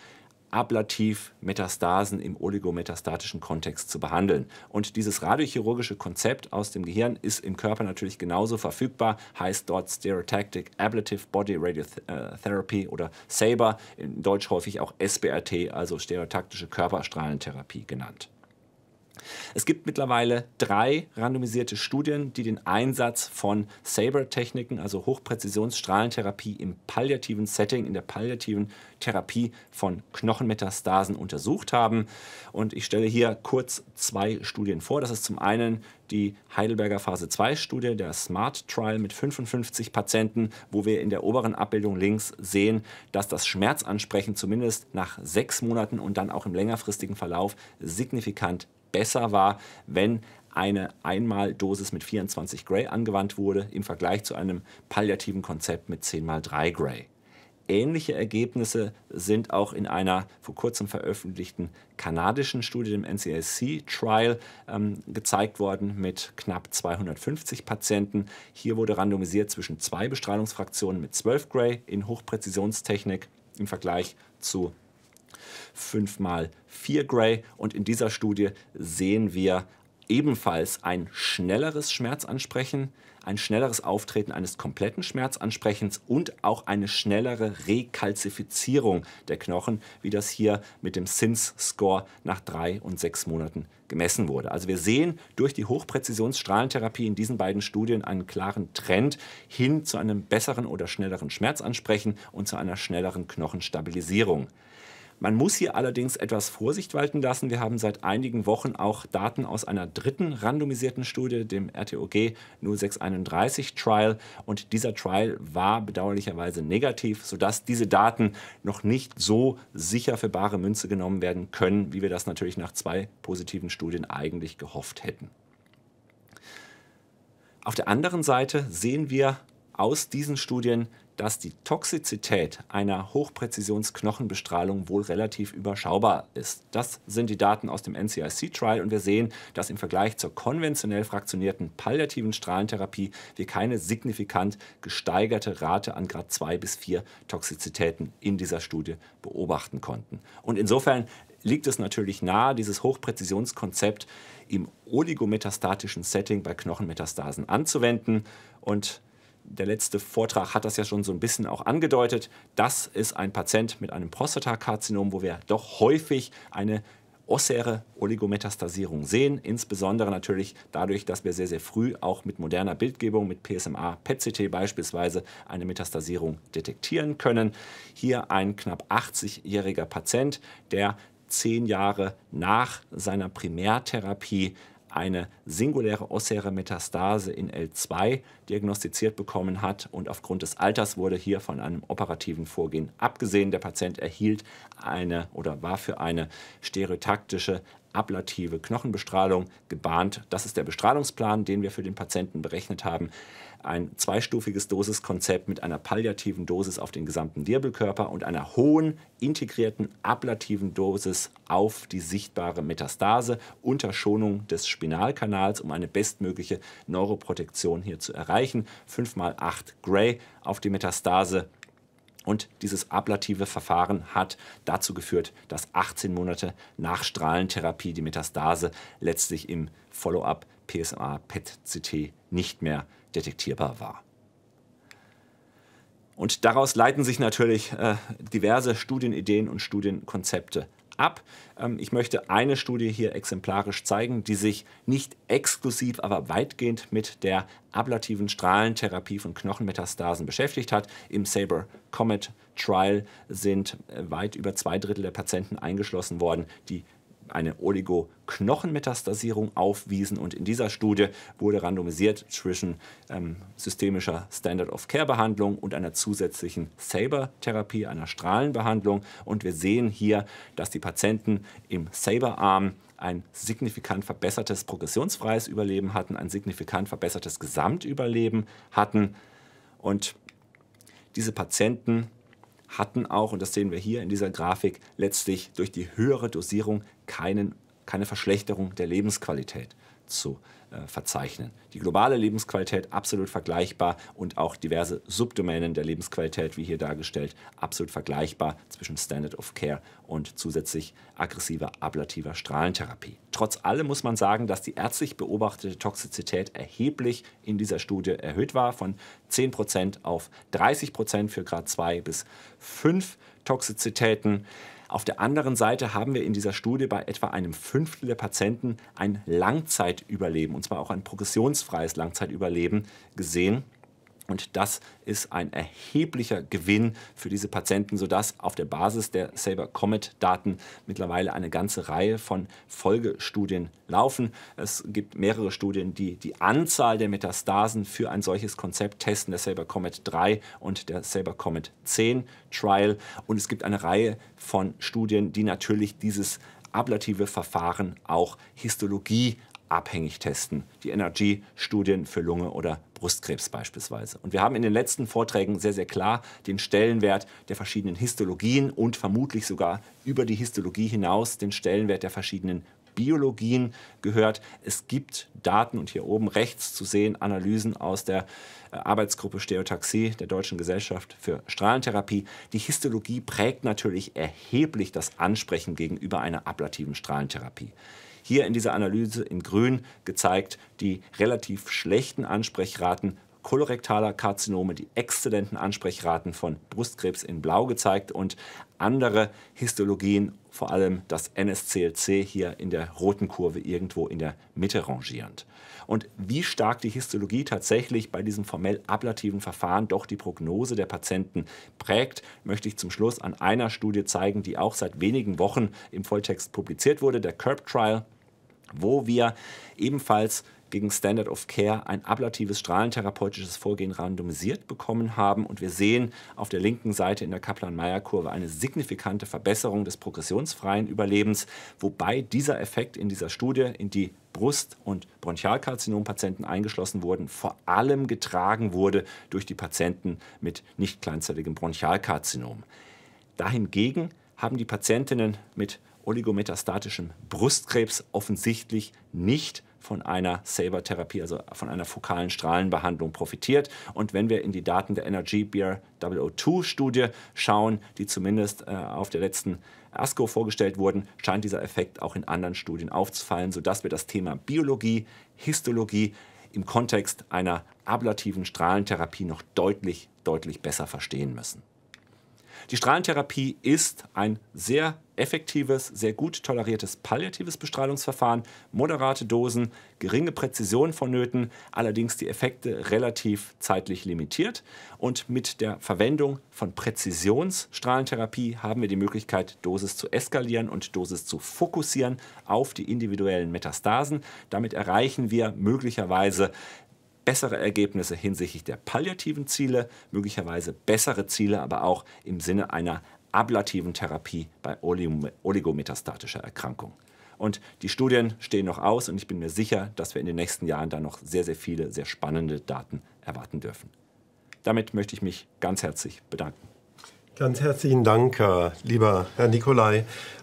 ablativ Metastasen im oligometastatischen Kontext zu behandeln. Und dieses radiochirurgische Konzept aus dem Gehirn ist im Körper natürlich genauso verfügbar, heißt dort Stereotactic Ablative Body Radiotherapy oder SABER, in Deutsch häufig auch SBRT, also stereotaktische Körperstrahlentherapie genannt. Es gibt mittlerweile drei randomisierte Studien, die den Einsatz von Saber-Techniken, also Hochpräzisionsstrahlentherapie im palliativen Setting, in der palliativen Therapie von Knochenmetastasen untersucht haben. Und ich stelle hier kurz zwei Studien vor. Das ist zum einen die Heidelberger Phase 2-Studie, der Smart Trial mit 55 Patienten, wo wir in der oberen Abbildung links sehen, dass das Schmerzansprechen zumindest nach sechs Monaten und dann auch im längerfristigen Verlauf signifikant besser war, wenn eine Einmaldosis mit 24 Gray angewandt wurde im Vergleich zu einem palliativen Konzept mit 10 mal 3 Gray. Ähnliche Ergebnisse sind auch in einer vor kurzem veröffentlichten kanadischen Studie, dem NCSC-Trial, ähm, gezeigt worden mit knapp 250 Patienten. Hier wurde randomisiert zwischen zwei Bestrahlungsfraktionen mit 12 Gray in Hochpräzisionstechnik im Vergleich zu 5x4 Gray. Und in dieser Studie sehen wir ebenfalls ein schnelleres Schmerzansprechen, ein schnelleres Auftreten eines kompletten Schmerzansprechens und auch eine schnellere Rekalzifizierung der Knochen, wie das hier mit dem SINS-Score nach drei und sechs Monaten gemessen wurde. Also wir sehen durch die Hochpräzisionsstrahlentherapie in diesen beiden Studien einen klaren Trend hin zu einem besseren oder schnelleren Schmerzansprechen und zu einer schnelleren Knochenstabilisierung. Man muss hier allerdings etwas Vorsicht walten lassen. Wir haben seit einigen Wochen auch Daten aus einer dritten randomisierten Studie, dem RTOG 0631 Trial. Und dieser Trial war bedauerlicherweise negativ, sodass diese Daten noch nicht so sicher für bare Münze genommen werden können, wie wir das natürlich nach zwei positiven Studien eigentlich gehofft hätten. Auf der anderen Seite sehen wir aus diesen Studien, dass die Toxizität einer Hochpräzisionsknochenbestrahlung wohl relativ überschaubar ist. Das sind die Daten aus dem NCIC-Trial und wir sehen, dass im Vergleich zur konventionell fraktionierten palliativen Strahlentherapie wir keine signifikant gesteigerte Rate an Grad 2 bis 4 Toxizitäten in dieser Studie beobachten konnten. Und insofern liegt es natürlich nahe, dieses Hochpräzisionskonzept im oligometastatischen Setting bei Knochenmetastasen anzuwenden und der letzte Vortrag hat das ja schon so ein bisschen auch angedeutet. Das ist ein Patient mit einem Prostatakarzinom, wo wir doch häufig eine ossäre Oligometastasierung sehen, insbesondere natürlich dadurch, dass wir sehr, sehr früh auch mit moderner Bildgebung, mit PSMA, PET-CT beispielsweise, eine Metastasierung detektieren können. Hier ein knapp 80-jähriger Patient, der zehn Jahre nach seiner Primärtherapie eine singuläre ossäre Metastase in L2 diagnostiziert bekommen hat und aufgrund des Alters wurde hier von einem operativen Vorgehen abgesehen. Der Patient erhielt eine oder war für eine stereotaktische ablative Knochenbestrahlung gebahnt. Das ist der Bestrahlungsplan, den wir für den Patienten berechnet haben ein zweistufiges Dosiskonzept mit einer palliativen Dosis auf den gesamten Wirbelkörper und einer hohen integrierten ablativen Dosis auf die sichtbare Metastase unter Schonung des Spinalkanals, um eine bestmögliche Neuroprotektion hier zu erreichen. 5 x 8 Gray auf die Metastase. Und dieses ablative Verfahren hat dazu geführt, dass 18 Monate nach Strahlentherapie die Metastase letztlich im Follow-up PSA PET-CT nicht mehr detektierbar war. Und daraus leiten sich natürlich äh, diverse Studienideen und Studienkonzepte ab. Ähm, ich möchte eine Studie hier exemplarisch zeigen, die sich nicht exklusiv, aber weitgehend mit der ablativen Strahlentherapie von Knochenmetastasen beschäftigt hat. Im Sabre Comet Trial sind äh, weit über zwei Drittel der Patienten eingeschlossen worden, die eine Oligoknochenmetastasierung aufwiesen. Und in dieser Studie wurde randomisiert zwischen ähm, systemischer Standard-of-Care-Behandlung und einer zusätzlichen Saber-Therapie, einer Strahlenbehandlung. Und wir sehen hier, dass die Patienten im Saber-Arm ein signifikant verbessertes progressionsfreies Überleben hatten, ein signifikant verbessertes Gesamtüberleben hatten. Und diese Patienten hatten auch, und das sehen wir hier in dieser Grafik, letztlich durch die höhere Dosierung keinen, keine Verschlechterung der Lebensqualität zu äh, verzeichnen. Die globale Lebensqualität absolut vergleichbar und auch diverse Subdomänen der Lebensqualität, wie hier dargestellt, absolut vergleichbar zwischen Standard of Care und zusätzlich aggressiver ablativer Strahlentherapie. Trotz allem muss man sagen, dass die ärztlich beobachtete Toxizität erheblich in dieser Studie erhöht war, von 10% auf 30% für Grad 2 bis 5 Toxizitäten. Auf der anderen Seite haben wir in dieser Studie bei etwa einem Fünftel der Patienten ein Langzeitüberleben, und zwar auch ein progressionsfreies Langzeitüberleben gesehen. Und das ist ein erheblicher Gewinn für diese Patienten, sodass auf der Basis der Saber Comet Daten mittlerweile eine ganze Reihe von Folgestudien laufen. Es gibt mehrere Studien, die die Anzahl der Metastasen für ein solches Konzept testen, der Saber Comet 3 und der Saber Comet 10 Trial. Und es gibt eine Reihe von Studien, die natürlich dieses ablative Verfahren auch histologieabhängig testen. Die NRG-Studien für Lunge oder Brustkrebs beispielsweise. Und wir haben in den letzten Vorträgen sehr, sehr klar den Stellenwert der verschiedenen Histologien und vermutlich sogar über die Histologie hinaus den Stellenwert der verschiedenen Biologien gehört. Es gibt Daten und hier oben rechts zu sehen Analysen aus der äh, Arbeitsgruppe Stereotaxie der Deutschen Gesellschaft für Strahlentherapie. Die Histologie prägt natürlich erheblich das Ansprechen gegenüber einer ablativen Strahlentherapie hier in dieser Analyse in grün gezeigt die relativ schlechten Ansprechraten kolorektaler Karzinome, die exzellenten Ansprechraten von Brustkrebs in blau gezeigt und andere Histologien, vor allem das NSCLC hier in der roten Kurve irgendwo in der Mitte rangierend. Und wie stark die Histologie tatsächlich bei diesem formell ablativen Verfahren doch die Prognose der Patienten prägt, möchte ich zum Schluss an einer Studie zeigen, die auch seit wenigen Wochen im Volltext publiziert wurde, der CURB Trial wo wir ebenfalls gegen Standard of Care ein ablatives strahlentherapeutisches Vorgehen randomisiert bekommen haben. Und wir sehen auf der linken Seite in der Kaplan-Meier-Kurve eine signifikante Verbesserung des progressionsfreien Überlebens, wobei dieser Effekt in dieser Studie, in die Brust- und Bronchialkarzinompatienten eingeschlossen wurden, vor allem getragen wurde durch die Patienten mit nicht kleinzelligem Bronchialkarzinom. Dahingegen haben die Patientinnen mit oligometastatischem Brustkrebs offensichtlich nicht von einer Saber-Therapie, also von einer fokalen Strahlenbehandlung profitiert. Und wenn wir in die Daten der Energy Beer 002-Studie schauen, die zumindest äh, auf der letzten ASCO vorgestellt wurden, scheint dieser Effekt auch in anderen Studien aufzufallen, sodass wir das Thema Biologie, Histologie im Kontext einer ablativen Strahlentherapie noch deutlich, deutlich besser verstehen müssen. Die Strahlentherapie ist ein sehr effektives, sehr gut toleriertes palliatives Bestrahlungsverfahren, moderate Dosen, geringe Präzision vonnöten, allerdings die Effekte relativ zeitlich limitiert. Und mit der Verwendung von Präzisionsstrahlentherapie haben wir die Möglichkeit, Dosis zu eskalieren und Dosis zu fokussieren auf die individuellen Metastasen. Damit erreichen wir möglicherweise bessere Ergebnisse hinsichtlich der palliativen Ziele, möglicherweise bessere Ziele, aber auch im Sinne einer ablativen Therapie bei oligometastatischer Erkrankung. Und die Studien stehen noch aus und ich bin mir sicher, dass wir in den nächsten Jahren da noch sehr, sehr viele, sehr spannende Daten erwarten dürfen. Damit möchte ich mich ganz herzlich bedanken. Ganz herzlichen Dank, äh, lieber Herr Nikolai.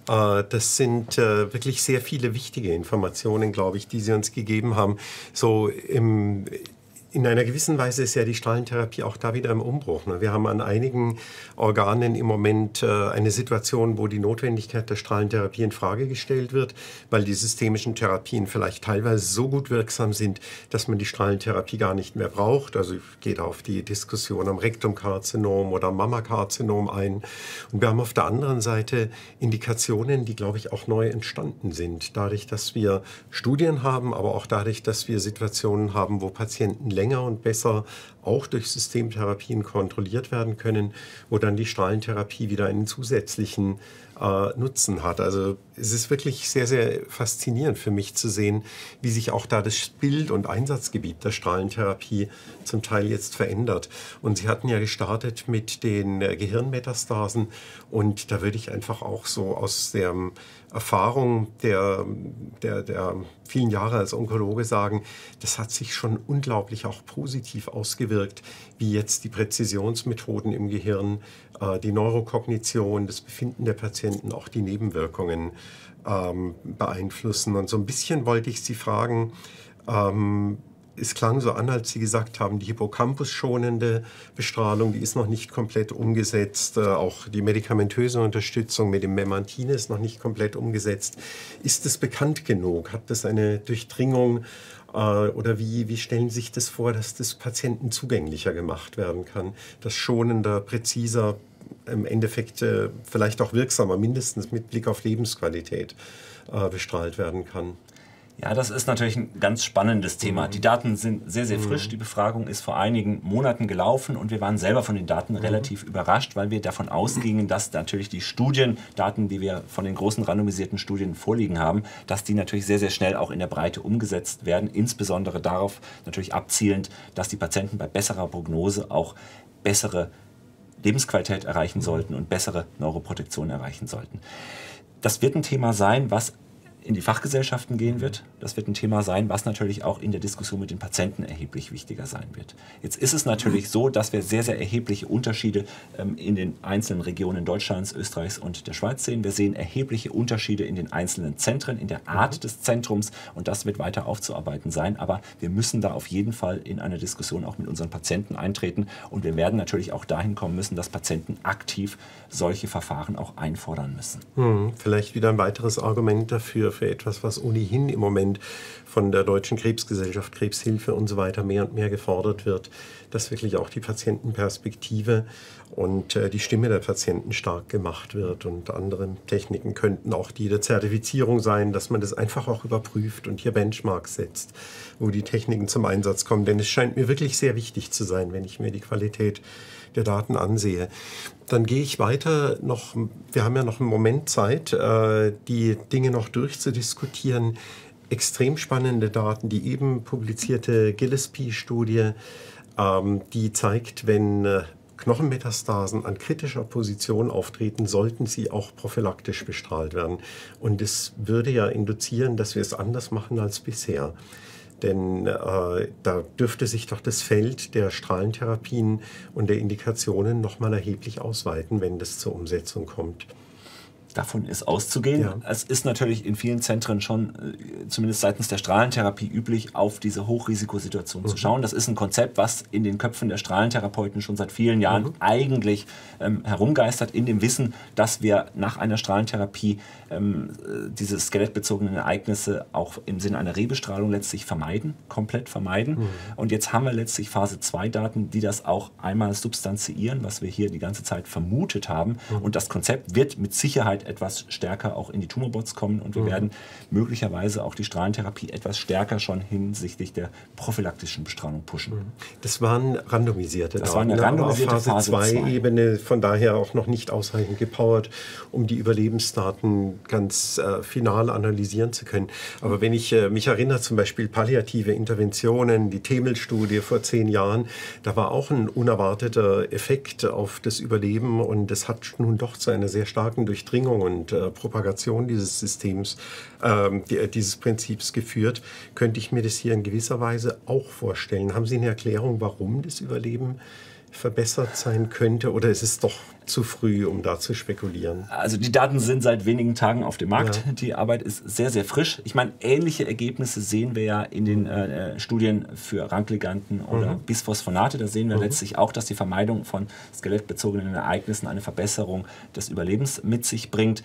Äh, das sind äh, wirklich sehr viele wichtige Informationen, glaube ich, die Sie uns gegeben haben. So im in einer gewissen Weise ist ja die Strahlentherapie auch da wieder im Umbruch. Ne? Wir haben an einigen Organen im Moment äh, eine Situation, wo die Notwendigkeit der Strahlentherapie in Frage gestellt wird, weil die systemischen Therapien vielleicht teilweise so gut wirksam sind, dass man die Strahlentherapie gar nicht mehr braucht. Also ich gehe da auf die Diskussion am Rektumkarzinom oder Mammakarzinom ein. Und wir haben auf der anderen Seite Indikationen, die, glaube ich, auch neu entstanden sind, dadurch, dass wir Studien haben, aber auch dadurch, dass wir Situationen haben, wo Patienten länger länger und besser auch durch Systemtherapien kontrolliert werden können, wo dann die Strahlentherapie wieder einen zusätzlichen äh, Nutzen hat. Also es ist wirklich sehr, sehr faszinierend für mich zu sehen, wie sich auch da das Bild und Einsatzgebiet der Strahlentherapie zum Teil jetzt verändert. Und Sie hatten ja gestartet mit den äh, Gehirnmetastasen und da würde ich einfach auch so aus dem Erfahrung der, der, der vielen Jahre als Onkologe sagen, das hat sich schon unglaublich auch positiv ausgewirkt, wie jetzt die Präzisionsmethoden im Gehirn, äh, die Neurokognition, das Befinden der Patienten, auch die Nebenwirkungen ähm, beeinflussen. Und so ein bisschen wollte ich Sie fragen, ähm, es klang so an, als Sie gesagt haben, die Hippocampus-schonende Bestrahlung, die ist noch nicht komplett umgesetzt. Äh, auch die medikamentöse Unterstützung mit dem Memantine ist noch nicht komplett umgesetzt. Ist das bekannt genug? Hat das eine Durchdringung? Äh, oder wie, wie stellen Sie sich das vor, dass das Patienten zugänglicher gemacht werden kann? Dass schonender, präziser, im Endeffekt äh, vielleicht auch wirksamer, mindestens mit Blick auf Lebensqualität bestrahlt werden kann? Ja, das ist natürlich ein ganz spannendes Thema. Mhm. Die Daten sind sehr, sehr mhm. frisch. Mhm. Die Befragung ist vor einigen Monaten gelaufen und wir waren selber von den Daten mhm. relativ überrascht, weil wir davon ausgingen, dass natürlich die Studiendaten, die wir von den großen randomisierten Studien vorliegen haben, dass die natürlich sehr, sehr schnell auch in der Breite umgesetzt werden. Insbesondere darauf natürlich abzielend, dass die Patienten bei besserer Prognose auch bessere Lebensqualität erreichen mhm. sollten und bessere Neuroprotektion erreichen sollten. Das wird ein Thema sein, was in die Fachgesellschaften gehen wird. Das wird ein Thema sein, was natürlich auch in der Diskussion mit den Patienten erheblich wichtiger sein wird. Jetzt ist es natürlich so, dass wir sehr, sehr erhebliche Unterschiede ähm, in den einzelnen Regionen Deutschlands, Österreichs und der Schweiz sehen. Wir sehen erhebliche Unterschiede in den einzelnen Zentren, in der Art des Zentrums und das wird weiter aufzuarbeiten sein. Aber wir müssen da auf jeden Fall in einer Diskussion auch mit unseren Patienten eintreten und wir werden natürlich auch dahin kommen müssen, dass Patienten aktiv solche Verfahren auch einfordern müssen. Hm, vielleicht wieder ein weiteres Argument dafür, für etwas, was ohnehin im Moment von der Deutschen Krebsgesellschaft, Krebshilfe und so weiter mehr und mehr gefordert wird, dass wirklich auch die Patientenperspektive und äh, die Stimme der Patienten stark gemacht wird. Und andere Techniken könnten auch die der Zertifizierung sein, dass man das einfach auch überprüft und hier Benchmarks setzt, wo die Techniken zum Einsatz kommen. Denn es scheint mir wirklich sehr wichtig zu sein, wenn ich mir die Qualität der Daten ansehe dann gehe ich weiter noch, wir haben ja noch einen Moment Zeit, äh, die Dinge noch durchzudiskutieren. Extrem spannende Daten, die eben publizierte Gillespie-Studie, ähm, die zeigt, wenn äh, Knochenmetastasen an kritischer Position auftreten, sollten sie auch prophylaktisch bestrahlt werden. Und es würde ja induzieren, dass wir es anders machen als bisher. Denn äh, da dürfte sich doch das Feld der Strahlentherapien und der Indikationen nochmal erheblich ausweiten, wenn das zur Umsetzung kommt davon ist auszugehen. Ja. Es ist natürlich in vielen Zentren schon, äh, zumindest seitens der Strahlentherapie, üblich, auf diese Hochrisikosituation mhm. zu schauen. Das ist ein Konzept, was in den Köpfen der Strahlentherapeuten schon seit vielen Jahren mhm. eigentlich ähm, herumgeistert, in dem Wissen, dass wir nach einer Strahlentherapie ähm, äh, diese skelettbezogenen Ereignisse auch im Sinne einer Rebestrahlung letztlich vermeiden, komplett vermeiden. Mhm. Und jetzt haben wir letztlich Phase 2 Daten, die das auch einmal substanziieren, was wir hier die ganze Zeit vermutet haben. Mhm. Und das Konzept wird mit Sicherheit etwas stärker auch in die Tumorbots kommen und wir mhm. werden möglicherweise auch die Strahlentherapie etwas stärker schon hinsichtlich der prophylaktischen Bestrahlung pushen. Mhm. Das waren randomisierte Das Daten, war ne? randomisierte Phase, Phase 2 zwei. Ebene, von daher auch noch nicht ausreichend gepowert, um die Überlebensdaten ganz äh, final analysieren zu können. Aber wenn ich äh, mich erinnere, zum Beispiel palliative Interventionen, die Themel-Studie vor zehn Jahren, da war auch ein unerwarteter Effekt auf das Überleben und das hat nun doch zu einer sehr starken Durchdringung Durchdringung und äh, Propagation dieses Systems, ähm, äh, dieses Prinzips geführt, könnte ich mir das hier in gewisser Weise auch vorstellen. Haben Sie eine Erklärung, warum das Überleben äh, verbessert sein könnte oder ist es doch zu früh, um da zu spekulieren? Also die Daten sind seit wenigen Tagen auf dem Markt. Ja. Die Arbeit ist sehr, sehr frisch. Ich meine, ähnliche Ergebnisse sehen wir ja in den äh, äh Studien für Rankliganten oder mhm. Bisphosphonate. Da sehen wir mhm. letztlich auch, dass die Vermeidung von skelettbezogenen Ereignissen eine Verbesserung des Überlebens mit sich bringt.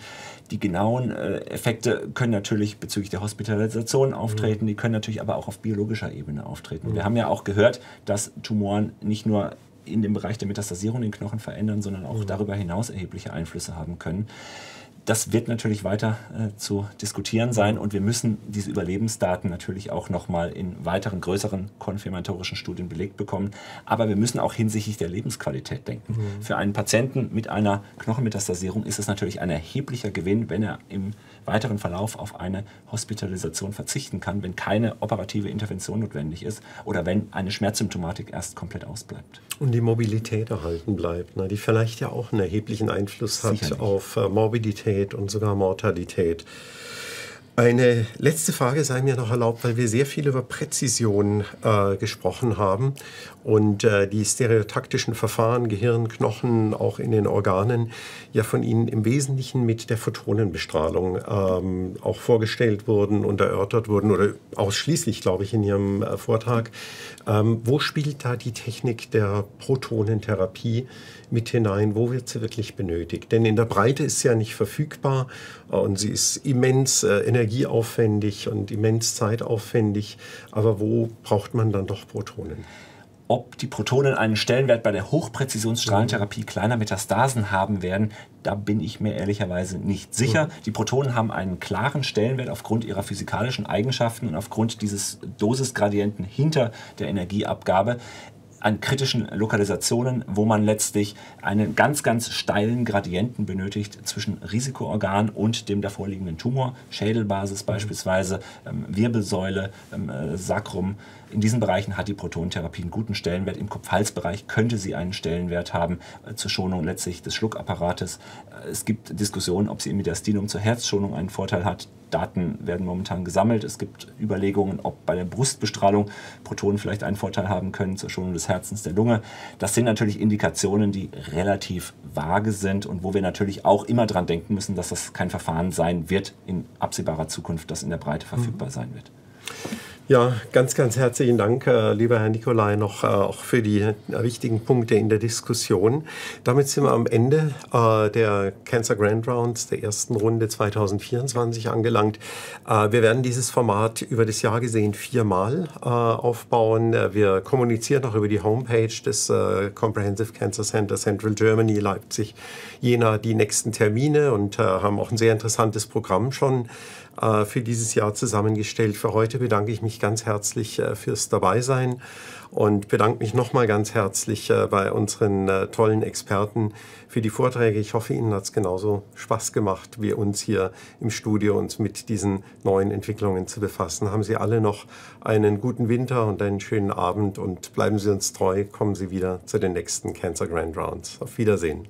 Die genauen äh, Effekte können natürlich bezüglich der Hospitalisation mhm. auftreten, mhm. die können natürlich aber auch auf biologischer Ebene auftreten. Mhm. Wir haben ja auch gehört, dass Tumoren nicht nur in dem Bereich der Metastasierung den Knochen verändern, sondern auch mhm. darüber hinaus erhebliche Einflüsse haben können. Das wird natürlich weiter äh, zu diskutieren sein mhm. und wir müssen diese Überlebensdaten natürlich auch nochmal in weiteren größeren konfirmatorischen Studien belegt bekommen. Aber wir müssen auch hinsichtlich der Lebensqualität denken. Mhm. Für einen Patienten mit einer Knochenmetastasierung ist es natürlich ein erheblicher Gewinn, wenn er im weiteren Verlauf auf eine Hospitalisation verzichten kann, wenn keine operative Intervention notwendig ist oder wenn eine Schmerzsymptomatik erst komplett ausbleibt. Und die Mobilität erhalten bleibt, ne, die vielleicht ja auch einen erheblichen Einfluss hat Sicherlich. auf äh, Morbidität und sogar Mortalität. Eine letzte Frage sei mir noch erlaubt, weil wir sehr viel über Präzision äh, gesprochen haben und äh, die stereotaktischen Verfahren, Gehirn, Knochen, auch in den Organen, ja von Ihnen im Wesentlichen mit der Photonenbestrahlung ähm, auch vorgestellt wurden und erörtert wurden oder ausschließlich, glaube ich, in Ihrem äh, Vortrag. Ähm, wo spielt da die Technik der Protonentherapie mit hinein, wo wird sie wirklich benötigt. Denn in der Breite ist sie ja nicht verfügbar äh, und sie ist immens äh, energieaufwendig und immens zeitaufwendig. Aber wo braucht man dann doch Protonen? ob die Protonen einen Stellenwert bei der Hochpräzisionsstrahlentherapie mhm. kleiner Metastasen haben werden, da bin ich mir ehrlicherweise nicht sicher. Mhm. Die Protonen haben einen klaren Stellenwert aufgrund ihrer physikalischen Eigenschaften und aufgrund dieses Dosisgradienten hinter der Energieabgabe an kritischen Lokalisationen, wo man letztlich einen ganz, ganz steilen Gradienten benötigt zwischen Risikoorgan und dem davorliegenden Tumor, Schädelbasis mhm. beispielsweise, ähm, Wirbelsäule, ähm, äh, Sacrum. In diesen Bereichen hat die Protonentherapie einen guten Stellenwert. Im Kopfhalsbereich könnte sie einen Stellenwert haben, äh, zur Schonung letztlich des Schluckapparates. Äh, es gibt Diskussionen, ob sie im Mediastinum zur Herzschonung einen Vorteil hat. Daten werden momentan gesammelt. Es gibt Überlegungen, ob bei der Brustbestrahlung Protonen vielleicht einen Vorteil haben können zur Schonung des Herzens, der Lunge. Das sind natürlich Indikationen, die relativ vage sind und wo wir natürlich auch immer dran denken müssen, dass das kein Verfahren sein wird in absehbarer Zukunft, das in der Breite verfügbar mhm. sein wird. Ja, ganz, ganz herzlichen Dank, äh, lieber Herr Nikolai, noch äh, auch für die wichtigen Punkte in der Diskussion. Damit sind wir am Ende äh, der Cancer Grand Rounds der ersten Runde 2024 angelangt. Wir werden dieses Format über das Jahr gesehen viermal aufbauen. Wir kommunizieren auch über die Homepage des Comprehensive Cancer Center Central Germany Leipzig, Jena die nächsten Termine und haben auch ein sehr interessantes Programm schon äh, für dieses Jahr zusammengestellt. Für heute bedanke ich mich ganz herzlich äh, fürs Dabeisein und bedanke mich nochmal ganz herzlich äh, bei unseren tollen Experten für die Vorträge. Ich hoffe, Ihnen hat es genauso Spaß gemacht, wie uns hier im Studio uns mit diesen neuen Entwicklungen zu befassen. Haben Sie alle noch einen guten Winter und einen schönen Abend und bleiben Sie uns treu. Kommen Sie wieder zu den nächsten Cancer Grand Rounds. Auf Wiedersehen.